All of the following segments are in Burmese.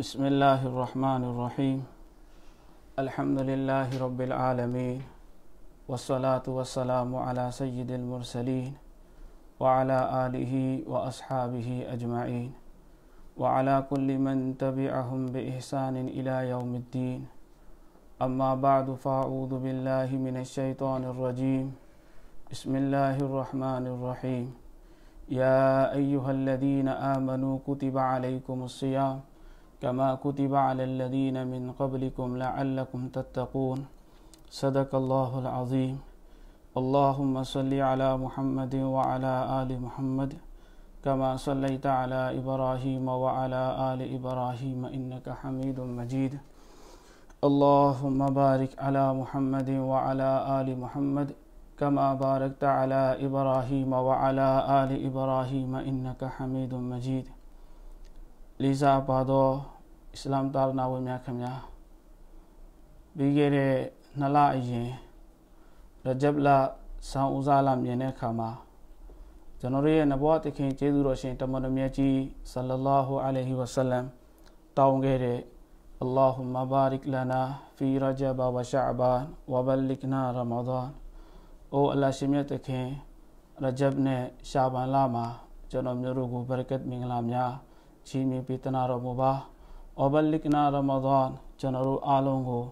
بسم اللہ الرحمن الرحیم الحمد للہ رب العالمین وسلاء تو وسلام و علیٰ سد المرسلین ولا عل و اصحاب اجماعین و علیٰقلی من طب احمب احسان الٰدین امّہ باد اُدوب اللہ منصّۃ الرضیم اِسم الرّحمٰن الرحيم يہ الدين آمنوا كطبٰ عليّى كُمسيٰ كما كتب على الذين من قبلكم لعلكم تتقون صدق الله العظيم اللهم صل على محمد وعلى آل محمد كما صليت على إبراهيم وعلى آل إبراهيم إنك حميد مجيد اللهم بارك على محمد وعلى آل محمد كما باركت على إبراهيم وعلى آل إبراهيم إنك حميد مجيد လေးစားပါသောအစ္စလာမ်သာသနာဝင်များခင်ဗျာပြီးခဲ့တဲ့နှစ်လအရင်ရဂျပ်လဆောင်းဦးစားလမြင်တဲ့အခါမှာကျွန်တော်တို့ရဲ့နဗဝတခင်ကျေးဇူးတော်ရှင်တမန်တော်မြတ်ကြီးဆလလာဟူအလိုင်ဟီဝဆလမ်တောင်းခဲ့တဲ့ اللهم بارك لنا في رجب وشعبان وبلغنا رمضان အိုအလ္လာရှင်မြတ်တခင်ရဂျပ်နဲ့ရှာဘန်လမှာကျွန်တော်မျိုးတို့ကိုဘရကတ်မင်္ဂလာများချီးမြှင့်ပေးသနာတော်မူပါအောဘလစ်နာရမဒန်ကျွန်တော်တို့အားလုံးကို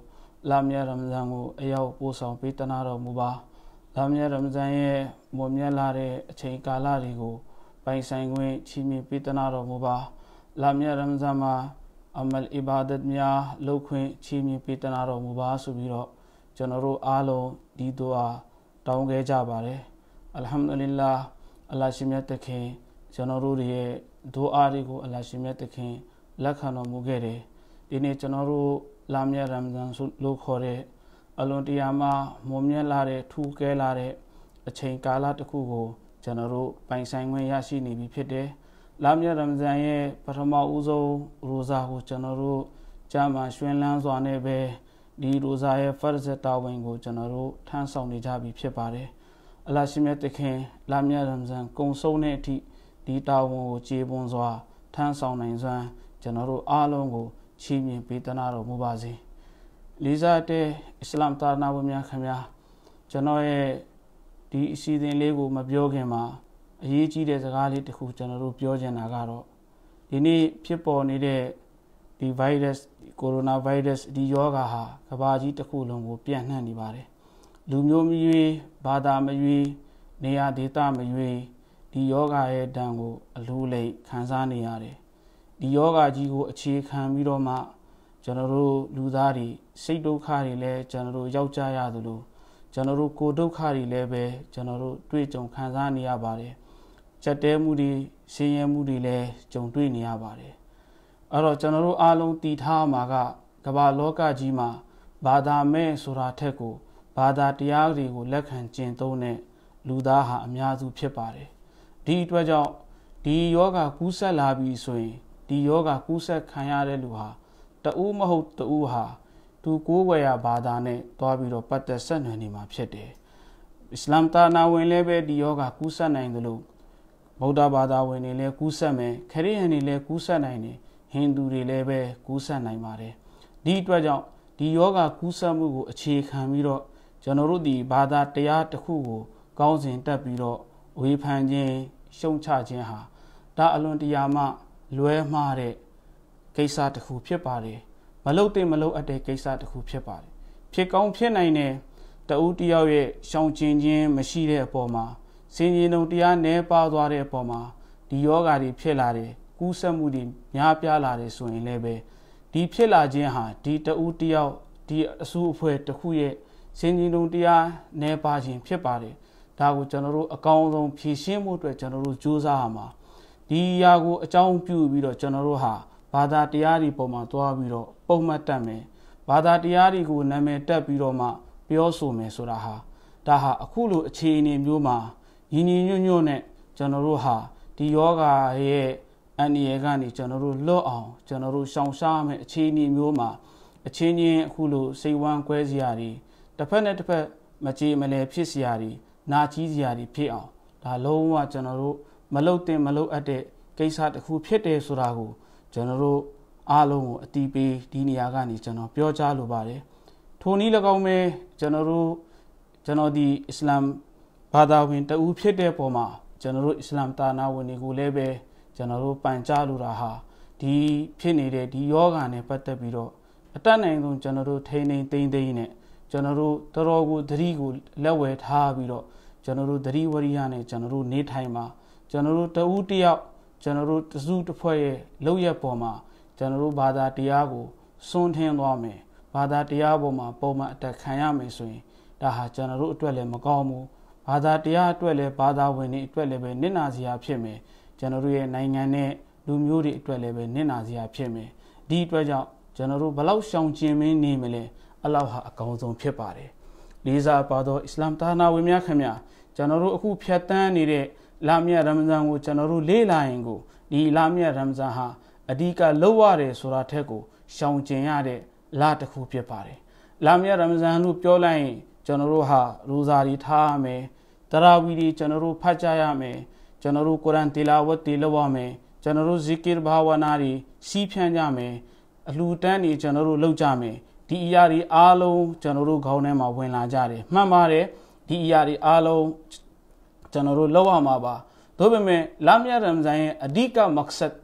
လာမြတ်ရမဇန်ကိုအရောက်ပို့ဆောင်ပေးသနာတော်မူပါလာမြတ်ရမဇန်ရဲ့မွန်မြတ်လာတဲ့အချိန်ကာလတွေကိုပိုင်ဆိုင်ခွင့်ချီးမြှင့်ပေးသနာတော်မူပါလာမြတ်ရမဇန်မှာအမလ်အီဘာဒတ်များ လုပ်ခွင့်ချီးမြှင့်ပေးသနာတော်မူပါဆိုပြီးတော့ကျွန်တော်တို့အားလုံးဒီတို့အားတောင်းခဲ့ကြပါတယ်အလ်ဟမ်ဒူလ illah အလ္လာရှိမြတ်တခင်ကျွန်တော်တို့ရဲ့ဒုအားတွေကိုအလရှင်မြတ်သခင်လက်ခံတော်မူခဲ့တယ်ဒီနေ့ကျွန်တော်တို့လာမြရမဇန်လို့ခေါ်တဲ့အလွန်တရာမှမုံမြတ်လာတဲ့ထူးကဲလာတဲ့အချိန်ကာလတစ်ခုကိုကျွန်တော်တို့ပိုင်ဆိုင်ခွင့်ရရှိနေပြီဖြစ်တယ်လာမြရမဇန်ရဲ့ပထမဦးဆုံးရိုဇာကို ကျွန်တော်တို့ကြာမှရွှင်လန်းစွာနဲ့ပဲဒီရိုဇာရဲ့ first တာဝန်ကိုကျွန်တော်တို့ထမ်းဆောင်နေကြပြီဖြစ်ပါတယ်အလရှိမြတ်သခင်လာမြရမဇန်ကုံဆုံးတဲ့အထိဒီတာဝန်ကိုကျေပွန်စွာထမ်းဆောင်နိုင်စွမ်းကျွန်တော်တို့အားလုံးကိုချီးမြှင့်ပေးသနာတော်မူပါစေ။လေးစားတဲ့အစ္စလာမ်သာသနာဝင်များခင်ဗျာကျွန်တော်ရဲ့ဒီအစီအစဉ်လေးကိုမပြောခင်မှာအရေးကြီးတဲ့စကားလေးတစ်ခု ကျွန်တော်တို့ပြောချင်တာကတော့ဒီနေ့ဖြစ်ပေါ်နေတဲ့ဒီ virus ကိုရိုနာ virus ဒီရောဂါဟာကမ္ဘာကြီးတစ်ခုလုံးကို ပြန့်နှံ့နေပါတယ်။လူမျိုးမရွေးဘာသာမရွေးနေရာဒေသမရွေးဒီယောဂရဲ့တန်ကို အလိုလိမ်ခံစားနေရတယ်ဒီယောဂကြီးကို အခြေခံပြီးတော့မှ ကျွန်တော်တို့လူသားတွေစိတ်ဒုက္ခတွေလည်းကျွန်တော်တို့ရောက်ကြရသလိုကျွန်တော်တို့ကိုယ်ဒုက္ခတွေလည်းပဲကျွန်တော်တို့တွေ့ကြုံခံစားနေရပါတယ်ကြက်တဲမှုတွေဆင်းရဲမှုတွေလည်းကြုံတွေ့နေရပါတယ်အဲ့တော့ကျွန်တော်တို့အားလုံးတည်ထားမှာကကမ္ဘာလောကကြီးမှာ ဘာသာမဲ့ဆိုတာထက်ကိုဘာသာတရားတွေကိုလက်ခံကျင့်သုံးတဲ့လူသားဟာအများစုဖြစ်ပါတယ်ဒီအတွက်ကြောင့်ဒီယောဂကူးဆက်လာပြီဆိုရင်ဒီယောဂကူးဆက်ခံရတဲ့လူဟာတူးမဟုတ်တူးဟာသူကိုးဝယ်ရဘာသာနဲ့သွားပြီးတော့ပတ်သက်ဆက်နွယ်နေမှာဖြစ်တယ်။အစ္စလာမ်သာနာဝင်လည်းပဲဒီယောဂကူးဆက်နိုင်တယ်လို့ဗုဒ္ဓဘာသာဝင်တွေလည်းကူးဆက်မယ်ခရစ်ယာန်တွေလည်းကူးဆက်နိုင်တယ်ဟိန္ဒူတွေလည်းပဲကူးဆက်နိုင်ပါတယ်။ဒီအတွက်ကြောင့်ဒီယောဂကူးဆက်မှုကို အခြေခံပြီးတော့ကျွန်တော်တို့ဒီဘာသာတရားတစ်ခုကို ကောင်းစဉ်တက်ပြီးတော့ဝေဖန်ခြင်းရှုံချခြင်းဟာဒါအလွန်တရာမှလွဲမှားတဲ့ကိစ္စတစ်ခု ဖြစ်ပါတယ်မလုပ်သင့်မလုပ်အပ်တဲ့ကိစ္စတစ်ခုဖြစ်ပါတယ်ဖြစ်ကောင်းဖြစ်နိုင်တယ်တဦးတယောက်ရဲ့ရှောင်ကျဉ်ခြင်းမရှိတဲ့အပေါ်မှာစင်ရင်ုံတရားနှဲပါသွားတဲ့အပေါ်မှာဒီယောဂါတွေဖြစ်လာတယ်ကူးစက်မှုတွေများပြားလာတယ်ဆိုရင်လည်းပဲဒီဖြစ်လာခြင်းဟာဒီတဦးတယောက်ဒီအဆူအဖွဲတစ်ခုရဲ့စင်ရင်ုံတရားနှဲပါခြင်းဖြစ်ပါတယ်ဒါကိုကျွန်တော်တို့အကောင်းဆုံးဖြည့်ရှင်းမှုအတွက်ကျွန်တော်တို့ကြိုးစားရမှာဒီရာကိုအကြောင်းပြုပြီးတော့ကျွန်တော်တို့ဟာဘာသာတရားတွေပေါ်မှာသွားပြီးတော့ပုံမှတ်တတ်မယ်ဘာသာတရားတွေကိုနာမည်တက်ပြီးတော့မှပြောဆိုမယ်ဆိုတာဟာဒါဟာအခုလိုအခြေအနေမျိုးမှာညီညီညွတ်ညွတ်နဲ့ကျွန်တော်တို့ဟာဒီယောဂရဲ့အန္တရာယ်ကနေကျွန်တော်တို့လွတ်အောင် ကျွန်တော်တို့ရှောင်ရှားမယ်အခြေအနေမျိုးမှာ အချင်းချင်းအခုလိုစိတ်ဝမ်းကွဲစရာတွေတစ်ဖက်နဲ့တစ်ဖက်မကြေမလည်ဖြစ်စရာတွေနာကြီးစရာတွေဖြစ်အောင်ဒါလုံးဝကျွန်တော်တို့မလုတ်တင်မလုတ်အပ်တဲ့ကိစ္စတစ်ခုဖြစ်တယ်ဆိုတာကိုကျွန်တော်တို့အားလုံးကိုအတီးပေးဒီနေရာကနေကျွန်တော်ပြောကြားလိုပါတယ်ထိုနည်း၎င်းပဲကျွန်တော်တို့ကျွန်တော်ဒီအစ္စလာမ်ဘာသာဝင်တဦးဖြစ်တဲ့ပုံမှာကျွန်တော်တို့အစ္စလာမ်တာနာဝင်တွေကိုလည်းပဲကျွန်တော်တို့ပန်ကြားလိုတာဟာဒီဖြစ်နေတဲ့ဒီယောဂာနဲ့ပတ်သက်ပြီးတော့အတတ်နိုင်ဆုံးကျွန်တော်တို့ထိန်းထိန်းသိမ်းသိမ်းနဲ့ကျွန်တော်တို့တော်တော်ကိုသတိကိုလက်ဝယ်ထားပြီးတော့ကျွန်တော်တို့သတိဝရိယနဲ့ကျွန်တော်တို့နေထိုင်မှာကျွန်တော်တို့တဦးတယောက်ကျွန်တော်တို့တစုတစ်ဖွဲ့ရဲ့လောက်ရပေါ်မှာကျွန်တော်တို့ဘာသာတရားကိုစွန့်ထင်းသွားမယ်ဘာသာတရားပေါ်မှာပုံမှန်အတက်ခံရမယ်ဆိုရင်ဒါဟာကျွန်တော်တို့အတွက်လည်းမကောင်းဘူးဘာသာတရားအတွက်လည်းဘာသာဝင်တွေအတွက်လည်းပဲနစ်နာစရာဖြစ်မယ်ကျွန်တော်တို့ရဲ့နိုင်ငံနဲ့လူမျိုးတွေအတွက်လည်းပဲနစ်နာစရာဖြစ်မယ်ဒီအတွက်ကြောင့်ကျွန်တော်တို့ဘလောက်ရှောင်ကျဉ်မင်းနေမလဲအလောက်ဟာအကောင်းဆုံးဖြစ်ပါတယ်လေးစားပါသောအစ္စလာမ်သာနာဝင်များခင်ဗျာကျွန်တော်တို့အခုဖြတ်တန်းနေတဲ့လာမြရမဇန်ကိုကျွန်တော်တို့လေ့လာရင်ကိုဒီလာမြရမဇန်ဟာအဓိကလောက်ရတယ်ဆိုတာထက်ကိုရှောင်ကျင်ရတဲ့လတစ်ခုဖြစ်ပါတယ်လာမြရမဇန်လို့ပြောလိုက်ရင်ကျွန်တော်တို့ဟာရိုဇာတွေထားရမယ်တရာဝီတွေကျွန်တော်တို့ဖတ်ကြရမယ်ကျွန်တော်တို့ကုရ်အန်တီလာဝတ်တီလောက်ရမယ်ကျွန်တော်တို့ဇီကီဘာဝနာတွေစီးဖြန့်ကြမယ်အလှူတန်းတွေကျွန်တော်တို့လုပ်ကြမယ်ဒီအရာတွေအားလုံးကျွန်တော်တို့ခေါင်းထဲမှာဝင်လာကြတယ်မှန်ပါတယ်ဒီအရာတွေအားလုံးကျွန်တော်တို့လောက်အောင်ပါပါဒါပေမဲ့လာမြရမ်ဇန်ရဲ့အဓိကမက်ဆတ်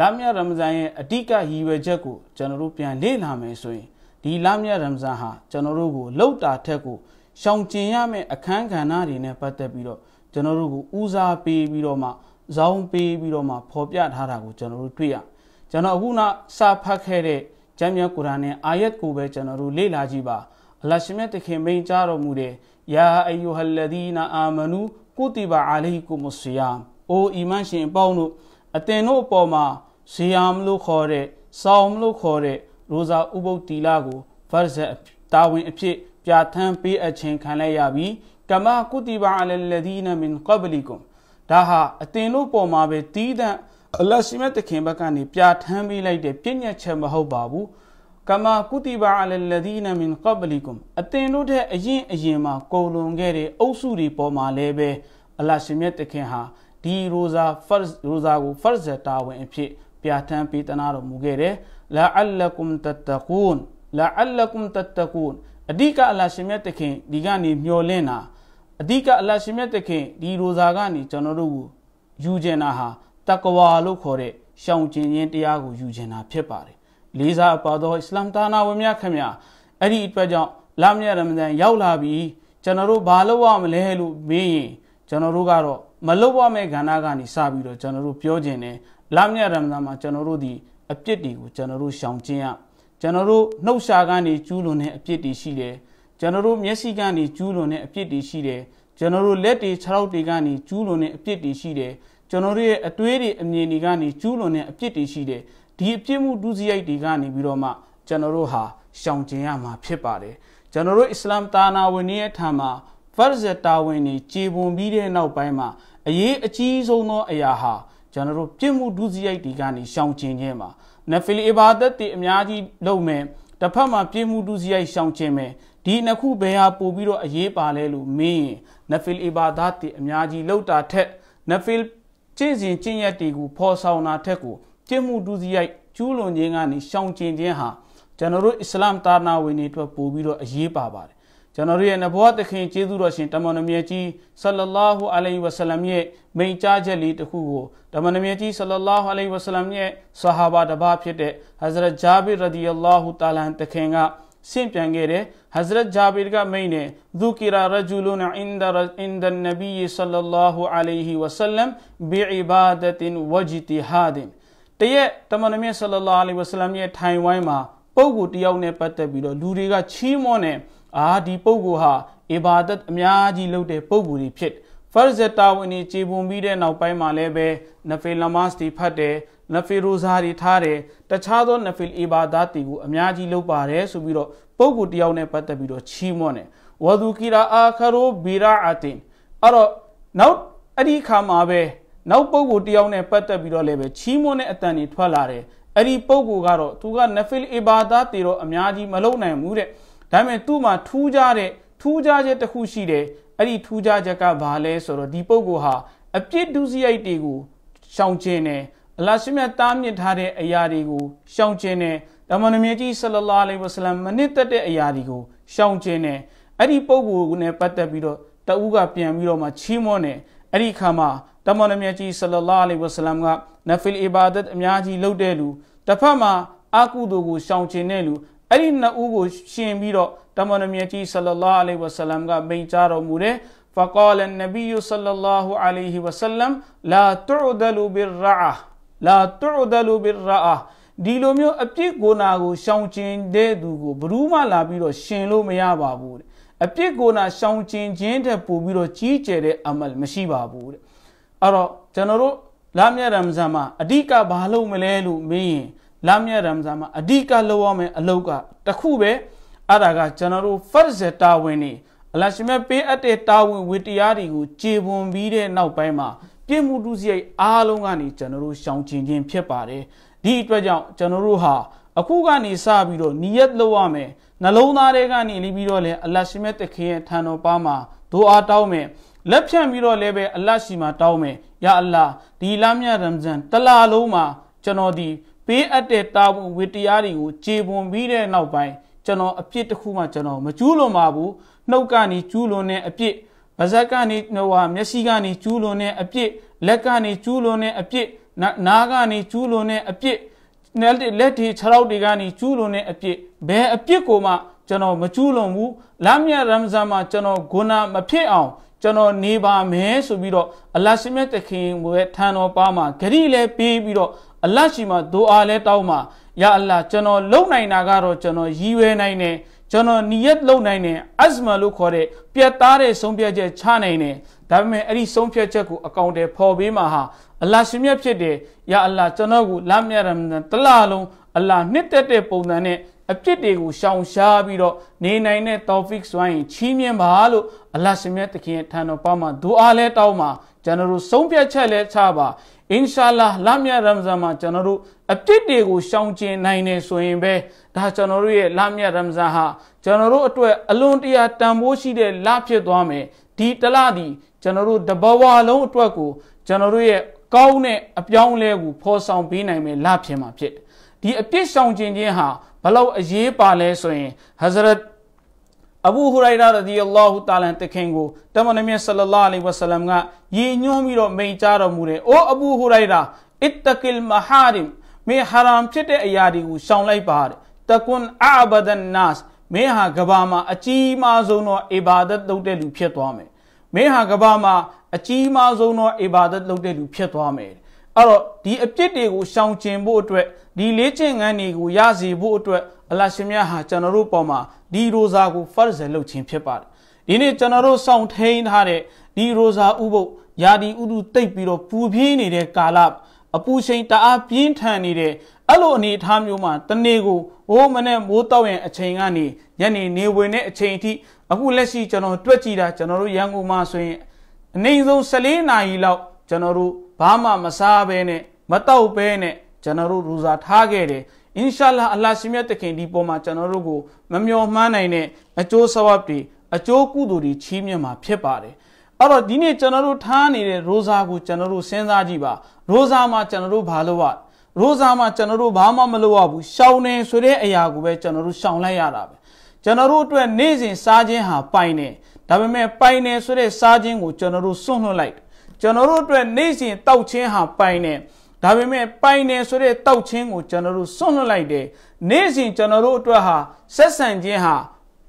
လာမြရမ်ဇန်ရဲ့အဓိကရည်ရွယ်ချက်ကိုကျွန်တော်တို့ပြန်လေ့လာမယ်ဆိုရင်ဒီလာမြရမ်ဇန်ဟာကျွန်တော်တို့ကိုလောက်တာထက်ကိုရှောင်ကျင်ရမယ့်အခန်းကဏ္ဍတွေနဲ့ပတ်သက်ပြီးတော့ကျွန်တော်တို့ကိုဦးစားပေးပြီးတော့မှဇောင်းပေးပြီးတော့မှဖော်ပြထားတာကိုကျွန်တော်တို့တွေ့ရကျွန်တော်အခုနစာဖတ်ခဲ့တဲ့ကျမ်းမြတ်ကုရ်အာန်ရဲ့အာယတ်ကိုပဲကျွန်တော်တို့လေ့လာကြည့်ပါအလ္လာဟ်ရှင်မြတ်တခင်မိန်ကြားတော်မူတဲ့ يا أيها الذين آمنوا كتب عليكم الصيام أو إيمان ရှင်ပေါင်းတို့အသင်တို့အပေါ်မှာဇီယမ်လို့ခေါ်တဲ့စောင်းလို့ခေါ်တဲ့ရိုဇာဥပုပ်တီလာကိုဖတ်ဇက်တာဝန်အဖြစ်ပြဋ္ဌာန်းပေးအပ်ခြင်းခံလိုက်ရပြီးကမာကုတီဘာအလလဒီနမင်ကဘလီကွမ်ဒါဟာအသင်တို့ပေါ်မှာပဲတီးတဲ့အလ္လာဟ်ရှင်မြတ်တခင်ဘက်ကနေပြဋ္ဌာန်းပေးလိုက်တဲ့ပြည့်ညတ်ချက်မဟုတ်ပါဘူး။ကမာကုတိဘာအလလဒီနမင်ကဘလီကွမ်အတင်တို့တဲ့အရင်အရင်မှာကုန်လွန်ခဲ့တဲ့အုပ်စုတွေပေါ်မှာလည်းပဲအလရှင်မြတ်တခင်ဟာဒီရိုဇာဖတ်ရိုဇာကိုဖတ်ဇတာဝင်အဖြစ် ပြဋ္ဌာန်းပေးတနာတော်မူခဲ့တယ်လာအလကွမ်တတကူန်လာအလကွမ်တတကူန်အဓိကအလရှင်မြတ်တခင်ဒီကနေမျောလင့်တာအဓိကအလရှင်မြတ်တခင်ဒီရိုဇာကနေကျွန်တော်တို့ကိုယူကျင်တာဟာတက္ကဝါလို့ခေါ်တဲ့ရှောင်ကျင်ခြင်းတရားကိုယူကျင်တာဖြစ်ပါတယ်လေးစားပါသောအစ္စလာမ်သာနာဝင်များခင်ဗျာအဲ့ဒီအတွက်ကြောင့်လာမြရမဒန်ရောက်လာပြီးကျွန်တော်တို့ဘာလုပ်ရမလဲလို့မေးရင်ကျွန်တော်တို့ကတော့မလုပ်ရမယ့်ကဏ္ဍကနေစပြီးတော့ကျွန်တော်တို့ပြောခြင်းနဲ့လာမြရမဒန်မှာကျွန်တော်တို့ဒီအပြစ်တွေကိုကျွန်တော်တို့ရှောင်ကျဉ်ရကျွန်တော်တို့နှုတ်ရှာကနေကျူးလွန်တဲ့အပြစ်တွေရှိတယ်ကျွန်တော်တို့မျက်စိကနေကျူးလွန်တဲ့အပြစ်တွေရှိတယ်ကျွန်တော်တို့လက်တွေခြေထောက်တွေကနေကျူးလွန်တဲ့အပြစ်တွေရှိတယ်ကျွန်တော်တို့ရဲ့အတွေးတွေအမြင်တွေကနေကျူးလွန်တဲ့အပြစ်တွေရှိတယ်ဒီအပြစ်မှုဒုစရိုက်တွေကနေပြီးတော့မှကျွန်တော်တို့ဟာရှောင်ကျဉ်ရမှာဖြစ်ပါတယ်ကျွန်တော်တို့အစ္စလာမ်တာနာဝင်ရဲ့ထာမှာဖာဇ်တာဝင်တွေခြေပွန်ပြီးတဲ့နောက်ပိုင်းမှာအရေးအကြီးဆုံးသောအရာဟာကျွန်တော်တို့ပြစ်မှုဒုစရိုက်တွေကနေရှောင်ကျဉ်ခြင်းပါနဖီလီအဘာဒတ်တွေအများကြီးလုပ်မယ်တစ်ဖက်မှာပြစ်မှုဒုစရိုက်ရှောင်ကျဉ်မယ်ဒီနှစ်ခုဘယ်ဟာပို့ပြီးတော့အရေးပါလဲလို့မင်းနဖီလ်အဘာဒတ်တွေအများကြီးလောက်တာထက်နဖီလ်ကျင့်စဉ်ကျင့်ရက်တွေကိုဖော်ဆောင်တာထက်ကိုကျင့်မှုဒုစရိုက်ကျူးလွန်ခြင်းကနေရှောင်ကျဉ်ခြင်းဟာကျွန်တော်တို့အစ္စလာမ်သာသနာဝင်တွေအတွက်ပို့ပြီးတော့အရေးပါပါတယ်ကျွန်တော်တို့ရဲ့နဗောသခင်ကျေးဇူးတော်ရှင်တမန်တော်မြတ်ကြီးဆလလာဟူအလိုင်ဝဆလမ်ရဲ့မိန့်ကြားချက်လေးတစ်ခုကိုတမန်တော်မြတ်ကြီးဆလလာဟူအလိုင်ဝဆလမ်ရဲ့ဆဟာဘာတစ်ပါးဖြစ်တဲ့ဟဇရတ်ဂျာဘီရဒီအလာဟူတာလန်တခင်ကဆင့်ပြန်ခဲ့တယ်ဟဇရတ်ဂျာဘီကမိန့်တယ်ဒူကီရာရဂျူလုနအင်ဒရအင်ဒန်နဘီဆလလာဟူအလိုင်ဝဆလမ်ဘီအီဘာဒတ်ဝဂျီတီဟာဒင်တရက်တမန်တော်မြတ်ဆလလာလီဝဆလမ်ရဲ့ထိုင်ဝိုင်းမှာပုဂ္ဂိုလ်တယောက်နဲ့ပတ်သက်ပြီးတော့လူတွေကချီးမွမ်းတယ်အာဒီပုဂ္ဂိုလ်ဟာအီဘာဒတ်အများကြီးလုပ်တဲ့ပုဂ္ဂိုလ်ကြီးဖြစ်ဖာဇတာဝန်ကြီးခြေပွန်ပြီးတဲ့နောက်ပိုင်းမှာလည်းပဲနဖေလမတ်စ်တွေဖတ်တယ်နဖီရိုဇာတွေထားတယ်တခြားသော နဖီအီဘာဒတ်တွေကိုအများကြီးလုပ်ပါတယ်ဆိုပြီးတော့ပုဂ္ဂိုလ်တယောက်နဲ့ပတ်သက်ပြီးတော့ချီးမွမ်းတယ်ဝဒူကီရာအာခရိုဘီရာအတင်အဲ့တော့နောက်အဲ့ဒီခါမှာပဲနောက်ပုံကိုတယောက်နဲ့ပတ်သက်ပြီးတော့လည်းပဲချီးမွမ်းတဲ့အတန်တွေထွက်လာတယ်အဲ့ဒီပုံကိုကတော့သူကနဖီလ်အီဘာဒတ်တွေတော့အများကြီးမလုပ်နိုင်ဘူးတဲ့ဒါပေမဲ့သူ့မှာထူးခြားတဲ့ထူးခြားချက်တစ်ခုရှိတယ်အဲ့ဒီထူးခြားချက်ကဘာလဲဆိုတော့ဒီပုံကိုဟာအပြစ်ဒုစရိုက်တွေကိုရှောင်ကျဉ်တယ်အလရှိမြတ်တားမြစ်ထားတဲ့အရာတွေကိုရှောင်ကျဉ်တယ်တမန်တော်မြတ်ကြီးဆလလာလိဝဆလမ်မနစ်သက်တဲ့အရာတွေကိုရှောင်ကျဉ်တယ်အဲ့ဒီပုံကိုနဲ့ပတ်သက်ပြီးတော့တအူးကပြန်ပြီးတော့မှချီးမွမ်းတယ်အဲ့ဒီအခါမှာတမန်တော်မြတ်ကြီးဆလလာလီဝဆလမ်ကနဖီလ်အီဘာဒတ်အများကြီးလုပ်တဲ့လူတစ်ဖက်မှာအကုသိုလ်ကိုရှောင်ကျင်တဲ့လူအဲ့ဒီနှစ်ဦးကို ရှင်ပြီးတော့တမန်တော်မြတ်ကြီးဆလလာလီဝဆလမ်ကမိန့်ကြားတော်မူတယ် فقال النبي صلى الله عليه وسلم لا تعدل بالرعه لا تعدل بالرعه ဒီလိုမျိုးအပြစ်ကိုနာကိုရှောင်ကျင်တဲ့သူကိုဘယ်သူမှလာပြီးတော့ရှင်လို့မရပါဘူးတဲ့အပြစ်ကိုနာရှောင်ကျင်ခြင်းတဲ့ပို့ပြီးတော့ကြီးကျယ်တဲ့အမလ်မရှိပါဘူးတဲ့အဲ့တော့ကျွန်တော်တို့လာမြတ်ရမဇန်မှာအဓိကဘာလုပ်မလဲလို့မင်းရင်လာမြတ်ရမဇန်မှာအဓိကလုပ်ရမယ်အလုပ်ကတခုပဲအဲ့ဒါကကျွန်တော်တို့ဖတ်ဇတာဝင်နေအလရှမပေးအပ်တဲ့တာဝန်ဝတရားတွေကိုခြေပွန်ပြီးတဲ့နောက်ပိုင်းမှာပြည့်မှုတုစရိုက်အားလုံးကနေကျွန်တော်တို့ရှောင်ကျင်ခြင်းဖြစ်ပါတယ်ဒီအတွက်ကြောင့်ကျွန်တော်တို့ဟာအခုကနေစပြီးတော့နိယတ်လုပ်ရမယ်နှလုံးသားတွေကနေလီးပြီးတော့လည်းအလတ်ရှိမဲ့တခင်ရဲ့ထံတော်ပါမှာဒုအားတောင်းမယ်လက်ဖြန့်ပြီးတော့လည်းပဲအလတ်ရှိမှာတောင်းမယ်ယာအလ္လာဒီလမြရမ်ဇန်တလာလုံးမှာကျွန်တော်ဒီပေးအပ်တဲ့တာဝန်ဝတရားတွေကိုခြေပွန်ပြီးတဲ့နောက်ပိုင်းကျွန်တော်အပြစ်တစ်ခုမှကျွန်တော်မကျူးလွန်ပါဘူးနှုတ်ကနေကျူးလွန်တဲ့အပြစ်ဗဇက်ကနေဟိုဟာမျက်စိကနေကျူးလွန်တဲ့အပြစ်လက်ကနေကျူးလွန်တဲ့အပြစ်နားကနေကျူးလွန်တဲ့အပြစ်နယ်လက်ဒီ6ရောက်တွေကနေကျူးလွန်တဲ့အပြစ်ဘယ်အပြစ်ကိုမှကျွန်တော်မကျူးလွန်ဘူးလမ်းမြတ်ရမ်ဇန်မှာကျွန်တော်ဂုဏမဖြစ်အောင် ကျွန်တော်နေပါမယ်ဆိုပြီးတော့ အလရှိမြတ်တခင်ဘုရဲ့ထံတော်ပါမှာဂရီလည်းပေးပြီးတော့အလရှိမှာဒူအာလည်းတောင်းမှာယာအလ္လာကျွန်တော်လုံနိုင်တာကတော့ကျွန်တော်ရည်ရွယ်နိုင်တယ်ကျွန်တော်နီယက်လုပ်နိုင်တယ်အစမလို့ခေါ်တဲ့ပြတ်သားတဲ့ဆုံးဖြတ်ချက်ချနိုင်တယ်ဒါပေမဲ့အဲ့ဒီဆုံးဖြတ်ချက်ကိုအကောင့်တွေပေါ်ပေးမှာဟာအလ္လာရှင်မြတ်ဖြစ်တယ်ယာအလ္လာကျွန်တော်ကိုလမ်းမြတ်ရမန်တလလုံးအလ္လာနှစ်သက်တဲ့ပုံစံနဲ့အပြစ်တွေကိုရှောင်ရှားပြီးတော့နေနိုင်တဲ့ topic ဆိုရင်ချီးမြှင့်ပါလို့အလ္လာရှင်မြတ်သခင်ထံတော်ပါမှာဒူအာလဲတောင်းမှာကျွန်တော်တို့ဆုံးဖြတ်ချက်လဲချပါအင်ရှာလာလမ်းမြတ်ရမဇန်မှာကျွန်တော်တို့အပြစ်တွေကိုရှောင်ကျဉ်နိုင်နေဆိုရင်ပဲဒါကျွန်တော်တို့ရဲ့လမြတ်ရမဇန်ဟာကျွန်တော်တို့အတွက်အလွန်တရာတန်ဖိုးရှိတဲ့လဖြစ်သွားမယ်ဒီတလသည်ကျွန်တော်တို့တဘဝလုံးအတွက်ကိုကျွန်တော်တို့ရဲ့ကောင်းတဲ့အပြောင်းအလဲကိုဖော်ဆောင်ပေးနိုင်မယ်လဖြစ်မှာဖြစ်ဒီအပြစ်ဆောင်ခြင်းချင်းဟာဘလောက်အရေးပါလဲဆိုရင်ဟဇရတ်အဘူဟူရိုင်ရာရဒီအလ္လာဟူတာလန်တခင်ကိုတမန်တော်မြတ်ဆလလာလဟ်ဝဆလမ်ကရည်ညွှန်းပြီးတော့မိန့်ကြားတော်မူတယ်။အိုအဘူဟူရိုင်ရာအစ်တကီလ်မဟာရမ်မေဟာရမ်ဖြစ်တဲ့အရာတွေကိုရှောင်လိုက်ပါတဲ့တကွန်အာဘဒန်နတ်မင်းဟာကဘာမှာအကြီးမားဆုံးသောအီဘာဒတ်လုပ်တဲ့လူ ဖြစ်သွားမယ်မင်းဟာကဘာမှာအကြီးမားဆုံးသောအီဘာဒတ်လုပ်တဲ့လူဖြစ်သွားမယ်အဲ့တော့ဒီအပြစ်တွေကိုရှောင်ကျင်ဖို့အတွက်ဒီလေးကျင့်ခန်းတွေကိုရစေဖို့အတွက်အလရှင်မြတ်ဟာကျွန်တော်တို့ပေါ်မှာဒီရိုဇာကိုဖတ်ဇယ်လုပ်ခြင်းဖြစ်ပါတယ်ဒီနေ့ကျွန်တော်တို့စောင့်ထိန်ထားတဲ့ဒီရိုဇာဥပုပ်ယာဒီဥဒုတိတ်ပြီးတော့ပူပြင်းနေတဲ့ကာလအပူချိန်တအားပြင်းထန်နေတဲ့အဲ့လိုအနေအထားမျိုးမှာတနေ့ကိုဘိုးမနဲ့မိုးတောက်ရင်အချိန်ကနေညနေနေဝင်တဲ့အချိန်အထိအခုလက်ရှိကျွန်တော်တွက်ကြည့်တာကျွန်တော်တို့ရန်ကုန်မှာဆိုရင်အနည်းဆုံး14နာရီလောက် ကျွန်တော်တို့ဘာမှမစားဘဲနဲ့မတောက်ဘဲနဲ့ကျွန်တော်တို့ရူစာထားခဲ့တယ်အင်ရှာလာအလ္လာရှင်မြတ်တခင်ဒီပုံမှာကျွန်တော်တို့ကိုမမျော်မှန်းနိုင်တဲ့အကျိုးဆဝပ်တွေအကျိုးကုသိုလ်တွေချီးမြှင့်မှာဖြစ်ပါတယ်အဲ့တော့ဒီနေ့ကျွန်တော်တို့ထားနေတဲ့ရိုစာကိုကျွန်တော်တို့စဉ်းစားကြည့်ပါရိုစာမှာကျွန်တော်တို့ဘာလို့ရိုးစားမှကျွန်တော်တို့ဘာမှမလုပ်ရဘူးရှောင်းနေဆိုတဲ့အရာကိုပဲကျွန်တော်တို့ရှောင်လိုက်ရတာပဲကျွန်တော်တို့အတွက်နေ့စဉ်စားခြင်းဟာ ပိုင်နေဒါပေမဲ့ပိုင်နေဆိုတဲ့စားခြင်းကိုကျွန်တော်တို့စွန့်လွှတ်လိုက်ကျွန်တော်တို့အတွက်နေ့စဉ်တောက်ခြင်းဟာပိုင်နေဒါပေမဲ့ပိုင်နေဆိုတဲ့တောက်ခြင်းကိုကျွန်တော်တို့စွန့်လွှတ်လိုက်တယ်နေ့စဉ်ကျွန်တော်တို့အတွက်ဟာဆက်ဆံခြင်းဟာ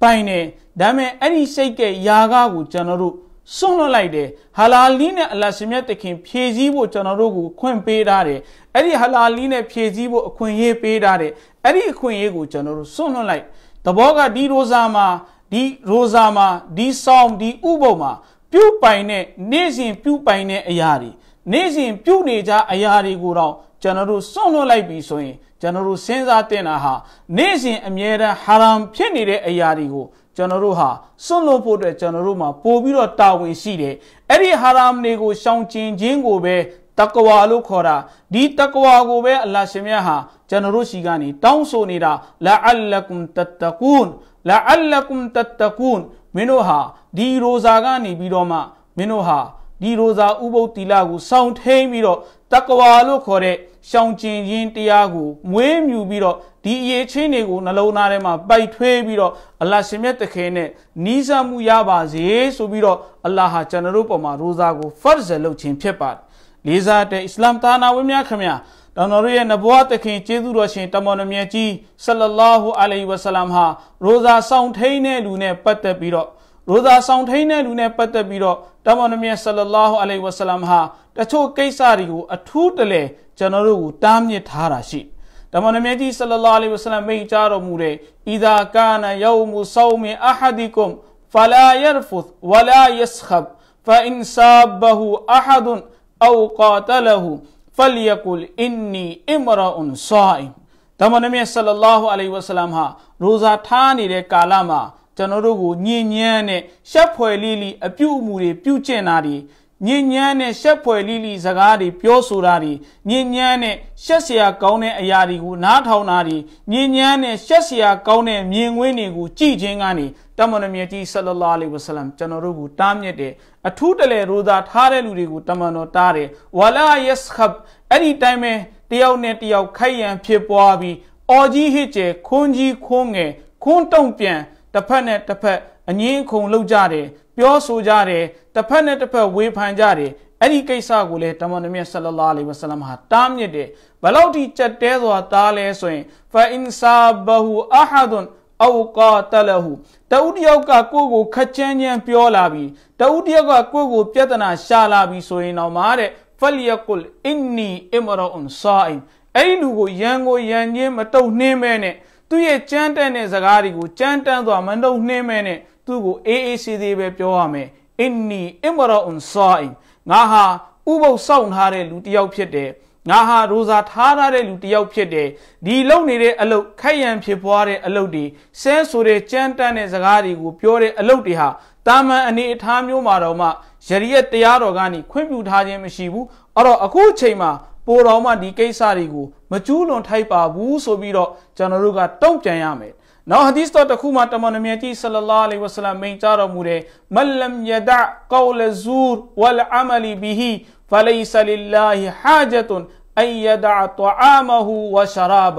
ပိုင်နေဒါပေမဲ့အဲ့ဒီစိတ်ကရာကကိုကျွန်တော်တို့စွန့်လွတ်လိုက်တယ်ဟာလာလီနဲ့အလတ်ရှင်မြတ်တခင်ဖြည့်ဆည်းဖို့ကျွန်တော်တို့ကိုခွင့်ပေးထားတယ်အဲ့ဒီဟာလာလီနဲ့ဖြည့်ဆည်းဖို့အခွင့်အရေးပေးထားတယ်အဲ့ဒီအခွင့်အရေးကိုကျွန်တော်တို့စွန့်လွတ်လိုက်တဘောကဒီရိုဇာမှာဒီရိုဇာမှာဒီဆောင်ဒီဥပုံမှာပြုတ်ပိုင်တဲ့နေ့စဉ်ပြုတ်ပိုင်တဲ့အရာတွေနေ့စဉ်ပြုတ်နေကြအရာတွေကိုတော့ကျွန်တော်တို့စွန့်လွတ်လိုက်ပြီဆိုရင် ကျွန်တော်တို့စဉ်းစားတင်တာဟာနေ့စဉ်အမြဲတမ်းဟာရမ်ဖြစ်နေတဲ့အရာတွေကိုကျွန်တော်တို့ဟာစွန့်လွတ်ဖို့အတွက်ကျွန်တော်တို့မှာပို့ပြီးတော့တာဝန်ရှိတယ်အဲ့ဒီဟာရမ်တွေကိုရှောင်ကျဉ်ခြင်းကိုပဲတက္ကဝါလို့ခေါ်တာဒီတက္ကဝါကိုပဲအလ္လာရှင်မြတ်ဟာကျွန်တော်တို့ရှိကနေတောင်းဆိုနေတာလာအလ္လကုမ်တတ်တကူန်လာအလ္လကုမ်တတ်တကူန်မင်းတို့ဟာဒီရိုဇာကနေပြီးတော့မှမင်းတို့ဟာဒီရိုဇာဥပုပ်တီလာကိုစောင့်ထိန်ပြီးတော့တက္ကဝါလို့ခေါ်တဲ့ရှောင်ကျင်ရင်တရားကို မွေးမြူပြီးတော့ဒီအရေးချင်းတွေကိုနှလုံးသားထဲမှာပိုက်ထွေးပြီးတော့အလ္လာရှင်မြတ်တခင်နဲ့နီးစပ်မှုရပါစေဆိုပြီးတော့အလ္လာဟာကျွန်တော်တို့ပေါ်မှာရိုဇာကိုဖတ်ဇ်လုပ်ခြင်းဖြစ်ပါတယ်လေးစားတဲ့အစ္စလာမ်သာနာဝင်များခင်ဗျာတော်တော်ရဲ့နဘွားသခင်ကျေးဇူးတော်ရှင်တမန်တော်မြတ်ကြီးဆလလာဟူအလိုင်ဝဆလမ်ဟာရိုဇာဆောင်ထိန်တဲ့လူနဲ့ပတ်သက်ပြီးတော့ရိုသာဆောင်ထိန်းတဲ့လူနဲ့ပတ်သက်ပြီးတော့တမန်တော်မြတ်ဆလလောဟ်အလိုင်ဝဆလမ်ဟာတချို့ကိစ္စတွေကိုအထူးတလဲကျွန်တော်တို့ကိုတားမြစ်ထားတာရှိတမန်တော်မြတ်ကြီးဆလလောဟ်အလိုင်ဝဆလမ်မိန့်ကြားတော်မူတဲ့အီဒါကာနယောမူဆောမီအဟဒီကွမ်ဖလာယရဖုသ်ဝလာယစခဘ်ဖအင်ဆာဘဟူအဟဒ်အောကာတလဟူဖလယကုလ်အင်နီအမရအွန်ဆာအင်တမန်တော်မြတ်ဆလလောဟ်အလိုင်ဝဆလမ်ဟာရိုဇာထားနေတဲ့ကာလမှာကျွန်တော်တို့ကိုညဉ့်ညမ်းနဲ့ရှက်ဖွယ်လေးလေးအပြုအမူတွေပြုကျင့်တာတွေညဉ့်ညမ်းနဲ့ရှက်ဖွယ်လေးလေးစကားတွေပြောဆိုတာတွေညဉ့်ညမ်းနဲ့ရှက်စရာကောင်းတဲ့အရာတွေကိုနားထောင်တာတွေညဉ့်ညမ်းနဲ့ရှက်စရာကောင်းတဲ့မြင်ကွင်းတွေကိုကြည့်ခြင်းကနေတမန်တော်မြတ်ကြီးဆလလာလဝဆလမ်ကျွန်တော်တို့ကိုတားမြစ်တယ်အထူးတလဲရိုးသားထားတဲ့လူတွေကိုတမန်တော်တားတယ်ဝလာယက်ခပ်အဲ့ဒီတိုင်းပဲတယောက်နဲ့တယောက်ခိုက်ရန်ဖြစ်ပွားပြီးအော်ကြီးဟစ်ကျဲခွန်းကြီးခွန်းငယ်ခွန်းတုံပြန်တစ်ဖက်နဲ့တစ်ဖက်အငင်းခုန်လောက်ကြတယ်ပြောဆိုကြတယ်တစ်ဖက်နဲ့တစ်ဖက်ဝေဖန်ကြတယ်အဲ့ဒီကိစ္စကိုလေတမန်တော်မြတ်ဆလလာလဝဆလမ်ဟာတားမြစ်တယ်ဘလောက်ထိကြက်တဲစွာတားလဲဆိုရင်ဖအင်ဆာဘဟူအဟာဒွန်အောကာတလဟူတဦးတယောက်ကကိုယ့်ကိုခက်ချမ်းချမ်းပြောလာပြီးတဦးတယောက်ကကိုယ့်ကိုပြဿနာရှာလာပြီးဆိုရင်တော့မာတဲ့ဖလျကုလအင်နီအမရအွန်ဆာအင်အဲ့ဒီလူကိုရန်ကိုရန်ချင်းမတုတ်နှင်းမဲနဲ့သူ့ရဲ့ကြမ်းတမ်းတဲ့ဇကားတွေကိုကြမ်းတမ်းစွာမနှုတ်နှင်းမဲနဲ့သူ့ကိုအေးအေးဆေးဆေးပဲပြောရမယ်အင်နီအင်မရောအွန်ဆိုင်ငါဟာဥပုပ်စောင့်ထားတဲ့လူတစ်ယောက်ဖြစ်တယ်ငါဟာရိုစာထားထားတဲ့လူတစ်ယောက်ဖြစ်တယ်ဒီလုံနေတဲ့အလုပ်ခိုက်ရန်ဖြစ်ပွားတဲ့အလုပ်တွေဆဲဆိုတဲ့ကြမ်းတမ်းတဲ့ဇကားတွေကိုပြောတဲ့အလုပ်တွေဟာတာမန်အနေအထားမျိုးမှာတော့မှယရီယက်တရားတော်ကနေခွင့်ပြုထားခြင်းမရှိဘူးအဲ့တော့အခုအချိန်မှာပိုတော်မှဒီကိစ္စတွေကိုမကျူးလွန်ထိုက်ပါဘူးဆိုပြီးတော့ကျွန်တော်တို့ကတုံ့ပြန်ရမယ်နောက်ဟဒီသ်တော်တစ်ခုမှာတမန်တော်မြတ်ကြီးဆလလာလဟ်ဝဆလမ်မိန့်ကြားတော်မူတယ်မလမ်ယဒကောလဇူရ်ဝလ်အမလီဘီဟီဖလေးဆလလာဟီဟာဂျတ်အန်ယဒတအာမဟူဝရှရာဘ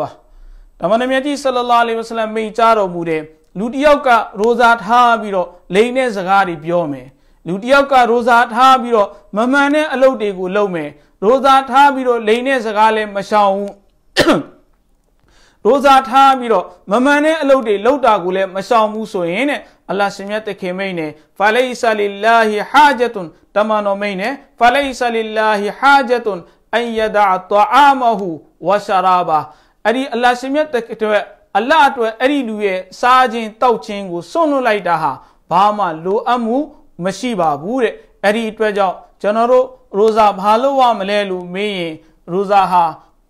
တမန်တော်မြတ်ကြီးဆလလာလဟ်ဝဆလမ်မိန့်ကြားတော်မူတယ်လူတစ်ယောက်ကရိုဇာထားပြီးတော့လိန်တဲ့စကားတွေပြောမယ်လူတစ်ယောက်ကရိုဇာထားပြီးတော့မမှန်တဲ့အလုပ်တွေကိုလုပ်မယ်ရိုးစားထားပြီးတော့လိန်တဲ့စကားလည်းမရှောင်ဘူးရိုးစားထားပြီးတော့မမှန်တဲ့အလုပ်တွေလုပ်တာကိုလည်းမရှောင်ဘူးဆိုရင်တဲ့အလ္လာဟ်ရှင်မြတ်တခင်မိန်နဲ့ဖာလိဆာလီလာဟီဟာဂျတ်ွန်တမန်တော်မိန်နဲ့ဖာလိဆာလီလာဟီဟာဂျတ်ွန်အန်ယဒါတာအာမဟူဝရှရာဘာအဲ့ဒီအလ္လာဟ်ရှင်မြတ်တခင်အတွက်အလ္လာဟ်အတွက်အဲ့ဒီလူရဲ့စားခြင်းတောက်ခြင်းကိုစွန့်လွတ်လိုက်တာဟာဘာမှလိုအပ်မှုမရှိပါဘူးတဲ့အဲ့ဒီအတွက်ကြောင့်ကျွန်တော်တို့ရိုဇာဘာလို့ဝမလဲလို့မေးရင်ရိုဇာဟာ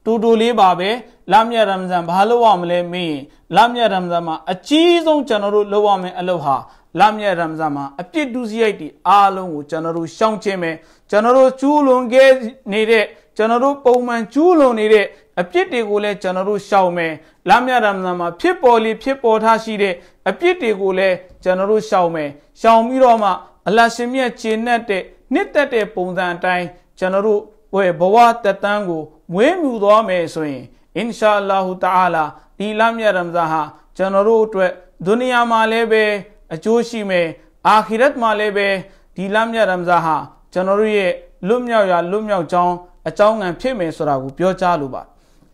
တူတူလေးပါပဲလမြရမဇန်ဘာလို့ဝမလဲမေးရင်လမြရမဇန်မှာအကြီးဆုံးကျွန်တော်တို့လုပ်ရမယ့်အလုပ်ဟာလမြရမဇန်မှာအပြစ်ဒုစရိုက်တွေအားလုံးကိုကျွန်တော်တို့ရှောင်ခြင်းပဲကျွန်တော်တို့ကျူးလွန်ခဲ့နေတဲ့ကျွန်တော်တို့ပုံမှန်ကျူးလွန်နေတဲ့အပြစ်တွေကိုလည်းကျွန်တော်တို့ရှောင်မယ်လမြရမဇန်မှာဖြစ်ပေါ်လေဖြစ်ပေါ်ထားရှိတဲ့အပြစ်တွေကိုလည်းကျွန်တော်တို့ရှောင်မယ်ရှောင်ပြီးတော့မှအလရှင်မြတ်ခြေနဲ့တဲ့နှစ်သက်တဲ့ပုံစံအတိုင်းကျွန်တော်တို့ဝယ်ဘဝတက်တန်းကိုမွေးမြူသွားမယ်ဆိုရင်အင်ရှာအလာဟူတာအာလာဒီလမြတ်ရမဇာဟာကျွန်တော်တို့အတွက်ဒုနီယာမှာလည်းပဲအကျိုးရှိမယ်အာခိရတ်မှာလည်းပဲဒီလမြတ်ရမဇာဟာကျွန်တော်တို့ရဲ့လွတ်မြောက်ရာလွတ်မြောက်ကြောင်းအကြောင်းငံဖြစ်မယ်ဆိုတာကိုပြောကြားလိုပါ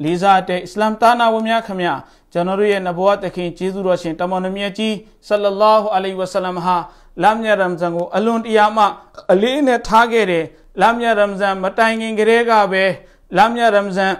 လေးစားတဲ့အစ္စလမ်တာနာဝမြခင်ဗျကျွန်တော်တို့ရဲ့နဗဝသခင်ဂျေဇုတော်ရှင်တမန်တော်မြတ်ကြီးဆလလာဟူအလိုင်ဝဆလမ်ဟာလမ်မြရမ်ဇန်ကိုအလွန်တရာမှ အလေးနဲ့ထားခဲ့တယ်လမ်မြရမ်ဇန်မတိုင်ခင်ကတည်းကပဲလမ်မြရမ်ဇန်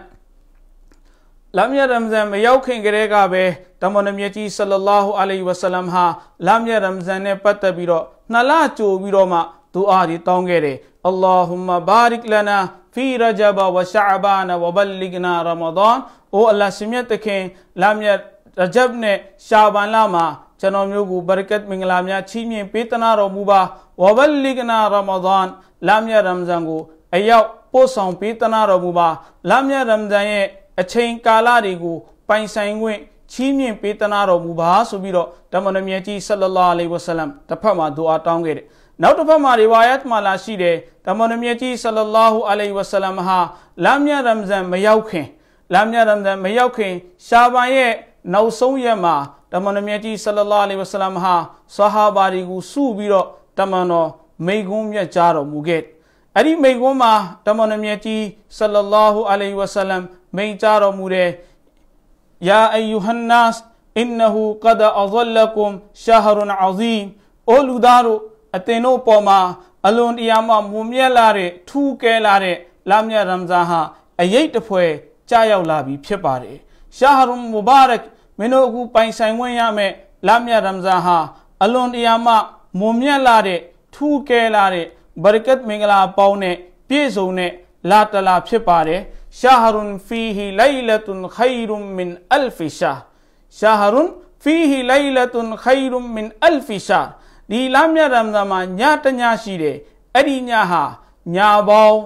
လမ်မြရမ်ဇန်မရောက်ခင်ကတည်းကပဲတမန်တော်မြတ်ကြီးဆလလာဟူအလိုင်ဝဆလမ်ဟာလမ်မြရမ်ဇန်နဲ့ပတ်သက်ပြီးတော့နှစ်လကြိုပြီးတော့မှဒူအာတွေတောင်းခဲ့တယ်အလ္လာဟူမဘာရစ်လနာ ဖီရဂျဘာဝရှာဘာနာဝဘလ္လဂနာရမဒန်အိုအလ္လာဟ်ရှင်မြတ်သခင်လာမြတ်ရဂျပ်နဲ့ရှာဘန်လမှာကျွန်တော်မျိုးကိုဘာရကတ်မင်္ဂလာများချီးမြှင့်ပေးသနာတော်မူပါဝဘလီကနာရမဒန်လာမြတ်ရမဇန်ကိုအရောက်ပို့ဆောင် ပေးသနာတော်မူပါ လာမြတ်ရမဇန်ရဲ့အချိန်ကာလတွေကိုပိုင်ဆိုင်ခွင့်ချီးမြှင့်ပေးသနာတော်မူပါဆိုပြီးတော့ဓမ္မနမြတ်ကြီးဆလလာလေးဝဆလမ်တစ်ဖက်မှာဒူအာတောင်းခဲ့တယ်နောက်တစ်ဖက်မှာရီဝါယတ်မှာလာရှိတယ်ဓမ္မနမြတ်ကြီးဆလလာဟူအလိုင်ဝဆလမ်ဟာလာမြတ်ရမဇန်မရောက်ခင်လမ်းမြတ်ရမ်ဒန်မရောက်ခင်ရှာဘန်ရဲ့နောက်ဆုံးရက်မှာတမန်တော်မြတ်ကြီးဆလလာလီဝဆလမ်ဟာဆဟာဘာတွေကိုစုပြီးတော့တမန်တော်မိကွန်းမြတ်ကြားတော်မူခဲ့အဲ့ဒီမိကွန်းမှာတမန်တော်မြတ်ကြီးဆလလာဟူအလိုင်ဝဆလမ်မိန်ကြားတော်မူတဲ့ယာအယူဟန်နတ်အင်နဟူကဒအဇလကုမ်ရှာဟရွန်အဇီမ်အိုလူသားတို့အသင်တို့ပေါ်မှာအလွန်တရာမှမွန်မြတ်လာတဲ့ထူးကဲလာတဲ့လမြရမ်ဇာဟာအယိတ်တဖွဲကြာရောက်လာပြီဖြစ်ပါတယ်ရှာဟရုမူဘာရက်မင်းတို့အခုပိုင်ဆိုင်ဝင်ရမယ်လမြရမ်ဇန်ဟာအလွန်တရာမှမွန်မြတ်လာတဲ့ထူးကဲလာတဲ့ဘာရကတ်မင်္ဂလာပေါင်းနဲ့ပြည့်စုံတဲ့လာတလာဖြစ်ပါတယ်ရှာဟရွန်ဖီဟီလိုင်လတုန်ခိုင်ရုမ်မင်အလ်ဖီရှာရှာဟရွန်ဖီဟီ လိုင်လတုန်ခိုင်ရုမ်မင် အလ်ဖီရှာဒီလမြရမ်ဇန်မှာညတညရှိတယ်အဲ့ဒီညဟာညာပေါင်း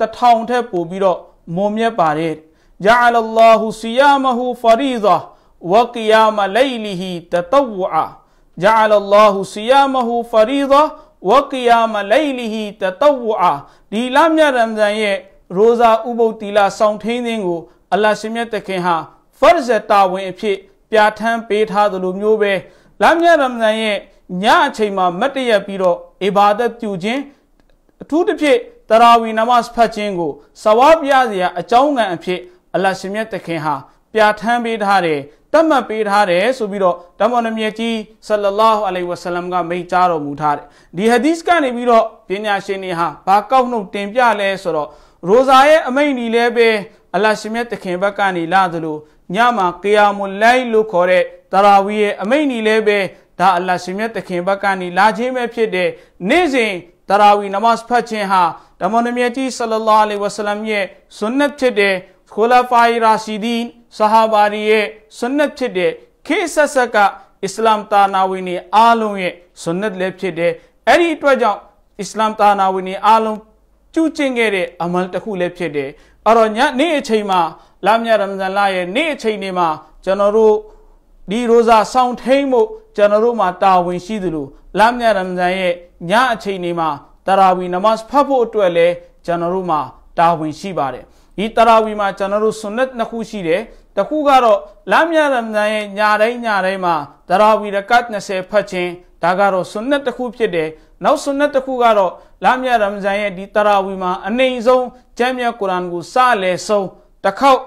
တထောင်ထက်ပိုပြီးတော့မွန်မြတ်ပါတယ် جعل الله صيامه فريضة وقيام ليله تطوعا جعل الله صيامه فريضة وقيام ليله تطوعا ဒီလမြရမဇန်ရဲ့ရိုဇာဥပုပ်တီလာဆောင်ထင်းခြင်းကို အလ္လာရှင်မြတ်တခင်ဟာဖရဇတာဝင်အဖြစ်ပြဋ္ဌာန်းပေးထားသလိုမျိုးပဲလမြရမဇန်ရဲ့ညအချိန်မှာမတည့်ရပြီးတော့အဘာဒတ်ပြုခြင်းအထူးသဖြင့်တရာဝီနမတ်ဖတ်ခြင်းကိုစဝါပြရစရာအကြောင်းခံအဖြစ်အလရှင်မြတ်တခင်ဟာပြဋ္ဌာန်းပေးထားတယ်တတ်မှတ်ပေးထားတယ်ဆိုပြီးတော့တမန်တော်မြတ်ကြီးဆလလာဟူအလိုင်ဝဆလမ်ကမိန့်ကြားတော်မူထားတယ်ဒီဟဒီစ်ကနေပြီးတော့ပညာရှင်တွေဟာဘာကောက်နှုတ်တင်ပြလဲဆိုတော့ရိုဇာရဲ့အမိန့်ဒီလည်းပဲအလရှင်မြတ်တခင်ဘက်ကနေလာသလိုညမှာကီယာမွန်လိုင်းလို့ခေါ်တဲ့တရာဝီရဲ့အမိန့်ဒီလည်းပဲဒါအလရှင်မြတ်တခင်ဘက်ကနေလာခြင်းပဲဖြစ်တဲ့နေ့စဉ်တရာဝီနမတ်ဖတ်ခြင်းဟာတမန်တော်မြတ်ကြီးဆလလာဟူအလိုင်ဝဆလမ်ရဲ့ဆွန်နတ်ဖြစ်တဲ့ခိုလာဖိုင်ရာရှိဒီန်ဆဟာဘာရီရဲ့ဆွန်နတ်ဖြစ်တဲ့ခေဆက်ဆက်ကအစ္စလာမ်တာနာဝင်တွေအားလုံးရဲ့ဆွန်နတ်လည်းဖြစ်တယ်အဲ့ဒီအတွက်ကြောင့်အစ္စလာမ်တာနာဝင်တွေအားလုံးကျူးကျင့်ခဲ့တဲ့အမလ်တစ်ခုလည်းဖြစ်တယ်အဲ့တော့ညနေ့အချိန်မှာလာမြရမဇန်လရဲ့နေ့အချိန်တွေမှာ ကျွန်တော်တို့ဒီရိုဇာဆောင်ထိန်မှုကျွန်တော်တို့မှာတာဝန်ရှိသလိုလာမြရမဇန်ရဲ့ညအချိန်တွေမှာတရာဝီ နမတ်ဖတ်ဖို့အတွက်လည်းကျွန်တော်တို့မှာတာဝန်ရှိပါတယ်ဒီတရာဝီမှာကျွန်တော်တို့ဆွန်နက်နှစ်ခုရှိတယ်တစ်ခုကတော့လမ်းမြရမန်ရဲ့ညာတိုင်းညာတိုင်းမှာတရာဝီရကတ်20ဖတ်ခြင်းဒါကတော့ဆွန်နက်တစ်ခုဖြစ်တယ်နောက်ဆွန်နက်တစ်ခုကတော့လမ်းမြရမဇန်ရဲ့ဒီတရာဝီမှာအနိုင်ဆုံးကျမ်းမြတ်ကုရ်အာန်ကိုစလဲဆုံးတစ်ခေါက်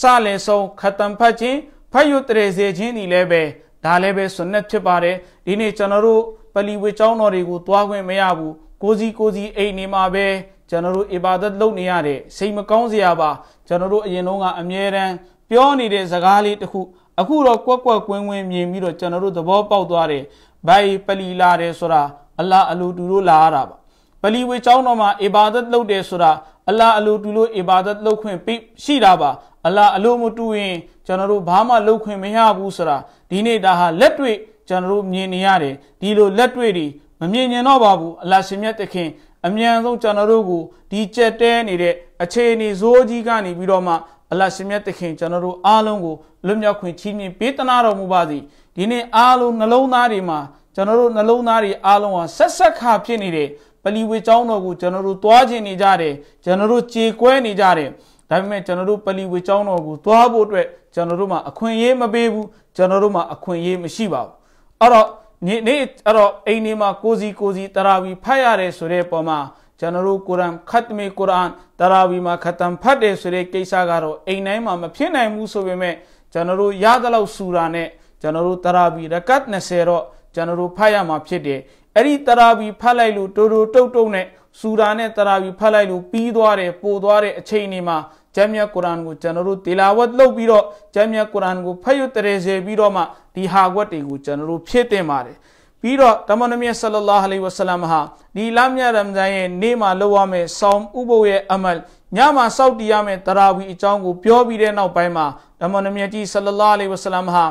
စလဲဆုံးခတ်တမ်ဖတ်ခြင်းဖတ်ယူတရေစေခြင်းဒီလည်းပဲဒါလည်းပဲဆွန်နက်ဖြစ်ပါတယ်ဒီနေ့ကျွန်တော်တို့ပလီဝေကျောင်းတော်တွေကိုသွားခွင့်မရဘူးကိုစီကိုစီအိမ်နေမှာပဲကျွန်တော်တို့အီဘာဒတ်လုပ်နေရတဲ့စိတ်မကောင်းစရာပါကျွန်တော်တို့အရင်တုန်းကအမြဲတမ်းပြောနေတဲ့စကားလေးတစ်ခုအခုတော့ကွက်ကွက်ကွင်းကွင်းမြင်ပြီးတော့ကျွန်တော်တို့သဘောပေါက်သွားတယ်ဘိုင်ပလီလာတယ်ဆိုတာအလာအလိုတူလို့လာရတာပါပလီဝေကျောင်းတော်မှာအီဘာဒတ်လုပ်တယ်ဆိုတာအလာအလိုတူလို့အီဘာဒတ်လုပ်ခွင့်ရှိတာပါ အလာအလိုမတူရင်ကျွန်တော်တို့ဘာမှလုပ်ခွင့်မရဘူးဆိုတာဒီနေ့ဒါဟာလက်တွေ့ကျွန်တော်တို့မြင်နေရတယ်ဒီလို လက်တွေ့တွေမမြင်ကြတော့ပါဘူးအလရှင်မြတ်တခင်အမြန်ဆုံးကျွန်တော်တို့ကိုဒီကြက်တဲနေတဲ့အခြေအနေဇိုးကြီးကနေပြီးတော့မှအလရှင်မြတ်သခင်ကျွန်တော်တို့အားလုံးကိုလွတ်မြောက်ခွင့်ချီးမြှင့် ပေးသနာတော်မူပါစေဒီနေ့အားလုံးနှလုံးသားတွေမှာကျွန်တော်တို့နှလုံးသားတွေအားလုံးဟာဆက်ဆက်ခါဖြစ်နေတဲ့ပလီဝေကျောင်းတော်ကိုကျွန်တော်တို့သွားခြင်းနေကြတယ်ကျွန်တော်တို့ကြေကွဲနေကြတယ်ဒါပေမဲ့ကျွန်တော်တို့ပလီဝေကျောင်းတော်ကိုသွားဖို့အတွက်ကျွန်တော်တို့မှာအခွင့်အရေးမပေးဘူးကျွန်တော်တို့မှာအခွင့်အရေးမရှိပါဘူးအဲ့တော့နေ့နေ့အဲ့တော့အိမ်နေမှာကိုစီကိုစီတရာဝီဖတ်ရတယ်ဆိုတဲ့ပုံမှာကျွန်တော်တို့ကုရ်အန်ခတ်မေကုရ်အန်တရာဝီမှာခတ်တမ်ဖတ်တယ်ဆိုတဲ့ကိစ္စကတော့အိမ်တိုင်းမှာမဖြစ်နိုင်ဘူးဆိုပေမဲ့ကျွန်တော်တို့ရသလောက်စူတာနဲ့ကျွန်တော်တို့တရာဝီရကတ်20တော့ကျွန်တော်တို့ဖတ်ရမှာဖြစ်တယ်အဲ့ဒီတရာဝီဖတ်လိုက်လို့တူတူတုတ်တုတ်နဲ့စူတာနဲ့တရာဝီဖတ်လိုက်လို့ပြီးသွားတယ်ပို့သွားတဲ့အချိန်ဒီမှာကျမ်းမြတ်ကုရ်အာန်ကိုကျွန်တော်တို့တီလာဝတ်လုပ်ပြီးတော့ကျမ်းမြတ်ကုရ်အာန်ကိုဖတ်ယူတရေစေပြီးတော့မှဒီဟာကွက်တွေကိုကျွန်တော်တို့ဖြည့်တင်ပါတယ်ပြီးတော့တမန်တော်မြတ်ဆလလာဟလိဝဆလမ်ဟာဒီလမြရမဇန်ရဲ့နေ့မှာလုပ်ရမယ့်ဆောင်းဥပုပ်ရဲ့အမလ်ညမှာစောက်တည်ရမယ့်တရာဝီအကြောင်းကိုပြောပြီးတဲ့နောက်ပိုင်းမှာတမန်တော်မြတ်ကြီးဆလလာဟလိဝဆလမ်ဟာ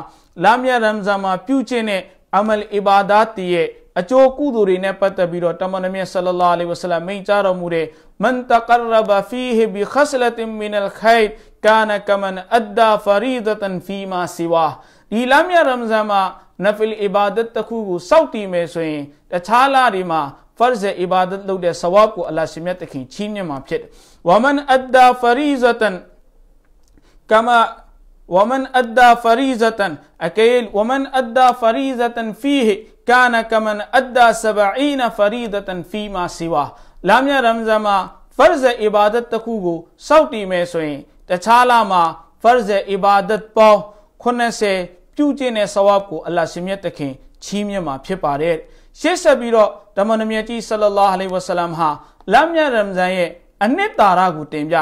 လမြရမဇန်မှာပြုကျင့်တဲ့အမလ်အီဘာဒတ်ရဲ့အကျိုးကုသိုလ်တွေနဲ့ပတ်သက်ပြီးတော့တမန်တော်မြတ်ဆလလာလဟ်ဝဆလမ်မိန့်ကြားတော်မူတဲ့မန်တကရဘဖီဟီဘီခဆလတင်မင်အလ်ခိုင်ကာနကမန်အဒ္ဒါဖရီဒတန်ဖီမာစီဝါဒီလမ်းမြရမဇန်မှာနဖီလ်အီဘာဒတ်တစ်ခုကိုစောင့်တည်မယ်ဆိုရင်တခြားလတွေမှာ فرض عبادت လုပ်တဲ့ဆဝါကိုအလ္လာဟ်ရှင်မြတ်တခင်ချီးမြှင့်မှာဖြစ်တယ်ဝမန်အဒ္ဒါဖရီဇတန်ကမာ ومن أدى فريزة أكيل ومن أدى فريزة فيه كان كمن أدى سبعين فريدة فيما سواه လာမြရမဇန်မှာ فرض အီဘာဒတ်တစ်ခုကိုစောက်တည်မယ်ဆိုရင်တခြားလမှာ فرض အီဘာဒတ်ပေါင်း80ပြုကျင့်တဲ့ဆဝပ်ကိုအလ္လာရှင်မြတ်တခင်ချီးမြှင့်မှာဖြစ်ပါတယ်ရှေ့ဆက်ပြီးတော့ဓမ္မနမြတ်ကြီးဆလလာဟလိဝဆလမ်ဟာလာမြရမဇန်ရဲ့အနှစ်သာရကိုတင်ပြ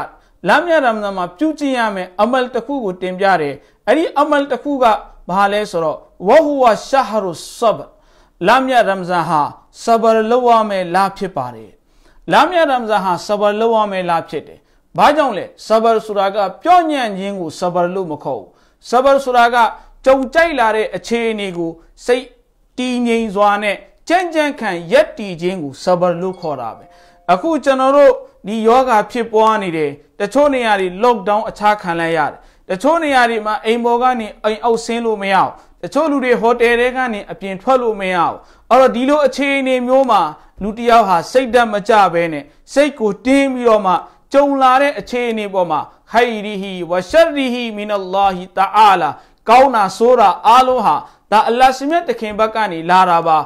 လာမြရမဇန်မှာပြုကျင့်ရမယ်အမလ်တစ်ခုကိုတင်ပြတယ်အဲ့ဒီအမလ်တစ်ခုကဘာလဲဆိုတော့ဝဟူဝရှာဟရုဆဘ်လမြရမဇန်ဟာဆဘာလောက်ရမယ်လဖြစ်ပါတယ်လမြရမဇန်ဟာဆဘာလောက်ရမယ်လဖြစ်တယ်ဘာကြောင့်လဲဆဘာဆိုတာကပြော့ညံ့ခြင်းကိုဆဘာလို့မခေါ်ဘူးဆဘာဆိုတာကကြုံကြိုက်လာတဲ့အခြေအနေကိုစိတ်တည်ငြိမ်စွာနဲ့ကြံ့ကြံ့ခံရက်တည်ခြင်းကိုဆဘာလို့ခေါ်တာပဲအခုကျွန်တော်တို့ဒီယောဂဖြစ်ပွားနေတယ်တချို့နေရာတွေ lockdown အခြားခံလိုက်ရတယ်တချို့နေရာတွေမှာအိမ်ပေါ်ကနေအိမ်အောက်ဆင်းလို့မရဘူးတချို့လူတွေဟိုတယ်တွေကနေအပြင်ထွက်လို့မရဘူးအဲ့တော့ဒီလိုအခြေအနေမျိုးမှာလူတယောက်ဟာစိတ်ဓာတ်မကြဘဲနဲ့စိတ်ကိုတင်းပြီးတော့မှကြုံလာတဲ့အခြေအနေပေါ်မှာခိုင်ရီဟီဝရှရီဟီမင်အလ္လာဟီတာအာလာကောင်းတာဆိုးတာအားလုံးဟာဒါအလ္လာဟ်ရှင်ရဲ့တခင်ဘက်ကနေလာတာပါ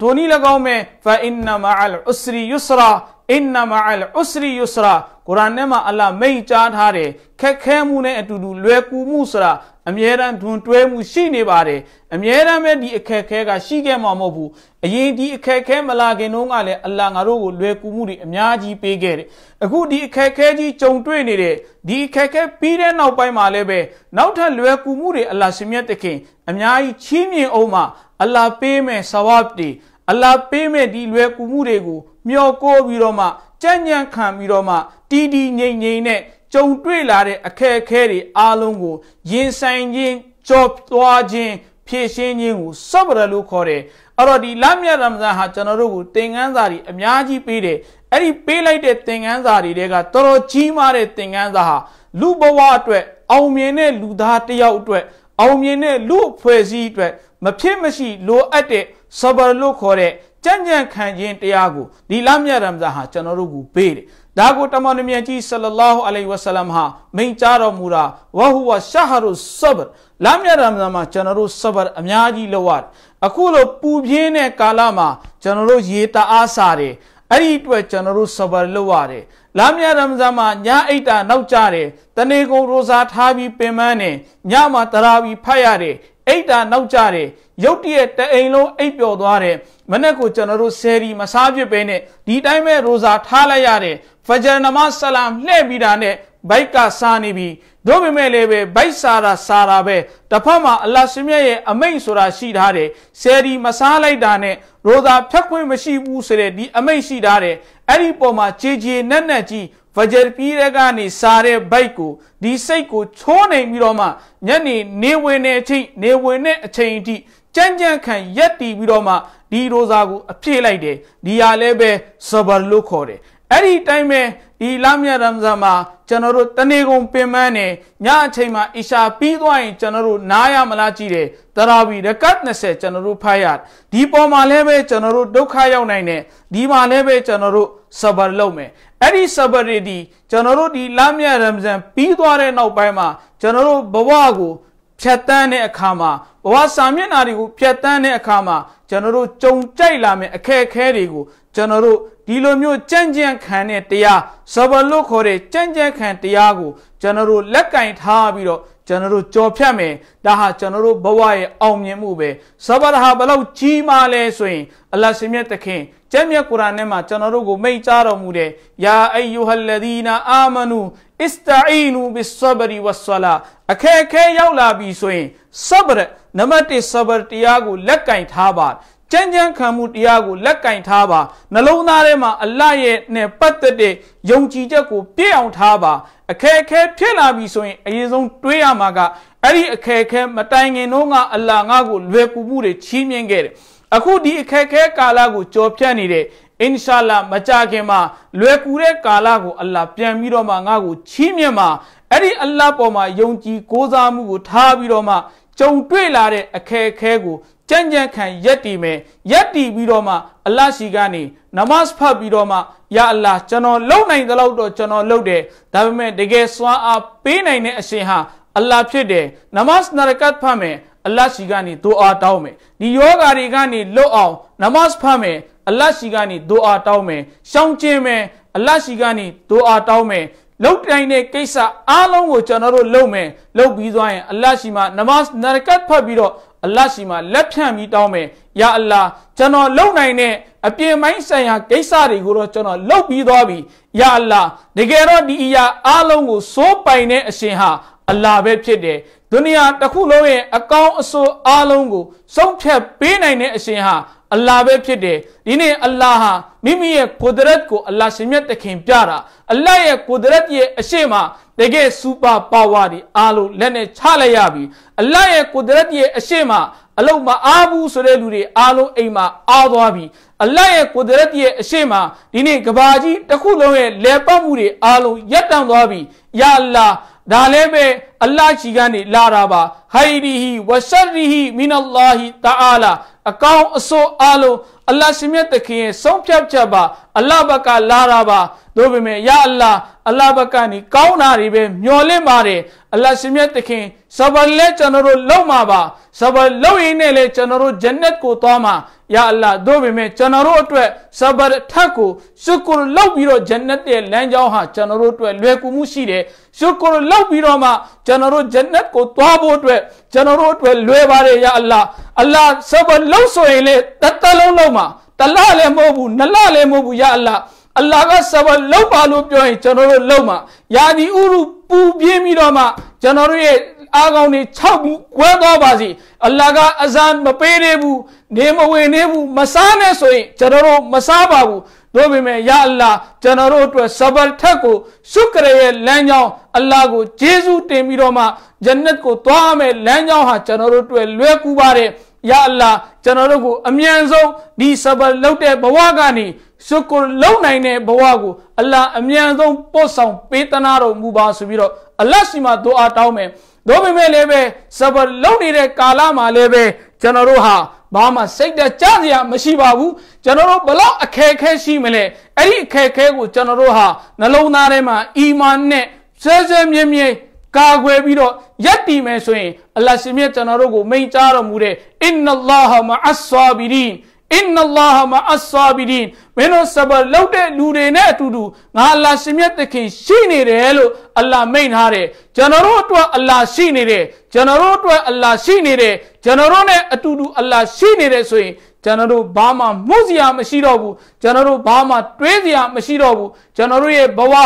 ဒိုနီ၎င်းမဲ့ဖာအင်နမာအလ်အစရီယုစရာအင်နမာအလ်အစရီယုစရာကုရ်အာန်ထဲမှာအလ္လာဟ်မိန့်ကြားထားတယ်ခက်ခဲမှုနဲ့အတူတူလွယ်ကူမှုဆိုတာအမြဲတမ်းဒွန်တွဲမှုရှိနေပါတယ်အမြဲတမ်းပဲဒီအခက်ခဲကရှိခဲ့မှာမဟုတ်ဘူးအရင်ဒီအခက်ခဲမလာခင်တုန်းကလည်းအလာငါတို့ကိုလွယ်ကူမှုတွေအများကြီးပေးခဲ့တယ်အခုဒီအခက်ခဲကြီးကြုံတွေ့နေတဲ့ဒီအခက်ခဲပြီးတဲ့နောက်ပိုင်းမှာလည်းပဲနောက်ထပ်လွယ်ကူမှုတွေအလာရှင်မြတ်တခင်အများကြီးချီးမြှင့်အောင်မှာအလာပေးမယ်ဆဝပ်တွေအလာပေးမယ်ဒီလွယ်ကူမှုတွေကိုမျှော်ကိုးပြီးတော့မှကြံ့ကြံ့ခံပြီးတော့မှတီတီငိမ့်ငိမ့်နဲ့ကြုံတွေ့လာတဲ့အခက်အခဲတွေအားလုံးကိုရင်ဆိုင်ခြင်းကြော်သွားခြင်းဖြည့်ရှင်းခြင်းကိုဆဘရလို့ခေါ်တယ်အဲ့တော့ဒီလမြတ်ရမဇန်ဟာကျွန်တော်တို့ကိုသင်ခန်းစာတွေအများကြီးပေးတယ်အဲ့ဒီပေးလိုက်တဲ့သင်ခန်းစာတွေတဲကတော်တော်ကြီးမားတဲ့သင်ခန်းစာဟာလူဘဝအတွက်အောင်မြင်တဲ့လူသားတယောက်အတွက်အောင်မြင်တဲ့လူအဖွဲ့အစည်းအတွက် မဖြစ်မရှိလိုအပ်တဲ့ဆဘရလို့ခေါ်တဲ့ကြံ့ကြံ့ခံခြင်းတရားကိုဒီလမြတ်ရမဇန်ဟာကျွန်တော်တို့ကိုပေးတယ်ဒါကိုတမန်တော်မြတ်ကြီးဆလလောဟ်အလိုင်ဝဆလမ်ဟာမိန့်ကြားတော်မူတာဝဟူဝရှာဟရုဆဘရ်လမ်းမြတ်ရမဇန်မှာကျွန်တော်တို့ဆဘရ်အများကြီးလုပ်ရတယ်အခုလိုပူပြင်းတဲ့ကာလမှာကျွန်တော်တို့ရေတအားစားတယ်အဲ့ဒီအတွက်ကျွန်တော်တို့ဆဘရ်လုပ်ရတယ်လမ်းမြတ်ရမဇန်မှာညအိတ်တာနောက်ကြတယ်တနေကုန်ရိုစာထားပြီးပင်ပန်းတယ်ညမှာတရာပြီးဖတ်ရတယ်အိတ်တာနောက်ကျတယ်ရုတ်တရက်တအိမ်လုံးအိတ်ပျော်သွားတယ်မနေ့ကကျွန်တော်တို့ဆယ်ဒီမစားဖြစ်ပဲနဲ့ဒီတိုင်းပဲရိုဇာထားလိုက်ရတယ်ဖဂျာနမဆလမ်လှည့်ပြီးတာနဲ့ဘိုက်ကစားနေပြီတို့ပေမဲ့လည်းပဲဘိုက်စားတာစားတာပဲတစ်ဖက်မှာအလ္လာဟ်ရှင်မြတ်ရဲ့အမိန့်ဆိုတာရှိထားတယ်ဆယ်ဒီမစားလိုက်တာနဲ့ရိုဇာဖြတ်ခွင့်မရှိဘူးဆိုတဲ့ဒီအမိန့်ရှိထားတယ်အဲ့ဒီပုံမှာခြေခြေနဲ့နဲ့ကြီးဖဂျရ်ပြီးတဲ့ကနေစားတဲ့ဘိုက်ကိုဒီစိတ်ကိုချိုးနေပြီးတော့မှညနေနေဝင်တဲ့အချိန်နေဝင်တဲ့အချိန်အထိကြမ်းကြမ်းခံရက်တီပြီးတော့မှဒီရိုစာကိုအပြည့်လိုက်တယ်ဒီဟာလည်းပဲဆဘာလို့ခေါ်တယ်အဲ့ဒီတိုင်းပဲဒီလာမြရမ်ဇန်မှာကျွန်တော်တို့တနေ့ကုန်ပင်ပန်းနေညအချိန်မှာအရှာပြီးသွားရင်ကျွန်တော်တို့နားရမလားကြည့်တယ်တရာဝီရကတ်20ကျွန်တော်တို့ဖတ်ရဒီပေါ်မှာလည်းပဲကျွန်တော်တို့ဒုက္ခရောက်နိုင်တယ်ဒီမှာလည်းပဲကျွန်တော်တို့ဆဘာလုပ်မယ်အဲ့ဒီဆဘရီဒီကျွန်တော်တို့ဒီလမြရမဇန်ပြီးသွားတဲ့နောက်ပိုင်းမှာကျွန်တော်တို့ဘဝကိုဖြတ်တန်းတဲ့အခါမှာဘဝစာမျက်နှာတွေကိုဖြတ်တန်းတဲ့အခါမှာကျွန်တော်တို့ကြုံကြိုက်လာမယ့်အခက်အခဲတွေကိုကျွန်တော်တို့ဒီလိုမျိုးကြံ့ကြံ့ခံတဲ့တရားဆဘလို့ခေါ်တဲ့ကြံ့ကြံ့ခံတရားကိုကျွန်တော်တို့လက်ကင်ထားပြီးတော့ကျွန်တော်တို့ကြော်ဖြတ်မယ်ဒါဟာကျွန်တော်တို့ဘဝရဲ့အောင်မြင်မှုပဲဆဘရဟာဘလောက်ကြီးမားလဲဆိုရင် အလ္လာဟ်ရှင်မြတ်သခင်ကျမ်းမြတ်ကုရ်အာန်ထဲမှာကျွန်တော်တို့ကိုမိန့်ကြားတော်မူတယ်ယာအိယုဟလလဒီနာအာမနူအစ္စတာအီနူဘစ်ဆဘရီဝဆလာအခက်အခဲရောက်လာပြီဆိုရင်ဆဘရနံပါတ်1ဆဘရတရားကို လက်ကင်ထားပါကြမ်းကြမ်းခံမှုတရားကို လက်ကင်ထားပါနှလုံးသားထဲမှာအလရဲ့နဲ့ပတ်သက်တဲ့ယုံကြည်ချက်ကိုပြည့်အောင်ထားပါ အခက်အခဲဖြစ်လာပြီဆိုရင် အရင်ဆုံးတွေးရမှာကအဲ့ဒီအခက်အခဲမတိုင်ခင်တော့ကအလာငါ့ကိုလွယ်ကူမှုတွေချီးမြှင့်ခဲ့တယ်အခုဒီအခက်ခဲကာလကိုကြော်ဖြတ်နေတဲ့အင်ရှာလာမကြခင်မှာလွယ်ကူတဲ့ကာလကိုအလ္လာပြန်ပြီးတော့မှငါ့ကိုချီးမြှင့်မှာအဲ့ဒီအလ္လာပေါ်မှာယုံကြည်ကိုးစားမှုကိုထားပြီးတော့မှကြုံတွေ့လာတဲ့အခက်ခဲကိုကြံ့ကြံ့ခံရက်တည်မယ်ရက်တည်ပြီးတော့မှအလ္လာရှိကနေနမတ်ဖတ်ပြီးတော့မှယာအလ္လာကျွန်တော်လုံနိုင်သလောက်တော့ကျွန်တော်လုပ်တယ်ဒါပေမဲ့တကယ်စွမ်းအားပေးနိုင်တဲ့အရှင်ဟာအလ္လာဖြစ်တယ်နမတ်နရကတ်ဖတ်မယ်အလတ်ရှိကနေဒူအာတောင်းမယ်ဒီယောဂါတွေကနေလွတ်အောင်နမတ်ဖတ်မယ်အလတ်ရှိကနေဒူအာတောင်းမယ်ရှောင်းကျင်းမယ်အလတ်ရှိကနေဒူအာတောင်းမယ်လောက်တိုင်းတဲ့ကိစ္စအားလုံးကိုကျွန်တော်တို့လုပ်မယ်လုပ်ပြီးသွားရင်အလတ်ရှိမှနမတ်နရကတ်ဖတ်ပြီးတော့အလတ်ရှိမှလက်ဖြန့်ပြီးတောင်းမယ်ယာအလာကျွန်တော်လုံနိုင်တဲ့အပြင်ပိုင်းဆိုင်ရာကိစ္စတွေကိုတော့ကျွန်တော်လုတ်ပြီးသွားပြီယာအလာတကယ်တော့ဒီအရာအားလုံးကိုစိုးပိုင်တဲ့အရှင်ဟာအလာပဲဖြစ်တယ်ဒုနီယာတစ်ခုလုံးရဲ့အကောင်းအဆိုးအလုံးကိုဆုံးဖြတ်ပေးနိုင်တဲ့အရှင်ဟာအလာပဲဖြစ်တယ်ဒီနေ့အလာဟာမိမိရဲ့ကိုဒရက်ကိုအလာရှင်မြတ်တခင်ပြတာအလာရဲ့ကိုဒရက်ရဲ့အရှိမတကယ်စူပါပါဝါတွေအားလုံးလက်နဲ့ချလိုက်ရပြီအလာရဲ့ကိုဒရက်ရဲ့အရှိမအလုံးမအားဘူးဆိုတဲ့လူတွေအားလုံးအိမ်မှာအားသွားပြီအလတ်ရဲ့ကိုဒရက်ရဲ့အရှိမဒီနေ့ကဘာကြီးတစ်ခုလုံးရဲ့လဲပတ်မှုတွေအားလုံးရပ်တန့်သွားပြီယာလာဒါလည်းပဲအလ္လာဟ်ရှိကနေလာတာပါဟိုင်ရီဟီဝရှရီဟီမင်အလ္လာဟီတာအာလာအကောင်အဆိုးအလုံးအလ္လာဟ်ရှင်မြတ်သခင်ရဲ့ဆုံးဖြတ်ချက်ပါအလ္လာဟ်ဘက်ကလာတာပါတို့ပေမဲ့ယာအလ္လာဟ်အလ္လာဟ်ဘက်ကနေကောင်းတာတွေပဲမျော်လင့်ပါတယ်အလ္လာဟ်ရှင်မြတ်သခင်ဆဘာလဲကျွန်တော်တို့လုံမှာပါဆဘာလုံရင်နဲ့လေကျွန်တော်တို့ဂျန်နတ်ကိုသွားမှာယာအလ္လာဟ်တို့ပေမဲ့ကျွန်တော်တို့အတွက်ဆဘာထက်ကိုရှုကူလုပ်ပြီးတော့ဂျန်နတ်ရဲ့လမ်းကြောင်းဟာကျွန်တော်တို့အတွက်လွယ်ကူမှုရှိတယ်ရှုကိုလောက်ပြီးတော့မှကျွန်တော်တို့ဂျန်နတ်ကိုသွားဖို့အတွက်ကျွန်တော်တို့အတွက်လွယ်ပါတယ်ယာအလ္လာအလ္လာဆဘလောက်ဆိုရင်လေတသက်လုံးလုံးမှာတလလည်းမဟုတ်ဘူးနလလည်းမဟုတ်ဘူးယာအလ္လာအလ္လာကဆဘလောက်ပါလို့ပြောရင်ကျွန်တော်တို့လုံးမှာယာဒီဥရုပူပြင်းပြီးတော့မှကျွန်တော်တို့ရဲ့အာကောင်တွေ6ခုကွဲသွားပါစီအလ္လာကအဇန်မပေးသေးဘူးနေမဝင်သေးဘူးမစားနဲ့ဆိုရင်ကျွန်တော်တို့မစားပါဘူးသို့ပေမဲ့ယာအလာကျွန်တော်တို့အတွက်ဆဘာထက်ကိုရှုကရရဲ့လမ်းကြောင်းအလာကိုဂျေဇုတင်ပြီးတော့မှဂျန်နတ်ကိုသွားမယ်လမ်းကြောင်းဟာကျွန်တော်တို့အတွက်လွယ်ကူပါတယ်ယာအလာကျွန်တော်တို့ကိုအမြန်ဆုံးဒီဆဘာလောက်တဲ့ဘဝကနေရှုကရလုံနိုင်တဲ့ဘဝကိုအလာအမြန်ဆုံးပို့ဆောင်ပေးသနာတော်မူပါဆိုပြီးတော့အလတ်စီမှာဒုအာတောင်းမယ်တို့ပေမဲ့လည်းပဲဆဘာလုံနေတဲ့ကာလမှာလည်းပဲကျွန်တော်တို့ဟာဘာမှစိတ်တကြစရာမရှိပါဘူးကျွန်တော်တို့ဘလောက်အခက်ခဲရှိမလဲအဲ့ဒီအခက်ခဲကိုကျွန်တော်တို့ဟာနှလုံးသားထဲမှာအီမန်နဲ့စဲစဲမြဲမြဲကာကွယ်ပြီးတော့ယက်တည်မယ်ဆိုရင်အလ္လာရှင်မြတ်ကျွန်တော်တို့ကိုမိန့်ကြားတော်မူတဲ့အင်နလ္လာဟ်မအဆာဘီရီန်အင်နလာဟမအဆာဘီဒီမင်းတို့ဆဘလောက်တဲ့လူတွေနဲ့အတူတူငါအလာရှင်မြတ်သခင်ရှိနေတယ်လို့အလာမိန်ထားတယ်ကျွန်တော်တို့အတွက်အလာရှိနေတယ်ကျွန်တော်တို့အတွက်အလာရှိနေတယ်ကျွန်တော်တို့နဲ့အတူတူအလာရှိနေတယ်ဆိုရင်ကျွန်တော်တို့ဘာမှမှုစရာမရှိတော့ဘူးကျွန်တော်တို့ဘာမှတွေးစရာမရှိတော့ဘူးကျွန်တော်တို့ရဲ့ဘဝဟာ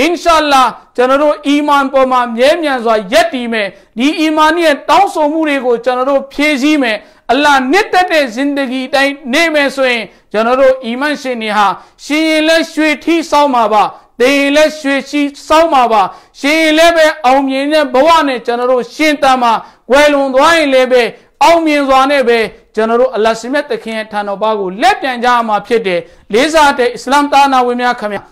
အင်ရှာလာကျွန်တော်တို့အီမန်ပေါ်မှာမြဲမြံစွာယက်တည်မယ်ဒီအီမန်ရဲ့တောင်းဆိုမှုတွေကိုကျွန်တော်တို့ဖြည့်ဆည်းမယ်အလ္လာနှစ်သက်တဲ့ဇင်ဒဂီတိုင်းနေမယ်ဆိုရင်ကျွန်တော်တို့အီမန်ရှင်တွေဟာရှင်ရင်လဲရွှေထီးစောင်းမှာပါတေလဲရွှေရှိစောင်းမှာပါ ရှင်ရင်လဲပဲအောင်မြင်တဲ့ဘဝနဲ့ကျွန်တော်တို့ရှင်တန်မှာွယ်လွန်သွားရင်လည်းပဲအောင်မြင်စွာနဲ့ပဲကျွန်တော်တို့အလတ်စမြတ်တခင်ထံတော်ပါကိုလက်ပြန်ကြရမှာဖြစ်တယ်လေးစားတဲ့အစ္စလာမ်သာနာဝင်များခင်ဗျာ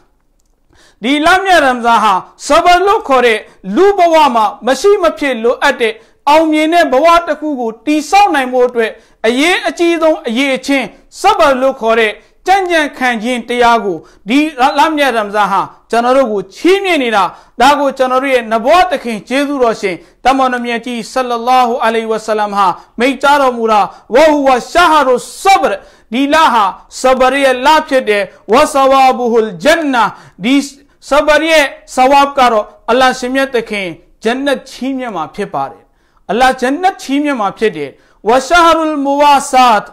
ဒီလမ်းမြရမ်ဇာဟာဆဘလို့ခေါ်တဲ့လူဘဝမှာမရှိမဖြစ်လိုအပ်တဲ့အောင်မြင်တဲ့ဘဝတစ်ခုကိုတည်ဆောက်နိုင်ဖို့အတွက်အရေးအကြီးဆုံးအရေးအချင်းစဘလို့ခေါ်တဲ့ကြံ့ကြံ့ခံခြင်းတရားကိုဒီလမ်းမြတ်ရမဇာဟာကျွန်တော်တို့ကိုချီးမြှင့်နေတာဒါကိုကျွန်တော်တို့ရဲ့နဘောသခင်ယေရှုတော်ရှင်တမန်တော်မြတ်ကြီးဆလလာဟူအလိုင်ဝဆလမ်ဟာမိန့်ကြားတော်မူတာဝဟူဝရှာဟာရုဆဘရဒီလာဟာဆဘရရဲ့လဖြစ်တယ်ဝဆဝဘူဟุลဂျန်နာဒီဆဘရရဲ့ဆဝါဘ်ကတော့အလ္လာရှင်မြတ်သခင်ဂျန်နတ်ချီးမြှင့်မှာဖြစ်ပါတယ်အလ္လာဟ်ဂျန်နတ်ချီးမြှင့်မှာဖြစ်တယ်ဝရှာရုလ်မူဝါဆတ်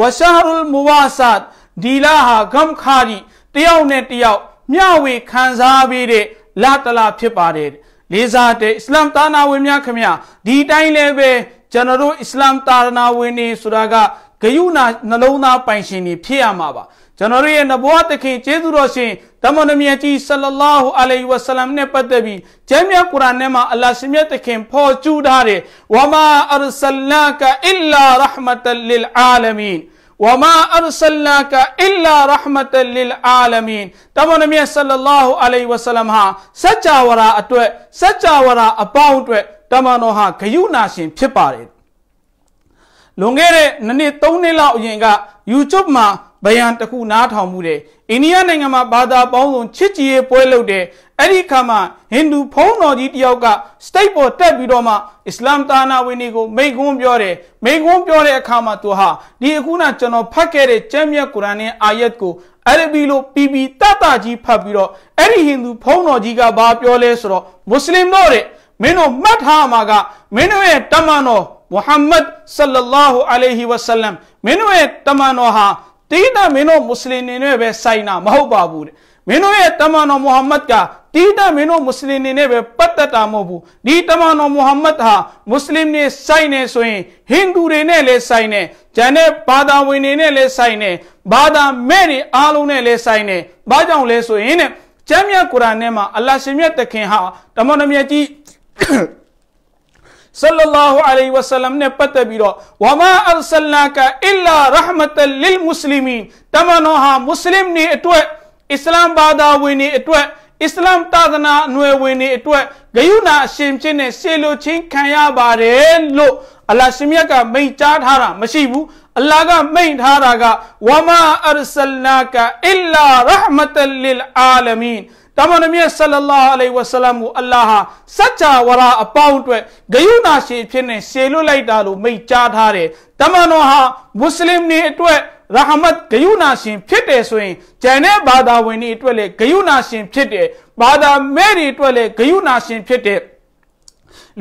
ဝရှာရုလ်မူဝါဆတ်ဒီလာဟာဂမ်ခါရီတယောက်နဲ့တယောက်မျှဝေခံစားပြီးတဲ့လတလာဖြစ်ပါတယ်လေးစားတဲ့အစ္စလာမ်သာနာဝင်များခမဒီတိုင်းလည်းပဲကျွန်တော်တို့အစ္စလာမ်သာနာဝင်တွေဆိုတာကဂယုဏနှလုံးသားပိုင်ရှင်တွေဖြစ်ရမှာပါကျွန်တော်တို့ရဲ့နဗဝသခင်ကျေးဇူးတော်ရှင်တမန်တော်မြတ်ကြီးဆလလာဟူအလိုင်ဝဆလမ်နဲ့ပတ်သက်ပြီးကျမ်းမြတ်ကုရ်အာန်ထဲမှာအလ္လာဟ်ရှင်မြတ်သခင်ဖော်ကျူးထားတယ်ဝမာအာရ်ဆလနာကအစ်လာရဟမတလလ်အာလမင်ဝမာအာရ်ဆလနာကအစ်လာရဟမတလလ်အာလမင်တမန်တော်မြတ်ဆလလာဟူအလိုင်ဝဆလမ်ဟာစัจ java ရာအတွက်စัจ java ရာအပေါင်းအတွက်တမန်တော်ဟာဂယုဏရှင်ဖြစ်ပါတယ်လွန်ခဲ့တဲ့နှစ်နှစ်သုံးနှစ်လောက်အရင်က YouTube မှာဘယံတစ်ခုနားထောင်မှုတဲ့အိန္ဒိယနိုင်ငံမှာဘာသာပေါင်းစုံချစ်ကြည်ရေးပွဲလုပ်တဲ့အဲ့ဒီခါမှာဟိန္ဒူဖုံးတော်ကြီးတယောက်က state ပေါ်တက်ပြီးတော့မှအစ္စလာမ်သာနာဝင်တွေကိုမိန့်ခွန်းပြောတယ်မိန့်ခွန်းပြောတဲ့အခါမှာသူဟာဒီအခုနကျွန်တော်ဖတ်ခဲ့တဲ့ကျမ်းမြတ်ကုရ်အာန်ရဲ့အာယတ်ကိုအရဘီလိုပီပီတတကြီးဖတ်ပြီးတော့အဲ့ဒီဟိန္ဒူဖုံးတော်ကြီးကဘာပြောလဲဆိုတော့မွတ်စလင်တို့တဲ့မင်းတို့မှတ်ထားမှာကမင်းတို့ရဲ့တမန်တော်မုဟမ္မဒ်ဆလ္လာလာဟူအလိုင်ဟီဝဆလမ်မင်းတို့ရဲ့တမန်တော်ဟာတိဒတ်မင်းတို့မွတ်စလင်တွေနဲ့ပဲဆိုင်တာမဟုတ်ပါဘူးတဲ့မင်းတို့ရဲ့တမန်တော်မုဟမ္မဒ်ကတိဒတ်မင်းတို့မွတ်စလင်တွေနဲ့ပဲပတ်သက်တာမဟုတ်ဘူးဒီတမန်တော်မုဟမ္မဒ်ဟာမွတ်စလင်တွေဆိုင်နေဆိုရင်ဟိန္ဒူတွေနဲ့လည်းဆိုင်နေဂျန်တဲ့ဘာသာဝင်တွေနဲ့လည်းဆိုင်နေဘာသာမဲ့တွေအားလုံးနဲ့လည်းဆိုင်နေဘာကြောင့်လဲဆိုရင်တဲ့ကျမ်းမြတ်ကုရ်အာန်ထဲမှာအလ္လာဟ်ရှင်မြတ်တခင်ဟာတမန်တော်မြတ်ကြီးဆလလာဟူအလိုင်ဝဆလမ်နဲ့ပတ်သက်ပြီးတော့ဝမာအရ်ဆလနာကအစ်လာရဟမတလလ်မွတ်စလီမီတမနောဟာမွတ်စလင်တွေအတွက်အစ္စလမ်ဘာသာဝင်တွေအတွက်အစ္စလမ်သာသနာအနွယ်ဝင်တွေအတွက်ဂယုဏအရှင်ဖြစ်တဲ့ရှေလိုချင်းခံရပါတယ်လို့အလရှင်မြတ်ကမိန့်ကြားထားတာမရှိဘူးအလ္လာဟ်ကမိန့်ထားတာကဝမာအရ်ဆလနာကအစ်လာရဟမတလလ်အာလမီန်တမန်တော်မြတ်ဆလလာအလိဝဆလမ်ကိုအလ္လာဟာစัจ java ရာအပေါင်းအတွက်ဂယုဏရှိဖြစ်နေရှေလွတ်လိုက်တာလို့မိန့်ကြားထားတယ်တမန်တော်ဟာမွတ်စလင်တွေအတွက်ရဟမတ်ဂယုဏရှင်ဖြစ်တယ်ဆိုရင်ဂျန်တဲ့ဘာသာဝင်တွေအတွက်လည်းဂယုဏရှင်ဖြစ်တယ်ဘာသာမဲ့တွေအတွက်လည်းဂယုဏရှင်ဖြစ်တယ်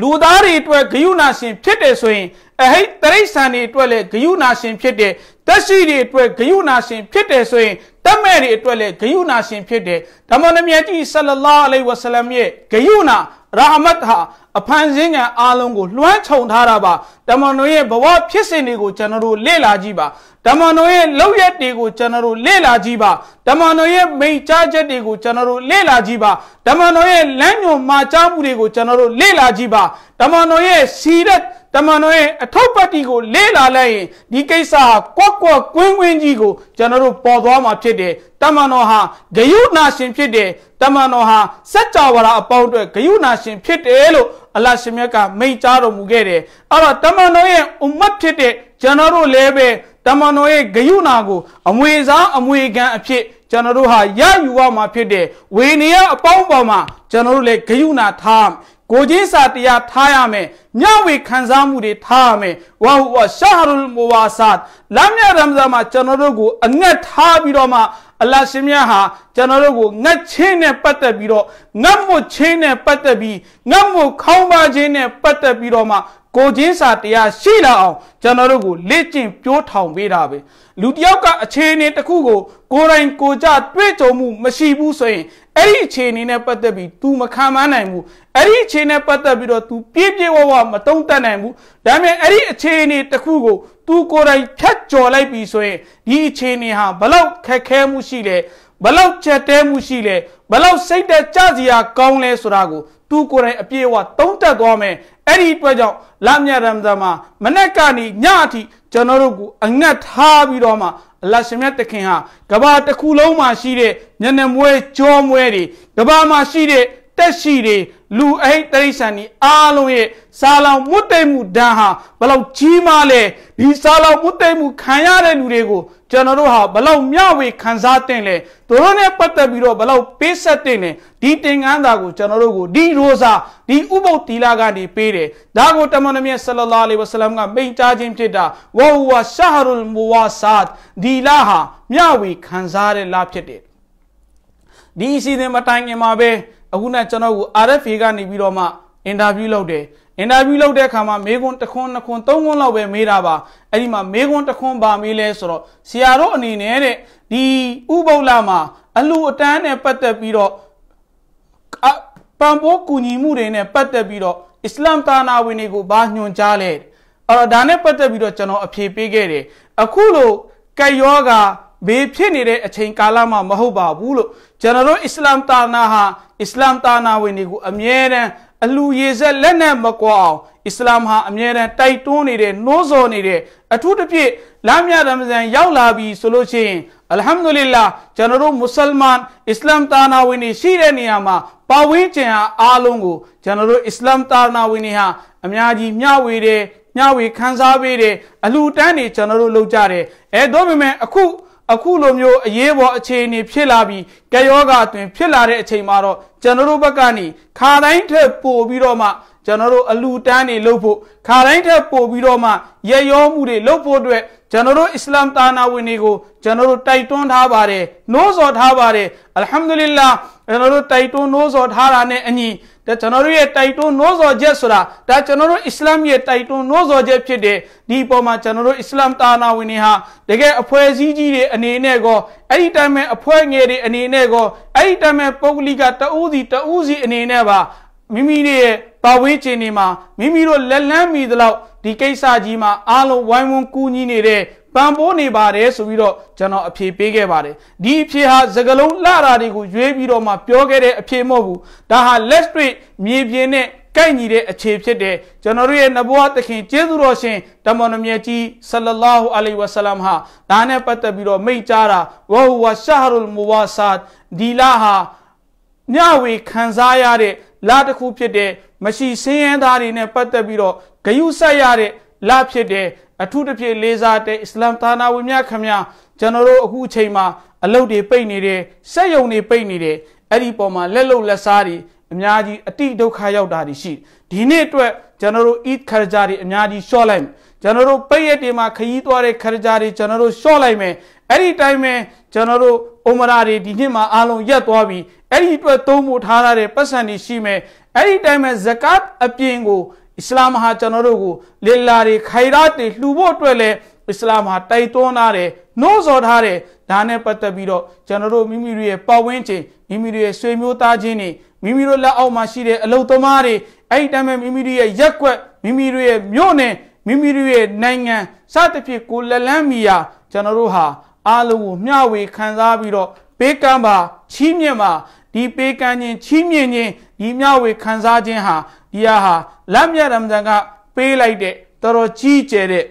လူသားတွေအတွက်ဂယုဏရှင်ဖြစ်တယ်ဆိုရင်အဟိတ်တရိษံတွေအတွက်လည်းဂယုဏရှင်ဖြစ်တယ်တက်ရှိတွေအတွက်ဂယုနာရှင်ဖြစ်တယ်ဆိုရင်တက်မဲ့တွေအတွက်လည်းဂယုနာရှင်ဖြစ်တယ်ဓမ္မနမြတ်ကြီးဆလလာအလိဝဆလမ်ရဲ့ဂယုနာရာဟမတ်ဟာအဖန်ဆင်းငံအားလုံးကိုလွှမ်းခြုံထားတာပါတမန်တော်ရဲ့ဘဝဖြစ်စဉ်တွေကိုကျွန်တော်တို့လေ့လာကြည့်ပါတမန်တော်ရဲ့လောက်ရက်တွေကိုကျွန်တော်တို့လေ့လာကြည့်ပါတမန်တော်ရဲ့မိန့်ကြားချက်တွေကိုကျွန်တော်တို့လေ့လာကြည့်ပါတမန်တော်ရဲ့လမ်းညွှန်မှာကြားမှုတွေကိုကျွန်တော်တို့လေ့လာကြည့်ပါတမန်တော်ရဲ့စီရက်တမန်တော်ရဲ့အထောက်ပတ်တီကိုလေ့လာလိုက်ရင်ဒီကိစ္စဟာကွက်ကွက်ကွင်းကွင်းကြီးကိုကျွန်တော်တို့ပေါ်သွားမှာဖြစ်တယ်တမန်တော်ဟာဂယုဏရှင်ဖြစ်တယ်တမန်တော်ဟာစัจ java ရာအပေါင်းအတွက်ဂယုဏရှင်ဖြစ်တယ်လို့အလရှင်မြတ်ကမိန့်ကြားတော်မူခဲ့တယ်အဲ့တော့တမန်တော်ရဲ့ဥမတ်ဖြစ်တဲ့ကျွန်တော်တို့လည်းပဲတမန်တော်ရဲ့ဂယုဏကို အမွေစားအမွေခံအဖြစ်ကျွန်တော်တို့ဟာရယူရမှာဖြစ်တယ်ဝေနေရအပေါင်းပေါ်မှာကျွန်တော်တို့လည်းဂယုဏထားကိုကြီးစာတရားထားရမယ်မျှဝေခံစားမှုတွေထားရမယ်ဝါဟူဝါရှာဟရုလ်မူဝါဆတ်လမ်းမြရမ်ဇန်မှာကျွန်တော်တို့ကိုအငတ်ထားပြီးတော့မှအလရှင်မြတ်ဟာကျွန်တော်တို့ကိုငတ်ချင်းနဲ့ပတ်သက်ပြီးတော့ငတ်မှုချင်းနဲ့ပတ်သက်ပြီးငတ်မှုခေါင်းပါခြင်းနဲ့ပတ်သက်ပြီးတော့မှကိုချင်းစာတရားရှိလာအောင်ကျွန်တော်တို့ကိုလေ့ကျင့်ပြောထောင်ပေးတာပဲလူတယောက်ကအခြေအနေတစ်ခုကိုကိုယ်တိုင်ကိုကြတွေ့ကြုံမှု မရှိဘူးဆိုရင်အဲ့ဒီအခြေအနေနဲ့ပတ်သက်ပြီး तू မခံမနိုင်ဘူးအဲ့ဒီအခြေအနေနဲ့ပတ်သက်ပြီးတော့ तू ပြည့်ပြည့်ဝဝမတုံ့တက်နိုင်ဘူးဒါပေမဲ့အဲ့ဒီအခြေအနေတစ်ခုကို तू ကိုယ်တိုင်ဖြတ်ကျော်လိုက်ပြီဆိုရင်ဒီအခြေအနေဟာဘလောက်ခက်ခဲမှုရှိလဲဘလောက်ချက်တဲမှုရှိလဲဘလောက်စိတ်တက်ကြစရာကောင်းလဲဆိုတာကို तू ကိုယ်တိုင်အပြည့်အဝတုံးတက်သွားမယ်အဲ့ဒီအတွက်ကြောင့်လမြရမ်ဇန်မှာမနေ့ကနေညအထိကျွန်တော်တို့ကအငတ်ထားပြီးတော့မှအလရှင်မြတ်တခင်ဟာကဘာတစ်ခုလုံးမှာရှိတဲ့မျက်နှာမွဲကြောမွဲတွေကဘာမှာရှိတဲ့တက်ရှိတွေလူအိတ်တိရစ္ဆာန်ဤအားလုံးရဲ့စာလောင်မွတ်တိမ်မှုဒဏ်ဟာဘလောက်ကြီးမားလဲဒီစာလောင်မွတ်တိမ်မှုခံရတဲ့လူတွေကိုကျွန်တော်တို့ဟာဘလောက်မျှဝေခံစားတင်လဲတို့တို့ ਨੇ ပတ်သက်ပြီးတော့ဘလောက်ပေးဆက်တင်လဲဒီတင်ကန်းသာကိုကျွန်တော်တို့ကိုဒီရိုစာဒီဥပုပ်တီလာကနေပေးတယ်ဒါကိုတမန်တော်မြတ်ဆလလာလီဝဆလမ်ကမိန့်ကြားခြင်းဖြစ်တာဝဟူဝါရှာဟရုလ်မူဝါဆတ်ဒီလာဟာမျှဝေခံစားတဲ့လဖြစ်တယ်ဒီအစီအစဉ်မတိုင်ခင်မှာပဲအခုနကျွန်တော်ကို RFA ကနေပြီးတော့မှအင်တာဗျူးလုပ်တယ်အင်တာဗျူးလုပ်တဲ့အခါမှာမေခွန်းတစ်ခွန်းနှစ်ခွန်းသုံးခွန်းလောက်ပဲမေးတာပါအဲ့ဒီမှာမေခွန်းတစ်ခွန်းပါမေးလဲဆိုတော့ဆရာတို့အနေနဲ့တဲ့ဒီဥပုပ်လာမှာအလှအတန်းနဲ့ပတ်သက်ပြီးတော့ပံပိုးကူညီမှုတွေနဲ့ပတ်သက်ပြီးတော့အစ္စလမ်သာနာဝင်တွေကိုဘာညွှန်ကြားလဲအဲ့တော့ဒါနဲ့ပတ်သက်ပြီးတော့ကျွန်တော်အဖြေပေးခဲ့တယ်အခုလို့ကယောဂဘေးဖြစ်နေတဲ့အချိန်ကာလမှမဟုတ်ပါဘူးလို့ကျွန်တော်တို့အစ္စလာမ်တာနာဟာအစ္စလာမ်တာနာဝင်တွေကို အမြဲတမ်းအလူရေဆက်လက်နဲ့မကွာအောင်အစ္စလာမ်ဟာအမြဲတမ်းတိုက်တွန်းနေတဲ့နှိုးဆော်နေတဲ့အထူးသဖြင့်လမ်းမြရမဇန်ရောက်လာပြီဆိုလို့ရှိရင်အလ်ဟမ်ဒူလ illah ကျွန်တော်တို့မွတ်စလမန်အစ္စလာမ်တာနာဝင်တွေရှိတဲ့နေရာမှာပါဝင်ခြင်းဟာအားလုံးကိုကျွန်တော်တို့အစ္စလာမ်တာနာဝင်တွေဟာအများကြီးမျှဝေတယ်မျှဝေခံစားပေးတယ်အလူတန်းတွေကျွန်တော်တို့လုပ်ကြတယ်အဲဒါပေမဲ့အခုအခုလိုမျိုးအရေးပေါ်အခြေအနေ ဖြစ်လာပြီးကယောဂအတွင် ဖြစ်လာတဲ့အချိန်မှာတော့ကျွန်တော်တို့ဘက်ကနေခါတိုင်းထက်ပိုပြီးတော့မှကျွန်တော်တို့အလူတန်းတွေလုပ်ဖို့ခါတိုင်းထက်ပိုပြီးတော့မှရရောမှုတွေလုပ်ဖို့အတွက်ကျွန်တော်တို့အစ္စလာမ်တာနာဝင်တွေကိုကျွန်တော်တို့တိုက်တွန်းထားပါတယ်နှိုးဆော်ထားပါတယ်အလ်ဟမ်ဒူလ illah ကျွန်တော်တို့တိုက်တွန်းနှိုးဆော်ထားတာနဲ့အညီဒါကျွန်တော်တို့ရဲ့တိုက်တွန်းနှိုးဆော်ချက်ဆိုတာဒါကျွန်တော်တို့အစ္စလာမ်ရဲ့တိုက်တွန်းနှိုးဆော်ချက်ဖြစ်တယ်ဒီအပေါ်မှာကျွန်တော်တို့အစ္စလာမ်တာနာဝင်တွေဟာတကယ်အဖွဲ့အစည်းကြီးတွေအနေနဲ့ကောအဲ့ဒီတိုင်းမဲ့အဖွဲ့ငယ်တွေအနေနဲ့ကောအဲ့ဒီတိုင်းမဲ့ပုဂ္ဂလိကတအူးစီတအူးစီအနေနဲ့ပါမိမိရဲ့ပါဝေးခြင်းတွေမှာမိမိတို့လက်လန်းမိသလောက်ဒီကိစ္စကြီးမှာအားလုံးဝိုင်းဝန်းကူညီနေတဲ့ပံပိုးနေပါတယ်ဆိုပြီးတော့ကျွန်တော်အဖြေပေးခဲ့ပါတယ်ဒီအဖြေဟာစကလုံးလှတာတွေကိုရွေးပြီးတော့မှပြောခဲ့တဲ့အဖြေမဟုတ်ဘူးဒါဟာ let's တွေ့မြေပြင်နဲ့ကဲ့ညီတဲ့အခြေဖြစ်တယ်ကျွန်တော်တို့ရဲ့နဗောသခင်ကျေးဇူးတော်ရှင်တမန်တော်မြတ်ကြီးဆလလာဟူအလိဝဆလမ်ဟာဒါနဲ့ပတ်သက်ပြီးတော့မိန့်ကြားတာဝဟူဝါရှာဟရုလ်မူဝါဆာဒီလာဟာညဝေခံစားရတဲ့လတစ်ခုဖြစ်တဲ့မရှိဆင်းရဲသားတွေနဲ့ပတ်သက်ပြီးတော့ဂယုဆက်ရတဲ့လဖြစ်တယ်အထူးသဖြင့်လေးစားတဲ့အစ္စလာမ်သာနာဝင်များခင်ဗျာကျွန်တော်တို့အခုအချိန်မှာအလုပ်တွေပိတ်နေတယ်စက်ရုံတွေပိတ်နေတယ်အဲ့ဒီပေါ်မှာလက်လုံလက်စားတွေအများကြီးအတိဒုက္ခရောက်တာတွေရှိဒီနေ့အတွက်ကျွန်တော်တို့ Eid Kharja တွေအများကြီးရှော့လိုက်ကျွန်တော်တို့ပိတ်ရက်တွေမှာခရီးသွားတဲ့ Kharja တွေကျွန်တော်တို့ရှော့လိုက်မယ်အဲ့ဒီတိုင်းပဲကျွန်တော်တို့အိုမရာတွေဒီနှစ်မှာ အားလုံးရက်သွားပြီအဲ့ဒီအတွက်သုံးဖို့ထားရတဲ့ပတ်စံတွေရှိမယ်အဲ့ဒီတိုင်းပဲဇကာတ်အပြင်ကိုအစ္စလာမ်ဟာကျွန်တော်တို့ကိုလင်လာတွေခိုင်ရာတွေလှူဖို့အတွက်လည်းအစ္စလာမ်ဟာတိုက်တွန်းထားတယ်နှိုးဆော်ထားတယ်ဒါနဲ့ပတ်သက်ပြီးတော့ကျွန်တော်တို့မိမိတို့ရဲ့ပတ်ဝန်းကျင်မိမိတို့ရဲ့ဆွေမျိုးသားချင်းတွေမိမိတို့လက်အောက်မှာရှိတဲ့အလုပ်သမားတွေအဲ့ဒီတိုင်းပဲမိမိတို့ရဲ့ရက်ွက်မိမိတို့ရဲ့မြို့နယ်မိမိတို့ရဲ့နိုင်ငံစသဖြင့်ကိုလက်လန်းမီယာကျွန်တော်တို့ဟာအားလုံးကိုမျှဝေခံစားပြီးတော့ပေးကမ်းပါချီးမြှင့်ပါဒီပေးကမ်းခြင်းချီးမြှင့်ခြင်းဒီမျှဝေခံစားခြင်းဟာဒီဟာလမ်းမြတ်ရမဇန်ကပေးလိုက်တဲ့တော်တော်ကြီးကျယ်တဲ့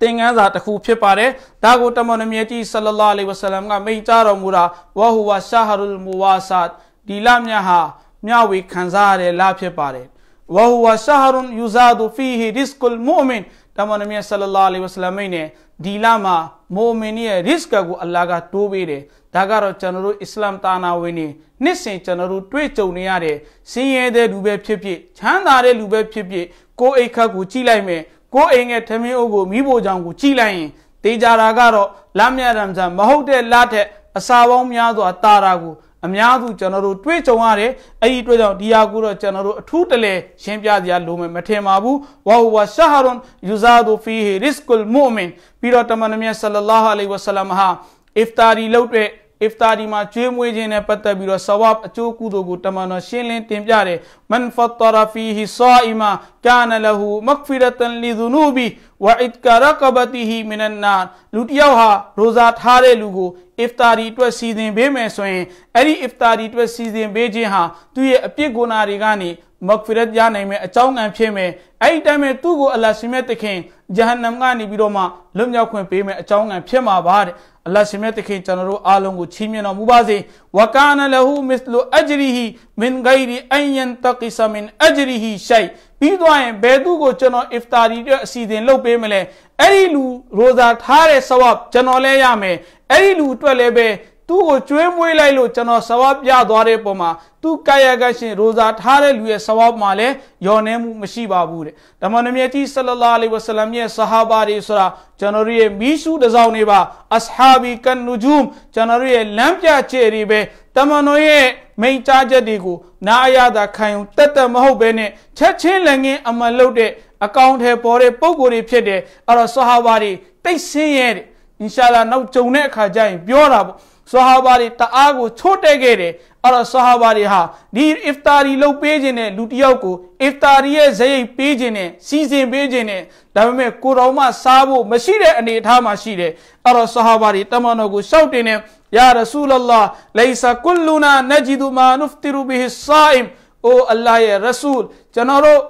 သင်ခန်းစာတစ်ခုဖြစ်ပါတယ်ဒါကိုတမန်တော်မြတ်ကြီးဆလလာလဟ်ဝဆလမ်ကမိန့်ကြားတော်မူတာဝဟူဝါရှာဟရူလ်မူဝါဆတ်ဒီလမြတ်ဟာမျှဝေခံစားရတဲ့လဖြစ်ပါတယ်ဝဟူဝါရှာဟရူန်ယူဇာဒူဖီဟီရစ်ကုလ်မူမင်တမန်တော်မြတ်ဆလလာလဟ်ဝဆလမ်မိန့်နဲ့ဒီလမှာမိုမင်ရဲ့ risk ကိုအလ္လာဟ်ကတိုးပေးတယ်ဒါကတော့ကျွန်တော်တို့အစ္စလာမ်တာနာဝင်နေနှစ်စဉ်ကျွန်တော်တို့တွေ့ကြုံနေရတဲ့ဆင်းရဲတဲ့လူပဲဖြစ်ဖြစ်ချမ်းသာတဲ့လူပဲဖြစ်ဖြစ်ကိုယ်အိတ်ခတ်ကိုကြည့်လိုက်မယ်ကိုယ်အိမ်ရဲ့ထမင်းအုပ်ကိုမိဖို့ကြောင့်ကိုကြည့်လိုက်ရင်တေးကြတာကတော့လမ်းမြရမ်ဇန်မဟုတ်တဲ့လထက်အစာပေါင်းများစွာတာတာကိုအများစုကျွန်တော်တို့တွေးကြုံရတယ်အဲ့ဒီတွေ့ကြောင့်ဒီဟာကိုတော့ကျွန်တော်တို့အထူးတလဲရှင်းပြစရာလိုမယ်မထင်ပါဘူးဝါဟူဝါရှာဟာရွန်ယူဇာဒူဖီဟီရစ်ကုလ်မူမင်ပြီးတော့တမန်တော်မြတ်ဆလလာဟူအလိုင်ဝဆလမ်ဟာအစ်ဖတာရီလုပ်တဲ့အစ်တာဒီမှာကျွေးမွေးခြင်းနဲ့ပတ်သက်ပြီးတော့ဆဝပ်အကျိုးကုသိုလ်ကိုတမန်တော်ရှင်းလင်းတင်ပြတယ်မန်ဖတ်တရာဖီဟီဆာအီမာကာနလဟူမဂ်ဖီရတန်လီဇူနူဘီဝအစ်ကာရကဘတီဟီမင်နန်လူတယောက်ဟာရိုဇာထားတဲ့လူကိုအစ်တာဒီအတွက်စီစဉ်ပေးမယ်ဆိုရင်အဲ့ဒီအစ်တာဒီအတွက်စီစဉ်ပေးခြင်းဟာသူ့ရဲ့အပြစ်ကိုယ်နာတွေကနေမဂ်ဖီရတ်ရနိုင်မယ်အကြောင်းငံဖြစ်မယ်အဲ့ဒီတိုင်းပဲသူ့ကိုအလ္လာဟ်ရှင်မြတ်သခင်ဂျဟန္နမ်ကနေပြီးတော့မှလွတ်မြောက်ခွင့်ပေးမယ်အကြောင်းငံဖြစ်မှာပါတဲ့အလ္လာဟ်ရှင်မြတ်သခင်ကျွန်တော်တို့အားလုံးကိုချီးမြှင့်တော်မူပါစေဝကာနလဟူမစ်လူအဂျရီဟီမင်ဂိုင်ရီအန်ယန်တကီဆမင်အဂျရီဟီရှိုင်ပြီးသွားရင်ဘယ်သူကိုကျွန်တော်အစ်တာရီအတွက်အစီအစဉ်လုပ်ပေးမလဲအဲ့ဒီလူရိုဇာထားတဲ့ဆဝပ်ကျွန်တော်လဲရမယ်အဲ့ဒီလူအတွက်လည်းပဲသူ့ကိုကျွေးမွေးလိုက်လို့ကျွန်တော်ဆဝါပြသွားတဲ့ပုံမှာသူ့ကာယကရှင်ရိုဇာထားတဲ့လူရဲ့ဆဝါမှာလည်းယော်နေမှုမရှိပါဘူးတဲ့ဓမ္မနမြတ်ကြီးဆလလာလီဝဆလမ်ရဲ့ဆဟာဘာတွေဆိုတာကျွန်တော်တို့ရဲ့မိရှုတစ်စောင်းတွေပါအစဟာဘီကန်နူဂျူမ်ကျွန်တော်တို့ရဲ့လမ်းပြချေတွေပဲတမန်တော်ရဲ့မိန်ကြားချက်တွေကိုနာအရသာခံယူတတ်တတ်မဟုတ်ပဲနဲ့ချက်ချင်းလည်းငင်းအမလုတ်တဲ့အကောင့်ထဲပေါ်တဲ့ပုံကိုယ်တွေဖြစ်တယ်အဲ့တော့ဆဟာဘာတွေတိတ်ဆင်းရဲတယ်အင်ရှာလာနောက်ကြုံတဲ့အခါကျရင်ပြောတာပေါ့ဆဟာဘာတွေတအားကိုချို့တက်ခဲ့တယ်အဲ့တော့ဆဟာဘာတွေဟာဒီအစ်ဖတာရီလုပ်ပေးခြင်းနဲ့လူတယောက်ကိုအစ်ဖတာရီရဲ့ဇယိတ်ပေးခြင်းနဲ့စီစဉ်ပေးခြင်းနဲ့ဒါပေမဲ့ကိုတော်မှစားဖို့မရှိတဲ့အနေအထားမှာရှိတယ်အဲ့တော့ဆဟာဘာတွေတမန်တော်ကိုရှောက်တင်တယ်ယာရဆူလလာလေဆာကုလနာနဂျီဒူမာနုဖတီရူဘီဟ်ဆာအင်အိုအလ္လာဟ်ရဲ့ရဆူလ်ကျွန်တော်တို့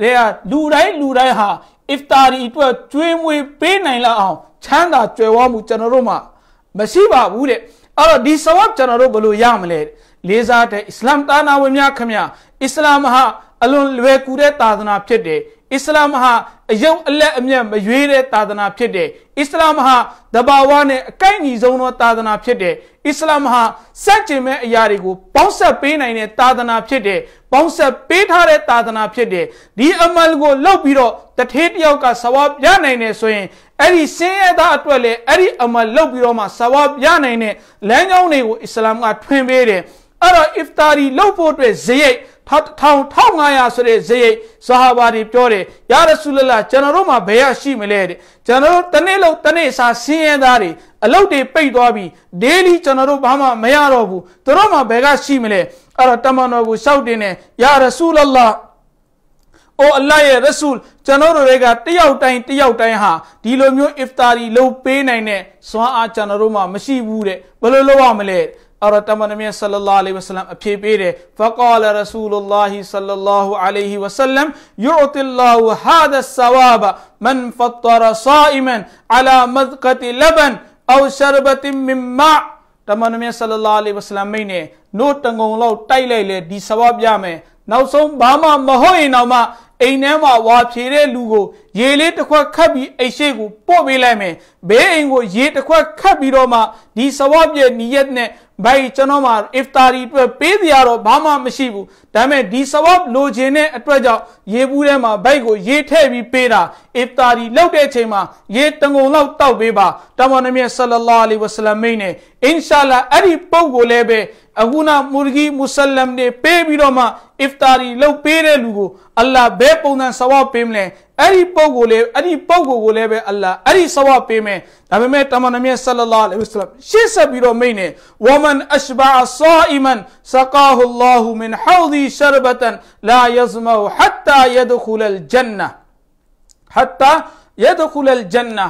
တဲ့ဟာလူတိုင်းလူတိုင်းဟာအစ်ဖတာရီအတွက်ကျွေးမွေးပေးနိုင်လောက်အောင်ချမ်းသာကြွယ်ဝမှုကျွန်တော်တို့မှမရှိပါဘူးတဲ့အဲ့တော့ဒီဆဝပ်ကျွန်တော်တို့ဘယ်လိုရမလဲလေးစားတဲ့အစ္စလာမ်သာနာဝင်များခမအစ္စလာမ်ဟာအလွန်လွယ်ကူတဲ့သာသနာဖြစ်တယ်အစ္စလာမ်ဟာအယုံအလက်အမျက်မရွေးတဲ့သာသနာဖြစ်တယ်။အစ္စလာမ်ဟာတဘာဝနဲ့အကိုက်ညီဆုံးသောသာသနာဖြစ်တယ်။အစ္စလာမ်ဟာစန့်ကျင်မဲ့အရာတွေကိုပေါင်းဆက်ပေးနိုင်တဲ့သာသနာဖြစ်တယ်။ပေါင်းဆက်ပေးထားတဲ့သာသနာဖြစ်တယ်။ဒီအမလ်ကိုလုပ်ပြီးတော့တထေးတယောက်ကဆဝါပြနိုင်တယ်ဆိုရင်အဲ့ဒီဆင်းရဲသားအတွက်လည်းအဲ့ဒီအမလ်လုပ်ပြီးတော့မှဆဝါပြနိုင်တဲ့လမ်းကြောင်းတွေကိုအစ္စလာမ်ကထွင်ပေးတယ်။အဲ့တော့ iftari လုပ်ဖို့အတွက်ဇယိတ်1500ဆိုတဲ့ဇယိတ်ဆဟာဘာတွေပြောတယ်ယာရဆူလလာကျွန်တော်တို့မှာဘယ်ရရှိမလဲတဲ့ကျွန်တော်တို့တနေ့လုံးတနေ့စာဆင်းရဲသားတွေအလုပ်တွေပိတ်သွားပြီ daily ကျွန်တော်တို့ဘာမှမရတော့ဘူးသူတို့မှာဘယ်ကရှိမလဲအဲ့တော့တမန်တော်ကိုရှောက်တင်တယ်ယာရဆူလလာအိုအလ္လာဟ်ရဲ့ရဆူလ်ကျွန်တော်တို့တွေကတယောက်တိုင်းတယောက်တိုင်းဟာဒီလိုမျိုး iftari လုပ်ပေးနိုင်တဲ့စွမ်းအားကျွန်တော်တို့မှာမရှိဘူးတဲ့ဘယ်လိုလုပ်ရမလဲအော်ရတမန်မြတ်ဆလလာလဟ်ဝဆလမ်အဖြေပေးတယ်ဖကာလရဆူလလာဟီဆလလာဟူအလိုင်ဟီဝဆလမ်ယူအတီလာဟူဟာဒဆဝါဘမန်ဖတ်တရဆာအီမန်အလာမဒကတီလဘန်အောရှရဘတီမင်မာတမန်မြတ်ဆလလာလဟ်ဝဆလမ်မိနေနို့တငုံလောက်တိုက်လိုက်လေဒီဆဝါပြမယ်နောက်ဆုံးဘာမှမဟုတ်ရင်တော့မှအိမ်ထဲမှာဝါဖြေတဲ့လူကိုရေလေးတစ်ခွက်ခတ်ပြီးအိတ်ရှိကိုပို့ပေးလိုက်မယ်။ဘေးအိမ်ကိုရေတစ်ခွက်ခတ်ပြီးတော့မှဒီစဝပြည့်နီရက်နဲ့ဘိုက်ကျွန်တော်မှာ iftar အတွက်ပေးစရာတော့ဘာမှမရှိဘူးဒါပေမဲ့ဒီ sawab လိုချင်တဲ့အတွက်ကြောင့်ရေဘူးထဲမှာဘိုက်ကိုရေထည့်ပြီးပေးတာ iftar လောက်တဲ့အချိန်မှာရေတငုံလောက်တောက်ပေးပါတမန်တော်မြတ်ဆလ္လာလဟ်အလัยဟိဝဆလမ်မိတ်နဲ့အင်ရှာလာအဲ့ဒီပုံကိုလည်းပဲအခုနမူရဂီမုဆလမ်တွေပေးပြီးတော့မှအစ်ဖတာရီလုပ်ပေးတဲ့လူကိုအလ္လာဟ်ဘယ်ပုံစံဆဝပေးမလဲအဲ့ဒီပုံကိုလေအဲ့ဒီပုံကိုကိုလည်းပဲအလ္လာဟ်အဲ့ဒီဆဝပေးမယ်ဒါပေမဲ့တမန်တော်မြတ်ဆလ္လာလဟ်အလိုင်းဝါဆလမ်ရှေ့ဆက်ပြီးတော့မိန့်နေဝမန်အရှဘာဆာအီမန်ဆကာဟူလ္လာဟူမင်ဟောဒီရှရဘတန်လာယဇမူဟတ်တာယဒခူလ်ဂျန်နာဟတ်တာယဒခူလ်ဂျန်နာ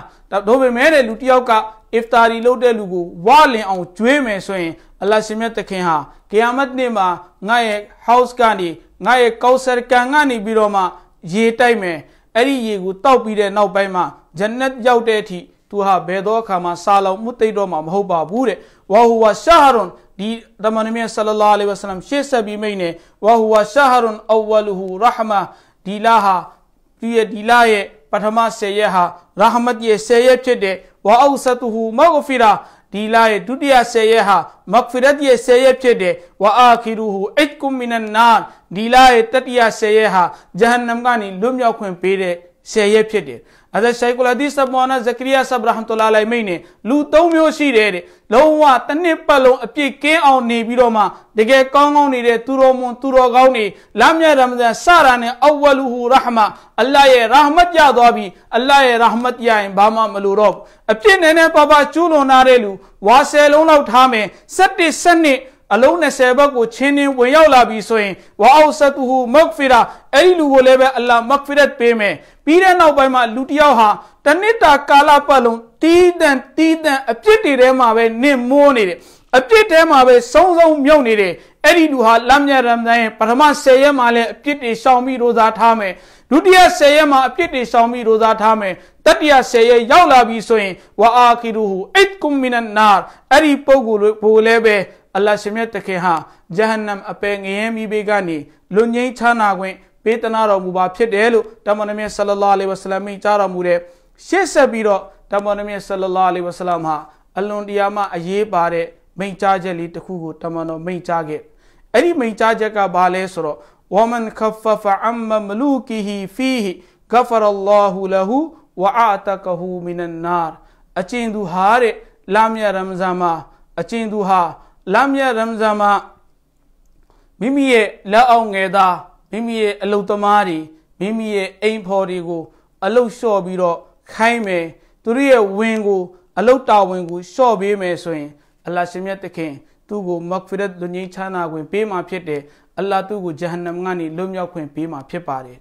ဒါပေမဲ့လူတယောက်က iftar လုပ်တဲ့လူကိုဝါလင်အောင်ကျွေးမယ်ဆိုရင်အလရှင်မြတ်သခင်ဟာကယာမတ်နေ့မှာငါရဲ့ house ကနေငါရဲ့ကောက်ဆာကန်ကနေပြီးတော့မှရေတိုက်မယ်အဲ့ဒီရေကိုတောက်ပြီးတဲ့နောက်ပိုင်းမှာဂျန်နတ်ရောက်တဲ့အထိသူဟာဘယ်တော့အခါမှစာလောင်မှုတိတ်တော့မှမဟုတ်ပါဘူးတဲ့ဝါဟူဝါရှာဟရွန်ဒီတမန်တော်မြတ်ဆလလာလဟ်ဝါဆလမ်ရှေ့ဆက်ပြီးမိတ်နေဝါဟူဝါရှာဟရွန်အဝလဟူရဟမာဒီလာဟာသူရဲ့ဒီလာရဲ့ပထမ၁၀ရက်ဟာရဟမတ်ရဲ့၁၀ရက်ဖြစ်တဲ့ဝါအောက်ဆတ်ဟူမဂ်ဖီရာဒီလရဲ့ဒုတိယဆယ်ရက်ဟာမဂ်ဖီရတ်ရဲ့ဆယ်ရက်ဖြစ်တယ်ဝါအာခီရူဟူအိတ်ကုမီနန်နာဒီလရဲ့တတိယဆယ်ရက်ဟာဂျဟန်နမ်ကနေလွတ်မြောက်ခွင့်ပေးတဲ့ဆယ်ရက်ဖြစ်တယ်အဇရှိုက်ကလဒီဆဘဝနာဇကရီယာဆဘရဟမ်တူလာလိုင်မိတ်နဲ့လူသုံးမျိုးရှိတယ်တဲ့လုံးဝတစ်နှစ်ပတ်လုံးအပြည့်ကင်းအောင်နေပြီးတော့မှတကယ်ကောင်းကောင်းနေတဲ့သူတော်မွန်သူတော်ကောင်းတွေလမ်းမြတ်ရမဇန်စတာနဲ့အဝလူဟူရဟမအလ္လာဟ်ရဲ့ရဟမတ်ရသွားပြီးအလ္လာဟ်ရဲ့ရဟမတ်ရရင်ဘာမှမလိုတော့အပြည့်နဲ့နဲ့ပါပါကျူးလွန်လာတဲ့လူဝါဆယ်လုံးလောက်ထားမယ်၁၁၁နှစ်အလုံး20ဘက်ကိုချင်းချင်းဝင်ရောက်လာပြီဆိုရင်ဝါအောဆတ်ဟူမဂ်ဖီရာအဲ့ဒီလူကိုလည်းပဲအလ္လာဟ်မဂ်ဖီရတ်ပေးမယ်ပြီးတဲ့နောက်ပိုင်းမှာလူတယောက်ဟာတနစ်တာကာလပတ်လုံးတီးတန့်တီးတန့်အပြစ်တွေထဲမှာပဲနင့်မိုးနေတယ်အပြစ်ထဲမှာပဲဆုံးဆုံးမြုပ်နေတယ်အဲ့ဒီလူဟာလမ်းမြတ်ရမ်ဇန်ရဲ့ပထမ10ရက်မှာလည်းအပြစ်တွေရှောင်ပြီးရိုးစားထားမယ်ဒုတိယ10ရက်မှာအပြစ်တွေရှောင်ပြီးရိုးစားထားမယ်တတိယ10ရက်ရောက်လာပြီဆိုရင်ဝါအာခီရူဟူအိတ်ကွမ်မီနန်နာအဲ့ဒီပုံကိုဘိုလဲပဲအလ္လာရှင်မြတ်တခင်ဟာဂျဟန္နမ်အပယ်ငရဲမိဘေကနေလွန်ငိမ့်ချနာခွင့်ပေးသနာတော်မူပါဖြစ်တယ်လို့တမန်တော်မြတ်ဆလလာလဟ်ဝဆလမ်ကြားတော်မူတဲ့ရှေ့ဆက်ပြီးတော့တမန်တော်မြတ်ဆလလာလဟ်ဝဆလမ်ဟာအလွန်တရာမှအရေးပါတဲ့မိန့်ကြားချက်လေးတစ်ခုကိုတမန်တော်မိန့်ကြားခဲ့အဲ့ဒီမိန့်ကြားချက်ကဘာလဲဆိုတော့ဝမန်ခဖဖအမ်မမလူကီဟီဖီဟီဂဖရလလာဟူလဟူဝအာတကဟူမင်န်နာအကျဉ်သူဟာတဲ့လာမြရမဇန်မှာအကျဉ်သူဟာလာမြရမဇန်မှာမိမိရဲ့လက်အောင်ငယ်သားမိမိရဲ့အလုသမားတွေမိမိရဲ့အိမ်ဖော်တွေကိုအလုလျှော့ပြီးတော့ခိုင်းမယ်သူတို့ရဲ့ဝင်ကို အလုတာဝင်ကိုလျှော့ပေးမယ်ဆိုရင်အလ္လာရှင်မြတ်သခင်သူ့ကိုမဂ်ဖီရတ်ဒုညိချာနာခွင့်ပေးမှာဖြစ်တယ်အလ္လာသူ့ကိုဂျဟန္နမ်ကနေလွတ်မြောက်ခွင့်ပေးမှာဖြစ်ပါတယ်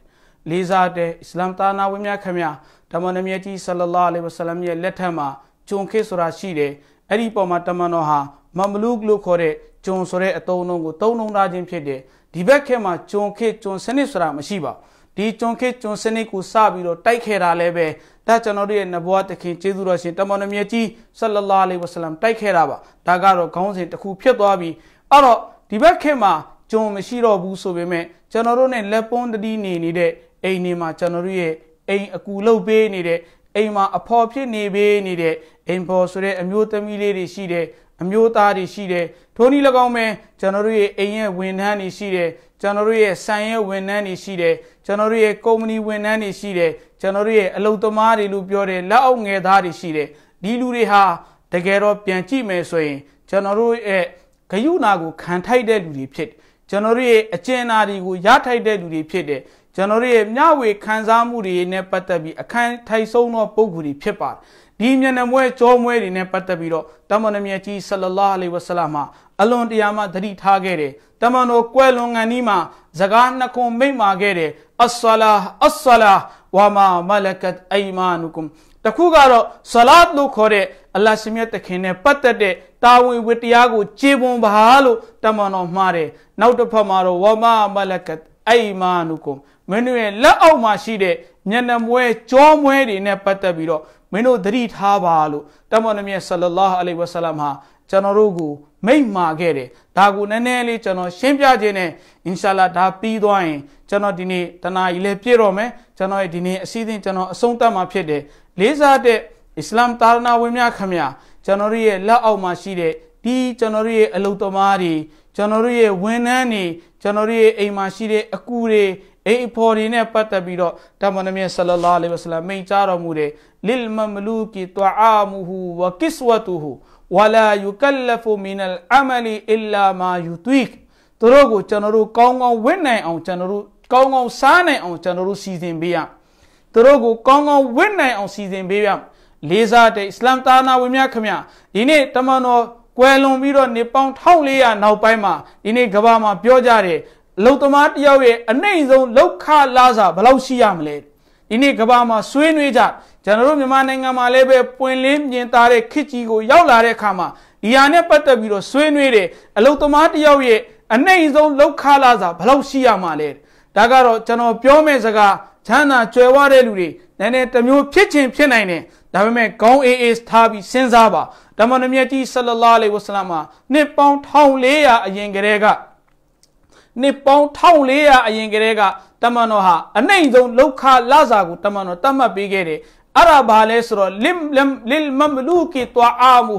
လေးစားတဲ့အစ္စလာမ်သာနာဝင်များခင်ဗျာတမန်တော်မြတ်ကြီးဆလလာလဟ်ဝဆလမ်ရဲ့လက်ထက်မှာဂျုံခေဆိုတာရှိတယ်အဲ့ဒီပုံမှာတမန်တော်ဟာမမလူးလို့ခေါ်တဲ့ဂျုံဆိုတဲ့အတုံးလုံးကိုသုံးလုံးသားခြင်းဖြစ်တယ်ဒီဘက်ခေတ်မှာဂျွန်ခေတ်ဂျွန်စနစ်ဆိုတာမရှိပါဘူးဒီဂျွန်ခေတ်ဂျွန်စနစ်ကိုစပြီးတော့တိုက်ခဲ့တာလည်းပဲဒါကျွန်တော်တို့ရဲ့နဘွားတခင်ကျေးဇူးတော်ရှင်တမန်တော်မြတ်ကြီးဆလလာလေးဝဆလမ်တိုက်ခဲ့တာပါဒါကတော့ခေါင်းစဉ်တစ်ခုဖြစ်သွားပြီအဲ့တော့ဒီဘက်ခေတ်မှာဂျွန်မရှိတော့ဘူးဆိုပေမဲ့ကျွန်တော်တို့နဲ့လက်ပွန်းတတိနေနေတဲ့အိမ်နေမှာကျွန်တော်တို့ရဲ့အိမ်အကူလုပ်ပေးနေတဲ့အိမ်မှာအဖော်ဖြစ်နေပေးနေတဲ့အိမ်ဖော်ဆိုတဲ့အမျိုးသမီးလေးတွေရှိတယ်အမျိုးသားတွေရှိတယ်ထိုနည်း၎င်းပဲကျွန်တော်တို့ရဲ့အိမ်ရဲ့ဝန်ထမ်းတွေရှိတယ်ကျွန်တော်တို့ရဲ့ဆိုင်ရဲ့ဝန်ထမ်းတွေရှိတယ်ကျွန်တော်တို့ရဲ့ကုမ္ပဏီဝန်ထမ်းတွေရှိတယ်ကျွန်တော်တို့ရဲ့အလုပ်သမားတွေလို့ပြောတယ်လက်အောက်ငယ်သားတွေရှိတယ်ဒီလူတွေဟာတကယ်တော့ပြန်ကြည့်မယ်ဆိုရင် ကျွန်တော်တို့ရဲ့ဂယုနာကိုခံထိုက်တဲ့လူတွေဖြစ်ကျွန်တော်တို့ရဲ့အကျဉ်းနာတွေကိုရထိုက်တဲ့လူတွေဖြစ်တယ်ကျွန်တော်တို့ရဲ့မျှဝေခံစားမှုတွေနဲ့ပတ်သက်ပြီးအခန်းထိုက်ဆုံးသောပုံကူတွေဖြစ်ပါတယ်ဒီမျက်နှာမွဲကြောမွဲတွေနဲ့ပတ်သက်ပြီးတော့တမန်တော်မြတ်ကြီးဆလလာလီဝဆလာမအလွန်တရာမှသတိထားခဲ့တယ်တမန်တော်ကွဲလွန်ငန်ဒီမှာစကားနှခုံမိတ်မာခဲ့တယ်အဆလာအဆလာဝါမာမလကတ်အိမာနုကုမ်တခုကတော့ဆလာတ်လို့ခေါ်တဲ့အလ္လာဟ်ရှင်မြတ်သခင်နဲ့ပတ်သက်တဲ့တာဝန်ဝတရားကိုခြေပွန်ပါလို့တမန်တော်မှားတယ်နောက်တစ်ဖက်မှာတော့ဝါမာမလကတ်အိမာနုကုမ်မင်းတို့ရဲ့လက်အောက်မှာရှိတဲ့ညဏမွဲကြောမွဲတွေနဲ့ပတ်သက်ပြီးတော့မင်းတို့သတိထားပါလို့တမန်တော်မြတ်ဆလလာအလိဝဆလမ်ဟာကျွန်တော်တို့ကိုမိန့်မာခဲ့တယ်ဒါကိုနည်းနည်းလေးကျွန်တော်ရှင်းပြခြင်းနဲ့အင်ရှာလာဒါပြီးသွားရင်ကျွန်တော်ဒီနေ့တနာကြီးလည်းပြည့်တော့မယ်ကျွန်တော်ဒီနေ့အစည်းအဝေးကျွန်တော်အဆုံးသတ်မှာဖြစ်တယ်လေးစားတဲ့အစ္စလာမ်သာသနာဝင်များခမရကျွန်တော်ရဲ့လက်အောက်မှာရှိတဲ့ဒီကျွန်တော်ရဲ့အလုသမားတွေကျွန်တော်ရဲ့ဝန်ထမ်းတွေကျွန်တော်ရဲ့အိမ်မှာရှိတဲ့အကူတွေအိမ်ဖော်တွေနဲ့ပတ်သက်ပြီးတော့တမန်တော်မြတ်ဆလလာလဟ်ဝဆလမ်မိန့်ကြားတော်မူတဲ့လစ်မမလူကီတွအာမူဟူဝကစ္စဝတူဟူဝလာယူကလဖူမင်အလ်အမလီအလ္လာမာယူတွိကသူတို့ကိုကျွန်တော်တို့ကောင်းကောင်းဝင့်နိုင်အောင်ကျွန်တော်တို့ကောင်းကောင်းစားနိုင်အောင်ကျွန်တော်တို့စီစဉ်ပေးရသူတို့ကိုကောင်းကောင်းဝင့်နိုင်အောင်စီစဉ်ပေးရလေးစားတဲ့အစ္စလမ်သာနာဝင်များခမဒီနေ့တမန်တော်ကွယ်လွန်ပြီးတော့နေပေါင်း1400နောက်ပိုင်းမှာဒီနေ့ကမ္ဘာမှာပြောကြတယ်အလုတ်သမားတယောက်ရဲ့အနိုင်ဆုံးလောက်ခလာစာဘယ်လောက်ရှိရမလဲဒီနေ့ကဘာမှာဆွေးနွေးကြကျွန်တော်တို့မြန်မာနိုင်ငံမှာလည်းပဲပွင့်လင်းမြင်သာတဲ့ခေတ်ကြီးကိုရောက်လာတဲ့အခါမှာဒီဟာနဲ့ပတ်သက်ပြီးတော့ဆွေးနွေးတယ်အလုတ်သမားတယောက်ရဲ့အနိုင်ဆုံးလောက်ခလာစာဘယ်လောက်ရှိရမှာလဲဒါကတော့ကျွန်တော်ပြောမယ့်စကားချမ်းသာကြွယ်ဝတဲ့လူတွေနည်းနည်းတမျိုးဖြစ်ချင်းဖြစ်နိုင်တယ်ဒါပေမဲ့ကောင်းအေးအေးထားပြီးစဉ်းစားပါဓမ္မနမြတ်ကြီးဆလလာလေးဝဆလမ်မှာနှစ်ပေါင်း1400အရင်ကတည်းကနှစ်ပေါင်း1400အရင်ကတည်းကတမန်တော်ဟာအနိုင်ဆုံးလောက်ခလစာကိုတမန်တော်တတ်မှတ်ပေးခဲ့တယ်အဲ့ဒါဘာလဲဆိုတော့လင်လင်မမလူကီတွာအာမူ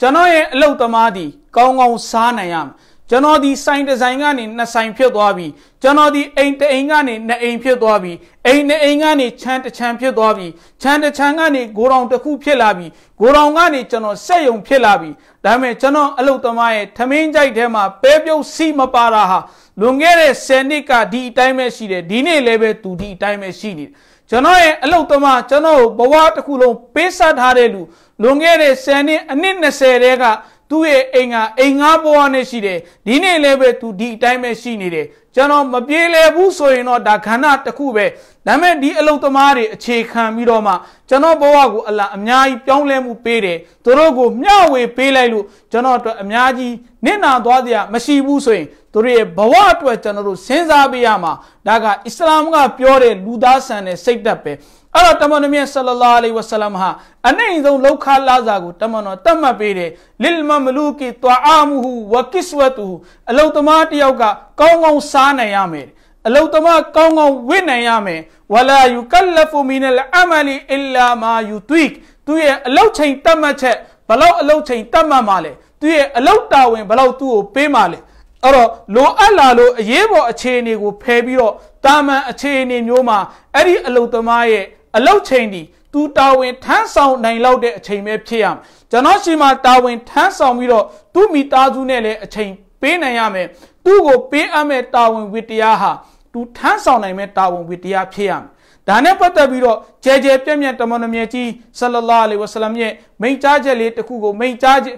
ကျွန်တော်ရဲ့အလုတ်သမားဒီကောင်းကောင်းစားနိုင်ရမယ်ကျွန်တော်ဒီဆိုင်ဒီဇိုင်ကနေနှစ်ဆိုင်ဖြစ်သွားပြီကျွန်တော်ဒီအိမ်တအိမ်ကနေနှစ်အိမ်ဖြစ်သွားပြီအိမ်နှစ်အိမ်ကနေခြံတစ်ခြံဖြစ်သွားပြီခြံတစ်ခြံကနေဂိုဒေါင်တစ်ခုဖြစ်လာပြီဂိုဒေါင်ကနေကျွန်တော်စက်ယုံဖြစ်လာပြီဒါပေမဲ့ကျွန်တော်အလုတ်သမားရဲ့ထမင်းကြိုက်ထဲမှာပဲပြုတ်စီမပါတာဟာလွန်ခဲ့တဲ့10နှစ်ကဒီအတိုင်းပဲရှိတယ်ဒီနေ့လည်းပဲသူဒီအတိုင်းပဲရှိနေတယ်ကျွန်တော်ရဲ့အလုတ်သမားကျွန်တော်ဘဝတစ်ခုလုံးပေးဆပ်ထားတဲ့လူလွန်ခဲ့တဲ့10နှစ်အနည်း20တဲကသူ့ရဲ့အိမ်ကအိမ်ငါးဘဝနဲ့ရှိတယ်ဒီနေ့လည်းပဲသူဒီအတိုင်းပဲရှိနေတယ်ကျွန်တော်မပြေလည်ဘူးဆိုရင်တော့ဒါခန္ဓာတစ်ခုပဲဒါမဲ့ဒီအလုသမားတွေအခြေခံပြီးတော့မှကျွန်တော်ဘဝကိုအလားအများကြီးပြောင်းလဲမှုပေးတယ်သူတို့ကိုမျှဝေပေးလိုက်လို့ကျွန်တော်တို့အများကြီးနစ်နာသွားစရာမရှိဘူးဆိုရင်သူတို့ရဲ့ဘဝအတွက်ကျွန်တော်တို့စဉ်းစားပေးရမှာဒါကအစ္စလာမ်ကပြောတဲ့လူသားဆန်တဲ့စိတ်သက်ပဲအဲ့တော့တမန်တော်မြတ်ဆလလာလဟ်ဝဆလမ်ဟာအနိုင်ဆုံးလောက်ခလာစာကိုတမန်တော်တတ်မှတ်ပေးတယ်လစ်မမလူကီတွာအာမူဟူဝကစ်ဝတ်ဟူအလုသမားတယောက်ကကောင်းကောင်းစားနိုင်ရမယ်အလုသမားကောင်းကောင်းဝင့်နိုင်ရမယ်ဝလာယူကလဖူမီနလအမလီအစ်လာမာယူတွိကသူရဲ့အလုချိန်တတ်မှတ်ချက်ဘလောက်အလုချိန်တတ်မှတ်မှာလဲသူရဲ့အလုတာဝန်ဘလောက်သူ့ကိုပေးမှာလဲအဲ့တော့လိုအပ်လာလို့အရေးပေါ်အခြေအနေကိုဖယ်ပြီးတော့တာမန်အခြေအနေမျိုးမှာအဲ့ဒီအလုသမားရဲ့အလောက်ချိန်ဒီသူတာဝန်ထမ်းဆောင်နိုင်လောက်တဲ့အချိန်ပဲဖြစ်ရမယ်ကျွန်တော်ရှိမှတာဝန်ထမ်းဆောင်ပြီးတော့သူ့မိသားစုနဲ့လည်းအချိန်ပေးနိုင်ရမယ်သူ့ကိုပေးအပ်မဲ့တာဝန်ဝတ္တရားဟာသူထမ်းဆောင်နိုင်မဲ့တာဝန်ဝတ္တရားဖြစ်ရမယ်ဒါနဲ့ပတ်သက်ပြီးတော့ကြဲကြဲပြန့်ပြန့်တမန်တော်မြတ်ကြီးဆလလာလဟ်ဝဆလမ်ရဲ့မိန့်ကြားချက်လေးတစ်ခုကိုမိန့်ကြားချက်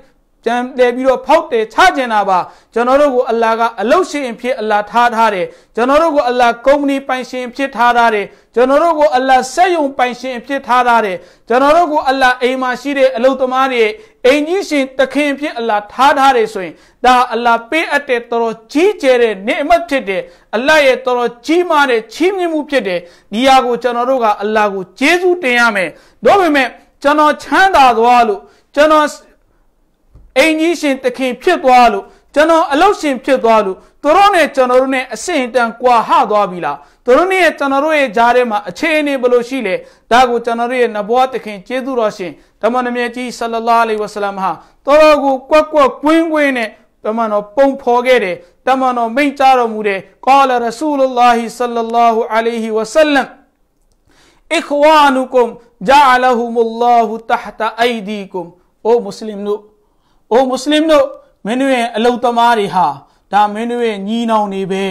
တန်တယ်ပြီးတော့ဖောက်တယ်ချကျင်တာပါကျွန်တော်တို့ကိုအလာကအလုတ်ရှင်ဖြစ်အလာထားထားတယ်ကျွန်တော်တို့ကိုအလာကုမ္ပဏီပိုင်ရှင်ဖြစ်ထားထားတယ်ကျွန်တော်တို့ကိုအလာစက်ယုံပိုင်ရှင်ဖြစ်ထားထားတယ်ကျွန်တော်တို့ကိုအလာအိမ်မှာရှိတဲ့အလုတ်သမားတွေအိမ်ကြီးရှင်တခင်ဖြစ်အလာထားထားတယ်ဆိုရင်ဒါအလာပေးအပ်တဲ့တော်တော်ကြီးကျယ်တဲ့နေအမတ်ဖြစ်တဲ့အလာရဲ့တော်တော်ကြီးမားတဲ့ချီးမြှင့်မှုဖြစ်တဲ့ဒီဟာကိုကျွန်တော်တို့ကအလာကိုကျေးဇူးတင်ရမယ်ဒါပေမဲ့ကျွန်တော်ချမ်းသာသွားလို့ကျွန်တော်အင်ကြီးရှင်တခင်ဖြစ်သွားလို့ကျွန်တော်အလောက်ရှင်ဖြစ်သွားလို့သူတို့နဲ့ကျွန်တော်တို့နဲ့အဆင့်တန်ကွာဟသွားပြီလားသူတို့နဲ့ကျွန်တော်တို့ရဲ့ကြားထဲမှာအခြေအနေဘယ်လိုရှိလဲဒါကိုကျွန်တော်တို့ရဲ့နဘွားတခင်ကျေးဇူးတော်ရှင်ဓမ္မနမြတ်ကြီးဆလလာလီဝဆလမ်ဟာတော်တော်ကိုကွက်ကွက်ကွင်းကွင်းနဲ့တမန်တော်ပုံဖော်ခဲ့တယ်တမန်တော်မိန့်ကြားတော်မူတယ်ကာလရဆူလလာဟီဆလလာဟူအလိဟီဝဆလမ် إخوانكم جعلهم الله تحت أيديكم أو مسلم نو အိုမွတ်စလင်တို့မင်းတို့ရဲ့အလौသမားတွေဟာဒါမင်းတို့ရဲ့ညီနောင်တွေပဲ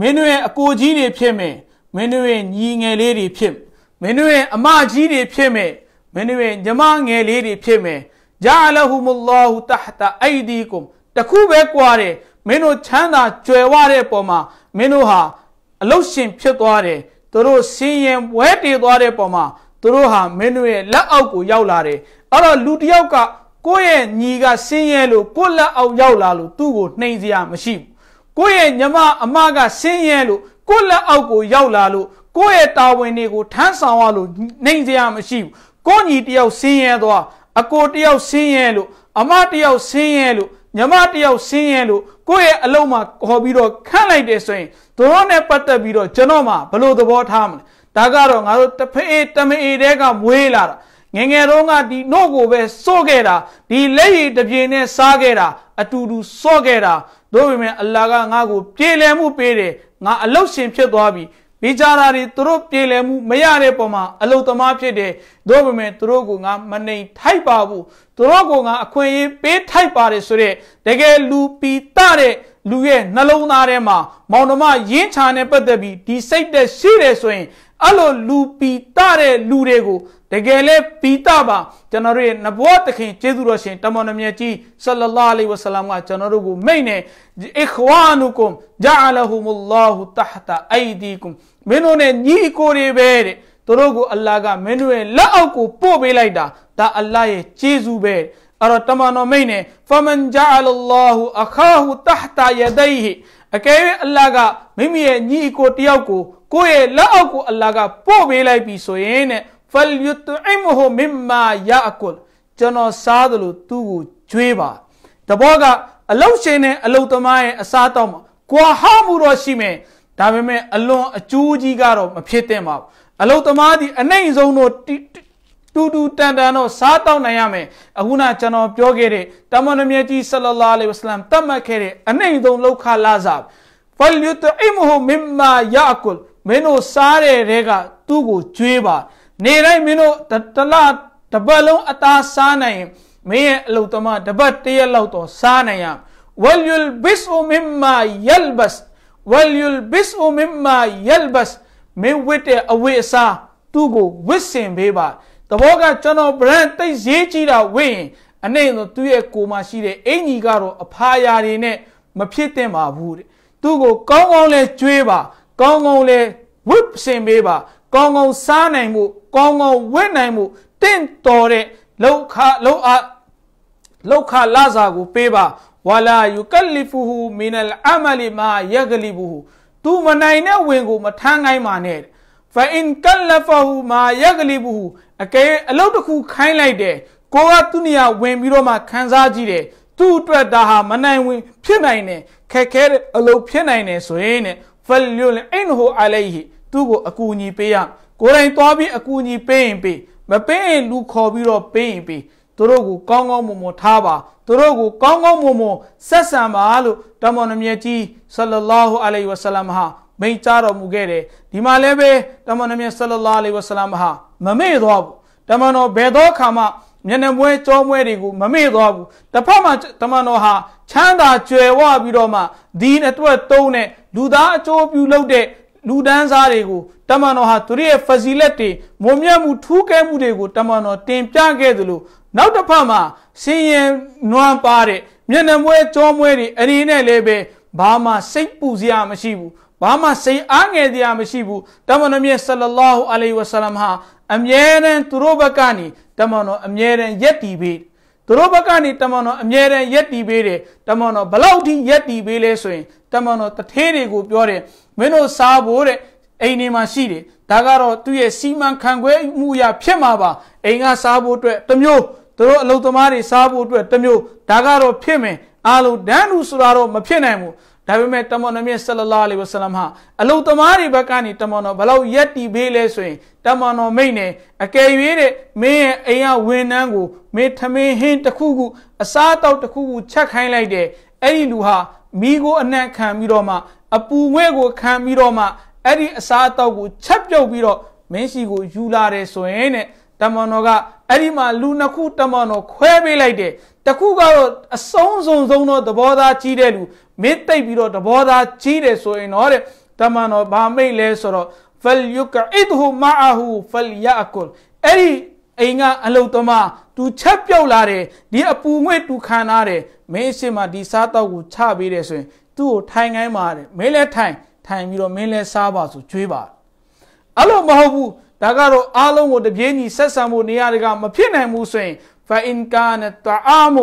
မင်းတို့ရဲ့အကိုကြီးတွေဖြစ်မယ်မင်းတို့ရဲ့ညီငယ်လေးတွေဖြစ်မင်းတို့ရဲ့အမကြီးတွေဖြစ်မယ်မင်းတို့ရဲ့ညီမငယ်လေးတွေဖြစ်မယ်ဂျာလဟူမူလာဟူတဟတာအိုင်ဒီကွမ်တခုပဲကြွားတယ်မင်းတို့ချမ်းသာကြွယ်ဝတဲ့ပုံမှာမင်းတို့ဟာ အလုရှင်ဖြစ်သွားတယ်သူတို့ဆင်းရဲဝဲတည်သွားတဲ့ပုံမှာသူတို့ဟာမင်းတို့ရဲ့လက်အောက်ကိုရောက်လာတယ်အဲ့တော့လူတစ်ယောက်ကကိုယ့်ရဲ့ညီကဆင်းရဲလို့ကိုယ့်လက်အောက်ရောက်လာလို့သူ့ကိုနှိမ်စရာမရှိဘူးကိုယ့်ရဲ့ညီမအမကဆင်းရဲလို့ကိုယ့်လက်အောက်ကိုရောက်လာလို့ကိုယ့်ရဲ့တာဝန်တွေကိုထမ်းဆောင်ရလို့နှိမ်စရာမရှိဘူးကိုယ့်ညီတယောက်ဆင်းရဲသွားအကိုတယောက်ဆင်းရဲလို့အမတယောက်ဆင်းရဲလို့ညီမတယောက်ဆင်းရဲလို့ကိုယ့်ရဲ့အလုံးမှာခေါ်ပြီးတော့ခန့်လိုက်တယ်ဆိုရင်တို့နဲ့ပတ်သက်ပြီးတော့ကျွန်တော်မှဘလို့သဘောထားမလဲဒါကတော့ငါတို့တဖေးတမေးတဲကမွေးလာတာငငယ်တော့ကဒီနှုတ်ကိုပဲစော့ခဲ့တာဒီလက်ရည်တစ်ပြင်းနဲ့စားခဲ့တာအတူတူစော့ခဲ့တာတို့ပေမဲ့အလာကငါ့ကိုပြေလည်မှုပေးတယ်ငါအလုတ်ရှင်ဖြစ်သွားပြီမိကြတာတွေသူတို့ပြေလည်မှုမရတဲ့ပုံမှာအလုတ်သမားဖြစ်တယ်တို့ပေမဲ့သူတို့ကငါမနှိမ်ထိုက်ပါဘူးသူတို့ကငါအခွင့်အရေးပေးထိုက်ပါတယ်ဆိုတဲ့တကယ်လူပီတတဲ့လူရဲ့နှလုံးသားထဲမှာမောင်နှမရင်းချာနဲ့ပတ်သက်ပြီးဒီစိတ်သက်ရှိတယ်ဆိုရင်အဲ့လိုလူပီတတဲ့လူတွေကိုတကယ်လဲပီတာပါကျွန်တော်တို့ရဲ့နဗောသခင်ကျေးဇူးတော်ရှင်တမန်တော်မြတ်ကြီးဆလလာလဟ်ဝဆလမ်ကကျွန်တော်တို့ကိုမိန့်နေအီခွာနုကွမ်ဂျာလဟူမူလာဟူတဟတာအိုင်ဒီကွမ်မင်းတို့ ਨੇ ညီကိုတွေပဲတဲ့သူတို့ကိုအလ္လာဟ်ကမင်းတို့ရဲ့လက်အောက်ကိုပို့ပေးလိုက်တာဒါအလ္လာဟ်ရဲ့ကျေးဇူးပဲအဲ့တော့တမန်တော်မိန့်နေဖမန်ဂျာလလာဟူအခါဟူတဟတာယဒိုင်ဟီအကယ်၍အလ္လာဟ်ကမိမိရဲ့ညီကိုတယောက်ကိုကိုယ့်ရဲ့လက်အောက်ကိုအလ္လာဟ်ကပို့ပေးလိုက်ပြီဆိုရင်တဲ့ဖလ်ယုတအိမဟူမင်မာယာကုလကျွန်တော်စားတယ်လို့သူ့ကိုကျွေးပါတဘောကအလုတ်ရှင်နဲ့အလုတ်သမားရဲ့အစားတော့မှာကွာဟမှုတော့ရှိမယ်ဒါပေမဲ့အလွန်အကျိုးကြီးကတော့မဖြစ်သင့်ပါဘူးအလုတ်သမားဒီအနိုင်ဆုံးတော့တူတူတန်တန်တော့စားတော့နိုင်ရမယ်အခုနကျွန်တော်ပြောခဲ့တဲ့တမန်တော်မြတ်ကြီးဆလလာလဟ်ဝဆလမ်တတ်မှတ်ခဲ့တဲ့ အနိုင်ဆုံးလောက်ခလာစားဖလ်ယုတအိမဟူမင်မာယာကုလမင်းတို့စားတဲ့တဲကသူ့ကိုကျွေးပါနေတိုင်းမင်းတို့တလတပတ်လုံးအသားစားနိုင်မင်းရဲ့အလုတမတပတ်တရက်လောက်တော့စားနိုင်ရ وليلبسه مما يلبس وليلبسه مما يلبس မင်းဝတ်တဲ့အဝတ်အစားသူ့ကိုဝတ်ဆင်ပေးပါတဘောကကျွန်တော် brand တိတ်ရေးကြည့်တာဝတ်ရင်အနေနဲ့သူ့ရဲ့ကိုမှာရှိတဲ့အင်ကြီးကတော့အဖာရာတွေနဲ့မဖြစ်သင့်ပါဘူးတဲ့သူ့ကိုကောင်းကောင်းလဲကျွေးပါကောင်းကောင်းလဲဝတ်ဆင်ပေးပါကောင်းကောင်းစားနိုင်မှုကောင်းကောင်းဝင့်နိုင်မှုတင့်တော်တဲ့လောက်ခလောက်အလောက်ခလာစာကိုပေးပါဝလာယူကလီဖူဟူမီနလ်အမလီမာယဂလီဘူဟူသူမနိုင်တဲ့ဝင်ကို မထမ်းနိုင်ပါနဲ့ဖအင်ကလဖဟူမာယဂလီဘူဟူအကဲအလောက်တစ်ခုခိုင်းလိုက်တယ်ကိုကသူ့နေရာဝင်ပြီးတော့မှခန်းစားကြည့်တယ်သူ့အတွက်ဒါဟာမနိုင်ဝင် ဖြစ်နိုင်တယ်ခက်ခဲတဲ့အလုပ်ဖြစ်နိုင်တယ်ဆိုရင်နဲ့ဖလျုလ်အင်ဟူအလိုင်ဟီသူ့ကိုအကူအညီပေးရမယ်ကိုယ်တိုင်သွားပြီးအကူအညီပေးရင်ပေးမပေးရင်လူခေါ်ပြီးတော့ပေးရင်ပေးသူတို့ကိုကောင်းကောင်းမွန်မွန်ထားပါသူတို့ကိုကောင်းကောင်းမွန်မွန်ဆက်ဆံပါလို့တမန်တော်မြတ်ကြီးဆလလာဟူအလိုင်ဝဆလမ်ဟာမိန့်ကြားတော်မူခဲ့တယ်ဒီမှာလည်းပဲတမန်တော်မြတ်ဆလလာအလိုင်ဝဆလမ်ဟာမမေ့သွားဘူးတမန်တော်ဘယ်တော့ခါမှမျက်နှာမွဲကြောမွဲတွေကိုမမေ့သွားဘူးတစ်ဖက်မှာတမန်တော်ဟာချမ်းသာကြွယ်ဝပြီးတော့မှဒီအတွက်တုံးတဲ့လူသားအကျိုးပြုလုပ်တဲ့လူဒန်းစားတွေကိုတမန်တော်ဟာသူတို့ရဲ့ facilet တွေမုံမြတ်မှုထူးကဲမှုတွေကိုတမန်တော်တင်ပြခဲ့သလိုနောက်တစ်ဖက်မှာစင်ရင်နွမ်းပါတဲ့မျက်နှာမွဲကြောမွဲတွေအရင်နဲ့လည်းပဲဘာမှစိတ်ပူစရာမရှိဘူးဘာမှစိတ်အားငယ်စရာမရှိဘူးတမန်တော်မြတ်ဆလလောဟူအလိုင်ဝဆလမ်ဟာအမြဲတမ်းသူတို့ဘက်ကနေတမန်တော်အမြဲတမ်းယက်တီပေးသူတို့ဘက်ကနေတမန်တော်အမြဲတမ်းယက်တီပေးတယ်တမန်တော်ဘလောက်ထိယက်တီပေးလဲဆိုရင်တမန်တော်တထေးတွေကိုပြောတယ်မင်းတို့စားဖို့တဲ့အိမ်နေမှာရှိတယ်ဒါကတော့သူ့ရဲ့စီမံခန့်ခွဲမှုအရာဖြစ်မှာပါ အိမ်ကစားဖို့အတွက်တစ်မျိုးသူတို့အလုပ်သမားတွေစားဖို့အတွက်တစ်မျိုးဒါကတော့ဖြစ်မယ်အာလုံးဒန်းလူဆိုတာတော့မဖြစ်နိုင်ဘူးဒါပေမဲ့တမန်တော်မြတ်ဆလလာလီဝဆလမ်ဟာအလုသမားတွေဘက်ကနေတမန်တော်ဘလောက်ယက်တီပေးလဲဆိုရင်တမန်တော်မိတ်နဲ့အကယ်၍တဲ့မင်းရဲ့အိမ်ရဝန်နှန်းကိုမင်းထမင်းဟင်းတစ်ခုခုအစားအသောက်တစ်ခုခုချက်ခိုင်းလိုက်တဲ့အဲ့ဒီလူဟာမိကိုအနှံ့ခံပြီးတော့မှအပူငွေ့ကိုခံပြီးတော့မှအဲ့ဒီအစားအသောက်ကိုချက်ပြုတ်ပြီးတော့မင်းစီကိုယူလာတယ်ဆိုရင်တဲ့တမန်တော်ကအဲ့ဒီမှာလူနှစ်ခုတမန်တော်ခွဲပေးလိုက်တယ်တခုကတော့အဆုံးစုံဆုံးသောသဘောသားကြီးတဲ့လူမင်းတိတ်ပြီးတော့သဘောသားကြီးတယ်ဆိုရင်တော့တဲ့တမန်တော်ဗာမိတ်လဲဆိုတော့ فليقعده معه فليأكل အဲ့ဒီအိမ်ကအလုတ်သမားသူချက်ပြုတ်လာတယ်ဒီအပူငွေ့သူခံထားတယ်မင်းအရှိမဒီစားတော့ကိုချပေးတယ်ဆိုရင်သူ့ကိုထိုင်ခိုင်းပါတယ်မင်းလည်းထိုင် ထိုင်ပြီးတော့မင်းလည်းစားပါဆိုကြွေးပါအဲ့လိုမဟုတ်ဘူးဒါကတော့အားလုံးကိုတပြေးညီဆက်ဆံဖို့နေရာတကမဖြစ်နိုင်ဘူးဆိုရင် فإن كان الطعام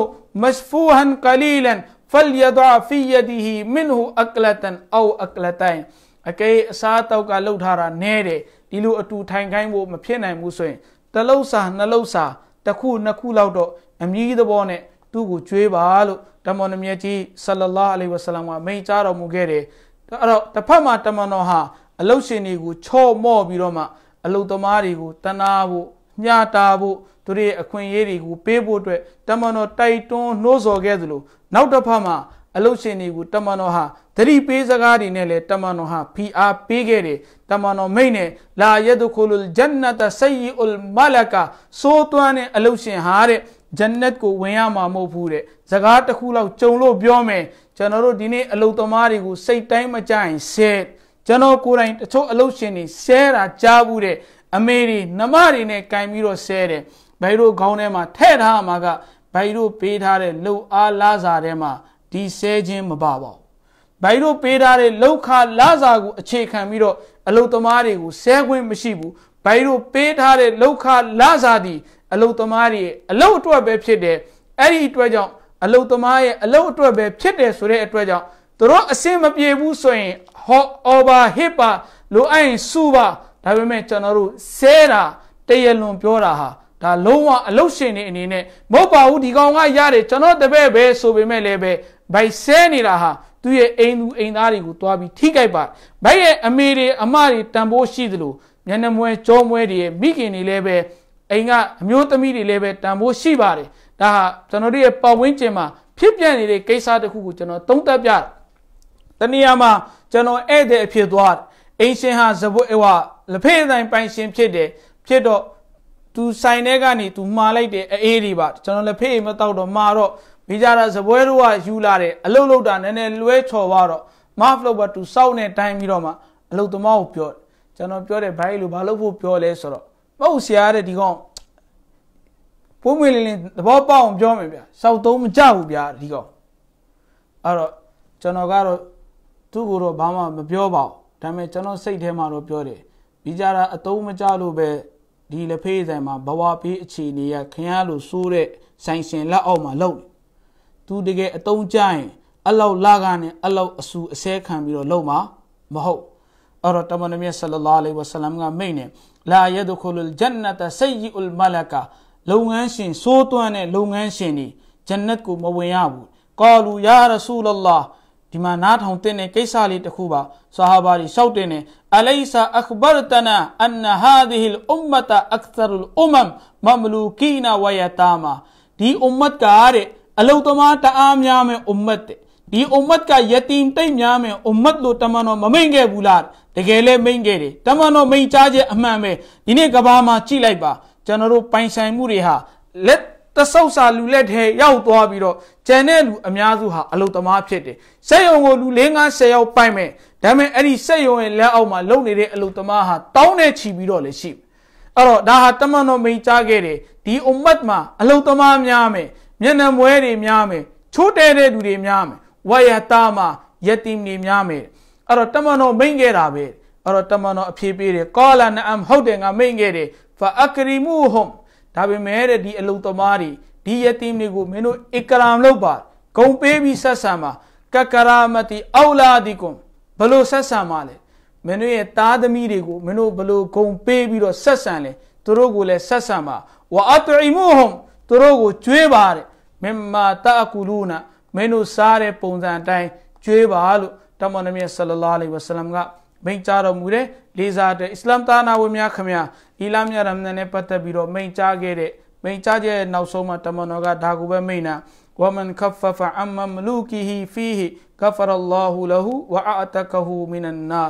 مشفوها قليلا فليضع في يده منه أكلة أو أكلتين အကဲအစားအသောက်ကလှုပ်ထားတာနဲတယ်ဒီလိုအတူထိုင်ခိုင်းဖို့မဖြစ်နိုင်ဘူးဆိုရင်တစ်လုံးစာနှလုံးစာတစ်ခုနှစ်ခုလောက်တော့အမြည်သဘောနဲ့သူ့ကိုကြွေးပါလို့တမန်တော်မြတ်ကြီးဆလလာအလိဝဆလမ်ကမိန့်ကြားတော်မူခဲ့တယ်အဲ့တော့တစ်ဖက်မှာတမန်တော်ဟာအလုရှင်တွေကိုချော့မော့ပြီးတော့မှ အလုသမားတွေကိုတနာဖို့ညတာဖို့သူတို့ရဲ့အခွင့်အရေးတွေကိုပေးဖို့အတွက်တမန်တော်တိုက်တွန်းနှိုးဆော်ခဲ့သလိုနောက်တစ်ဖက်မှာအလုရှင်တွေကိုတမန်တော်ဟာသတိပေးစကားတွေနဲ့လည်းတမန်တော်ဟာဖိအားပေးခဲ့တယ်တမန်တော်မိတ်နဲ့လာယဒခုလုလ်ဂျန်နတ်ဆယီအုလ်မလကာစိုးသွမ်းတဲ့အလုရှင်ဟာတဲ့ဂျန်နတ်ကိုဝင်ရမှာမဟုတ်ဘူးတဲ့စကားတစ်ခုလောက်ကြုံလို့ပြောမယ်ကျွန်တော်တို့ဒီနေ့အလုသမားတွေကိုစိတ်တိုင်းမကြရင်ဆဲကျွန်တော်ကိုယ်တိုင်တချို့အလုရှင်တွေဆဲတာကြားဘူးတဲ့အမေတွေနမတွေနဲ့ကင်ပြီးတော့ဆဲတယ်ဘိုင်တို့ခေါင်းထဲမှာထဲ့ထားမှာကဘိုင်တို့ပေးထားတဲ့လှုပ်အားလားစာထဲမှာဒီဆဲခြင်းမပါပါဘူးဘိုင်တို့ပေးထားတဲ့လောက်ခလာစာကိုအခြေခံပြီးတော့အလုသမားတွေကိုဆဲခွင့်မရှိဘူးဘိုင်တို့ပေးထားတဲ့လောက်ခလာစာဒီအလုသမားတွေအလုအတွက်ပဲဖြစ်တယ်အဲ့ဒီအတွက်ကြောင့်အလုသမားရဲ့အလုအတွက်ပဲဖြစ်တယ်ဆိုတဲ့အတွက်ကြောင့်သူတို့အစင်မပြေဘူးဆိုရင်ဟောအော်ဘာဟစ်ပါလိုအပ်ရင်စူပါဒါပေမဲ့ကျွန်တော်တို့ဆဲတာတရလွန်ပြောတာဟာဒါလုံးဝအလုရှင်နေအနေနဲ့မဟုတ်ပါဘူးဒီကောင်ကရတယ်ကျွန်တော်တပည့်ပဲဆိုပေမဲ့လည်းပဲဘိုက်ဆဲနေတာဟာသူ့ရဲ့အိမ်သူအိမ်သားတွေကိုတွားပြီးထိကြိုက်ပါဘိုက်ရဲ့အမေတွေအမတွေတန်ဖိုးရှိသလိုမျက်နှာမွဲကြောမွဲတွေရဲ့မိခင်တွေလည်းပဲအိမ်ကအမျိုးသမီးတွေလည်းပဲတန်ဖိုးရှိပါတယ်ဒါဟာကျွန်တော်တို့ရဲ့ပတ်ဝန်းကျင်မှာဖြစ်ပြနေတဲ့ကိစ္စတစ်ခုကိုကျွန်တော်သုံးသပ်ပြတယ်တနည်းအားမှာကျွန်တော်ဧည့်သည်အဖြစ်သွားအိမ်ရှင်ဟာဇပွေဝလက်ဖက်ဆိုင်ပိုင်ရှင်ဖြစ်တယ်ဖြစ်တော့သူဆိုင်ထဲကနေသူမှားလိုက်တယ်အေးတွေပါကျွန်တော်လက်ဖေးမတောက်တော့မှာတော့မိကြတာစပွဲတို့ကယူလာတယ်အလုတ်လုတ်တာနည်းနည်းလွဲချော်သွားတော့မဖလော့ဘတ်တူစောက်နဲ့တိုင်းပြီးတော့မှအလုတ်သမားကိုပြောကျွန်တော်ပြောတယ်ဘိုင်းလို့ဘာလို့ဖို့ပြောလဲဆိုတော့မဟုတ်ဆရာတဲ့ဒီကောင်ပိုးမွေလင်းလင်းသဘောပေါအောင်ပြောမယ်ဗျာစောက်သုံးမကြဘူးဗျာဒီကောင်အဲ့တော့ကျွန်တော်ကတော့သူ့ကိုတော့ဘာမှမပြောပါဘူးဒါပေမဲ့ကျွန်တော်စိတ်ထဲမှာတော့ပြောတယ်မိကြတာအသုံးမကြလို့ပဲဒီလက်ဖေးဆိုင်မှာဘဝပေးအခြေအနေရခင်ရလို့စိုးတဲ့ဆိုင်ရှင်လက်အောက်မှာလောက်သူတကယ်အတုံးကြရင် အလောက်လာကနဲ့အလောက်အဆူအဆဲခံပြီးတော့လုံမှာမဟုတ်အဲ့တော့တမန်တော်မြတ်ဆလလာလေးဝဆလမ်ကမိန့်နေလာယဒခုလ်ဂျန်နတဆယီအူလ်မလကာလုပ်ငန်းရှင်စိုးသွမ်းတဲ့လုပ်ငန်းရှင်တွေဂျန်နတ်ကိုမဝင်ရဘူးကောလူယာရဆူလလာဒီမှာနားထောင်တဲ့ကိစ္စလေးတစ်ခုပါဆဟာဘာတွေရှောက်တဲ့နဲ့အလိဆာအခဘာတနာအန်ဟာဒီဟီလ်အွမ်မတာအခသရုလ်အွမ်မမ်မမလူကီနာဝယတာမာဒီအွမ်မတ်ကတဲ့အလုသမားတအားများမယ်အွမ်မတ်တဲ့ဒီအွမ်မတ်ကယတိမ်တိတ်များမယ်အွမ်မတ်လို့တမန်တော်မမိန်ခဲ့ဘူးလားတကယ်လဲမိန်ခဲ့တယ်တမန်တော်မိန်ချခြင်းအမှန်ပဲဒီနေ့ကဘာမှာကြည့်လိုက်ပါကျွန်တော်တို့ပိုင်ဆိုင်မှုတွေဟာလက်တဆုပ်စာလူလက်ထဲရောက်သွားပြီးတော့ကျန်တဲ့လူအများစုဟာအလုသမားဖြစ်တယ်။စက်ယုံကိုလူ၄၅၀ယောက်ပိုင်မဲ့ဒါပေမဲ့အဲ့ဒီစက်ယုံရဲ့လက်အောက်မှာလုံနေတဲ့အလုသမားဟာတောင်းနဲ့ချီပြီးတော့လည်းရှိတယ်။အဲ့တော့ဒါဟာတမန်တော်မိန်ကြားခဲ့တယ်ဒီအွမ်မတ်မှာအလုသမားများမယ်မျက်နှာမွဲတွေများမယ်ချိုးတဲတဲ့လူတွေများမယ်ဝရတာမှာယတိမ်တွေများမယ်အဲ့တော့တမန်တော်မိန့်ခဲ့တာပဲအဲ့တော့တမန်တော်အဖြေပေးတယ်ကာလာနအမ်ဟုတ်တယ်ငါမိန့်ခဲ့တယ်ဖာအကရီမူဟွမ်ဒါပေမဲ့တဲ့ဒီအလုံသမားတွေဒီယတိမ်တွေကိုမင်းတို့အကရာမ်လုပ်ပါဂုံပေးပြီးဆက်ဆံပါကကရာမတီအောလာဒီကွန်ဘလို့ဆက်ဆံပါလဲမင်းတို့ရဲ့သားသမီးတွေကိုမင်းတို့ဘလို့ဂုံပေးပြီးတော့ဆက်ဆံလဲသူတို့ကိုလည်းဆက်ဆံပါဝအတ်ရီမူဟွမ်သူတို့ကိုကျွေးပါတဲ့မင်မာတာကူလူနာမင်းတို့စားတဲ့ပုံစံအတိုင်းကျွေးပါလို့တမန်တော်မြတ်ဆလလာလိဝဆလမ်ကမိန့်ကြားတော်မူတဲ့လေးစားတဲ့အစ္စလာမ်သာနာဝင်များခမညာအီလာမြရမန်နဲ့ပတ်သက်ပြီးတော့မိန့်ကြားခဲ့တဲ့မိန့်ကြားချက်နောက်ဆုံးမှာတမန်တော်ကဒါကိုပဲမိန့်တာဝမန်ခဖဖအမ်မမလူကီဟီဖီဟီဂဖရလ္လာဟူလဟူဝအာတကဟူမင်နနာ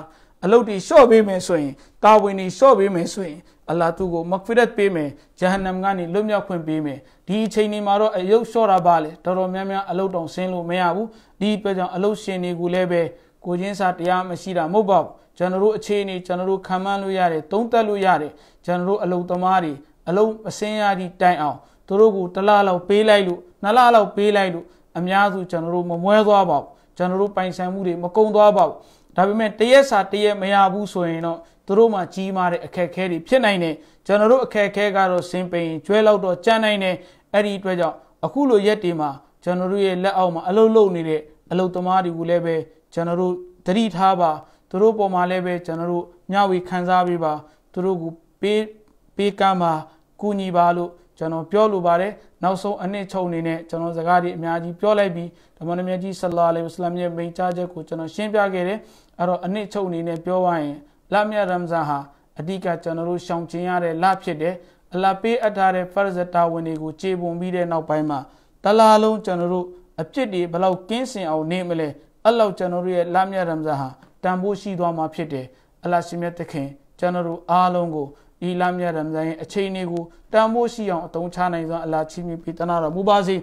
အလုတ်တွေလျှော့ပေးမယ်ဆိုရင်တာဝန်တွေလျှော့ပေးမယ်ဆိုရင်အလ္လာဟ်သူ့ကိုမဂ်ဖီရတ်ပေးမယ်ဂျဟန္နမ်ကနေလွတ်မြောက်ခွင့်ပေးမယ်ဒီအချိန်ဒီမှာတော့အယုတ်လျှော့တာပါလေတော်တော်များများအလုတ်တောင်ဆင်းလို့မရဘူးဒီအတွက်ကြောင့်အလုတ်ရှင်တွေကိုလည်းပဲကိုချင်းစာတရားမရှိတာမဟုတ်ပါဘူးကျွန်တော်တို့အခြေအနေကျွန်တော်တို့ခံမှန်းလို့ရတယ်သုံးသပ်လို့ရတယ်ကျွန်တော်တို့အလုတ်သမားတွေအလုတ်အစင်းရသည့်တိုင်အောင်သူတို့ကိုတလားလောက်ပေးလိုက်လို့နှစ်လားလောက်ပေးလိုက်လို့အများစုကျွန်တော်တို့မမွဲသွားပါဘူးကျွန်တော်တို့ပိုင်ဆိုင်မှုတွေမကုံသွားပါဘူးဒါပေမဲ့တရက်စာတရက်မရဘူးဆိုရင်တော့သူတို့မှာကြီးမားတဲ့အခက်အခဲတွေဖြစ်နိုင်တယ်ကျွန်တော်တို့အခက်အခဲကတော့စင်ပိန်ကျွဲလောက်တော့ကြမ်းနိုင်တယ်အဲ့ဒီအတွက်ကြောင့်အခုလိုရက်တွေမှာကျွန်တော်တို့ရဲ့လက်အောက်မှာအလုတ်လုတ်နေတဲ့အလုတ်သမားတွေကိုလည်းပဲကျွန်တော်တို့တတိထားပါသူတို့ပေါ်မှာလည်းပဲကျွန်တော်တို့ညဝေခန်းစားပေးပါသူတို့ကိုပေးပေးကမ်းပါကူညီပါလို့ကျွန်တော်ပြောလိုပါတယ်နောက်ဆုံးအနှစ်ချုပ်အနေနဲ့ကျွန်တော်စကားတွေအများကြီးပြောလိုက်ပြီးဓမ္မနမြတ်ကြီးဆလာလဟ်အလိုင်းဝါစလမ်ရဲ့မိန့်ကြားချက်ကိုကျွန်တော်ရှင်းပြခဲ့တယ်အဲ့တော့အနှစ်ချုပ်အနေနဲ့ပြောရရင်လမြရမ်ဇန်ဟာအဓိကကျွန်တော်တို့ရှောင်ကျဉ်ရတဲ့လဖြစ်တယ်အလပေးအပ်ထားတဲ့ဖရဇတာဝင်တွေကိုခြေပုံပြီးတဲ့နောက်ပိုင်းမှာတလားလုံးကျွန်တော်တို့အပြစ်တွေဘလောက်ကင်းစင်အောင် နေမလဲအဲ့လောက်ကျွန်တော်တို့ရဲ့လမြရမ်ဇန်ဟာတန်ဖိုးရှိသွားမှာဖြစ်တယ်အလရှင်မြတ်သခင်ကျွန်တော်တို့အားလုံးကိုဤလမြရမ်ဇန်ရဲ့အချိန်လေးကိုတန်ဖိုးရှိအောင်အသုံးချနိုင်စွာအလချီးမြှင့်ပေးသနာတော်မူပါစေ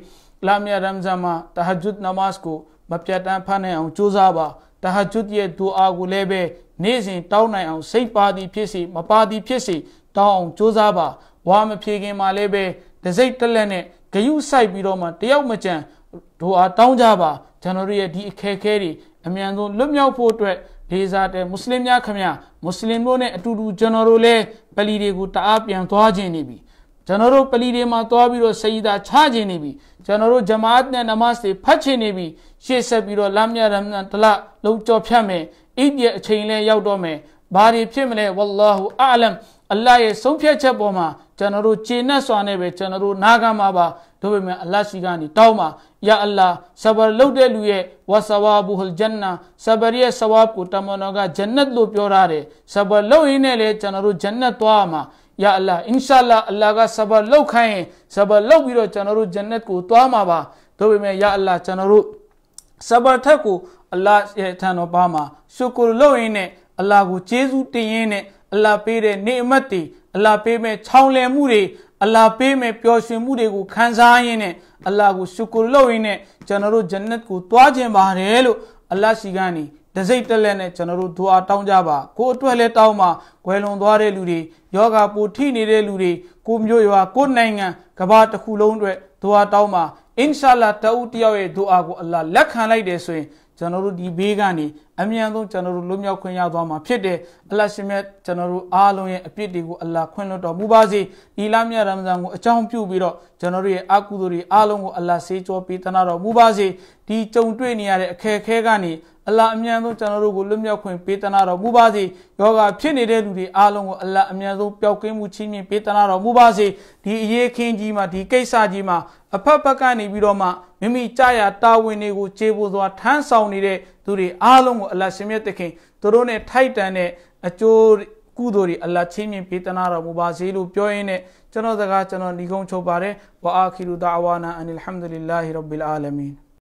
လမြရမ်ဇန်မှာတဟဂျွတ်နမတ်ကိုမပြတ်တမ်းဖတ်နိုင်အောင်ကြိုးစားပါတဟဂျွတ်ရဲ့ဒူအာကိုလည်းပဲနေ့စဉ်တောင်းနိုင်အောင် စိတ်ပါသည်ဖြစ်စေမပါသည်ဖြစ်စေတောင်းအောင်ကြိုးစားပါဝါမဖြေခင်မှာလည်းပဲဒစိတ်တက်လက်နဲ့ဂယုဆိုင်ပြီးတော့မှတယောက်မကြံဒူအာတောင်းကြပါကျွန်တော်တို့ရဲ့ဒီအခက်အခဲတွေအမြန်ဆုံးလွတ်မြောက်ဖို့အတွက်လေးစားတဲ့မွတ်စလင်များခမမွတ်စလင်တို့နဲ့အတူတူကျွန်တော်တို့လည်းပလီတွေကိုတအားပြန်သွားခြင်းနေပြီကျွန်တော်တို့ပလီတွေမှာသွားပြီးတော့စည်ဒါချခြင်းနေပြီကျွန်တော်တို့ဂျမားနဲ့နမတ်တွေဖတ်ခြင်းနေပြီရှေ့ဆက်ပြီးတော့လမ်းမြရမန်တလလုံးကြော်ဖြတ်မယ်အိပ်ရဲ့အချိန်လဲရောက်တော့မယ်ဘာတွေဖြစ်မလဲဝလာဟူအာလမ်အလ္လာဟ်ရဲ့ဆုံးဖြတ်ချက်ပေါ်မှာကျွန်တော်တို့ခြေနဲ့စွာနဲ့ပဲကျွန်တော်တို့နာခံမှာပါဒါပေမဲ့အလ္လာဟ်ရှိကနေတောင်းပါယာအလ္လာဟ်ဆဘာလုပ်တဲ့လူရဲ့ဝဆဝါဘူဟ်ဂျန်နာဆဘာရဲ့ဆဝါဘ်ကိုတမန်တော်ကဂျန်နတ်လို့ပြောထားတယ်ဆဘာလုပ်ရင်းနဲ့လည်းကျွန်တော်တို့ဂျန်နတ်သွားမှာယာအလ္လာအင်ရှာလာအလ္လာကဆဘာလောက်ခိုင်းရင်ဆဘာလောက်ပြီးတော့ကျွန်တော်တို့ဂျန်နတ်ကိုသွားမှာပါဒါပေမဲ့ယာအလ္လာကျွန်တော်တို့ဆဘာထက်ကိုအလ္လာရဲ့ထံတော်ပါမှာရှုကူလုပ်ရင်းနဲ့အလ္လာကိုကျေးဇူးတင်ရင်းနဲ့အလ္လာပေးတဲ့နေအမတ်တွေအလ္လာပေးမဲ့ချောင်းလည်မှုတွေအလ္လာပေးမဲ့ပျော်ရွှင်မှုတွေကိုခံစားရင်းနဲ့အလ္လာကိုရှုကူလုပ်ရင်းနဲ့ကျွန်တော်တို့ဂျန်နတ်ကိုသွားခြင်းပါတယ်လို့အလ္လာရှိကနေတစိတ်တက်လက်နဲ့ကျွန်တော်တို့ဒွါတောင်းကြပါကိုအတွက်လည်းတောင်းပါွယ်လွန်သွားတဲ့လူတွေယောဂပိုထိနေတဲ့လူတွေကိုမျိုးရွာကိုနိုင်ငံကဘာတစ်ခုလုံးအတွက်ဒုအာတောင်းပါအင်ရှာလာတအူတယောက်ရဲ့ဒုအာကိုအလ္လာလက်ခံလိုက်တယ်ဆိုရင်ကျွန်တော်တို့ဒီဘေးကနေအမြန်ဆုံးကျွန်တော်တို့လွတ်မြောက်ခွင့်ရသွားမှာဖြစ်တယ်အလ္လာရှင်မြတ်ကျွန်တော်တို့အားလုံးရဲ့အပြစ်တွေကိုအလ္လာခွင့်လွှတ်တော်မူပါစေဒီလမြတ်ရမဇန်ကိုအကြောင်းပြုပြီးတော့ကျွန်တော်တို့ရဲ့အကုသိုလ်တွေအားလုံးကိုအလ္လာဆေးကြောပေးသနာတော်မူပါစေဒီကြုံတွေ့နေရတဲ့အခက်အခဲကနေအလ္လာဟ်အမြန်ဆုံးကျွန်တော်တို့ကိုလွတ်မြောက်ခွင့်ပေးသနာတော်မူပါစေယောဂဖြစ်နေတဲ့လူတွေအားလုံးကိုအလ္လာဟ်အမြန်ဆုံးပျောက်ကင်းမှုချီးမြှင့်ပေးသနာတော်မူပါစေဒီအရေးခင်းကြီးမှာဒီကိစ္စကြီးမှာအဖက်ဖက်ကနေပြီးတော့မှမိမိကြာရတာဝန်တွေကိုကျေပွန်စွာထမ်းဆောင်နေတဲ့သူတွေအားလုံးကိုအလ္လာဟ်ရှင်မြတ်သခင်သူတို့နဲ့ထိုက်တန်တဲ့အကျိုးကုသိုလ်တွေအလ္လာဟ်ချင်းမြင်ပေးသနာတော်မူပါစေလို့ပြောရင်းနဲ့ကျွန်တော်စကားကျွန်တော်ညီကုန်းချုပ်ပါတယ်ဝါအာခီရူဒါဝါနာအန်အလ်ဟမ်ဒူလ illah ရဘ်ဘီလ်အာလမီန်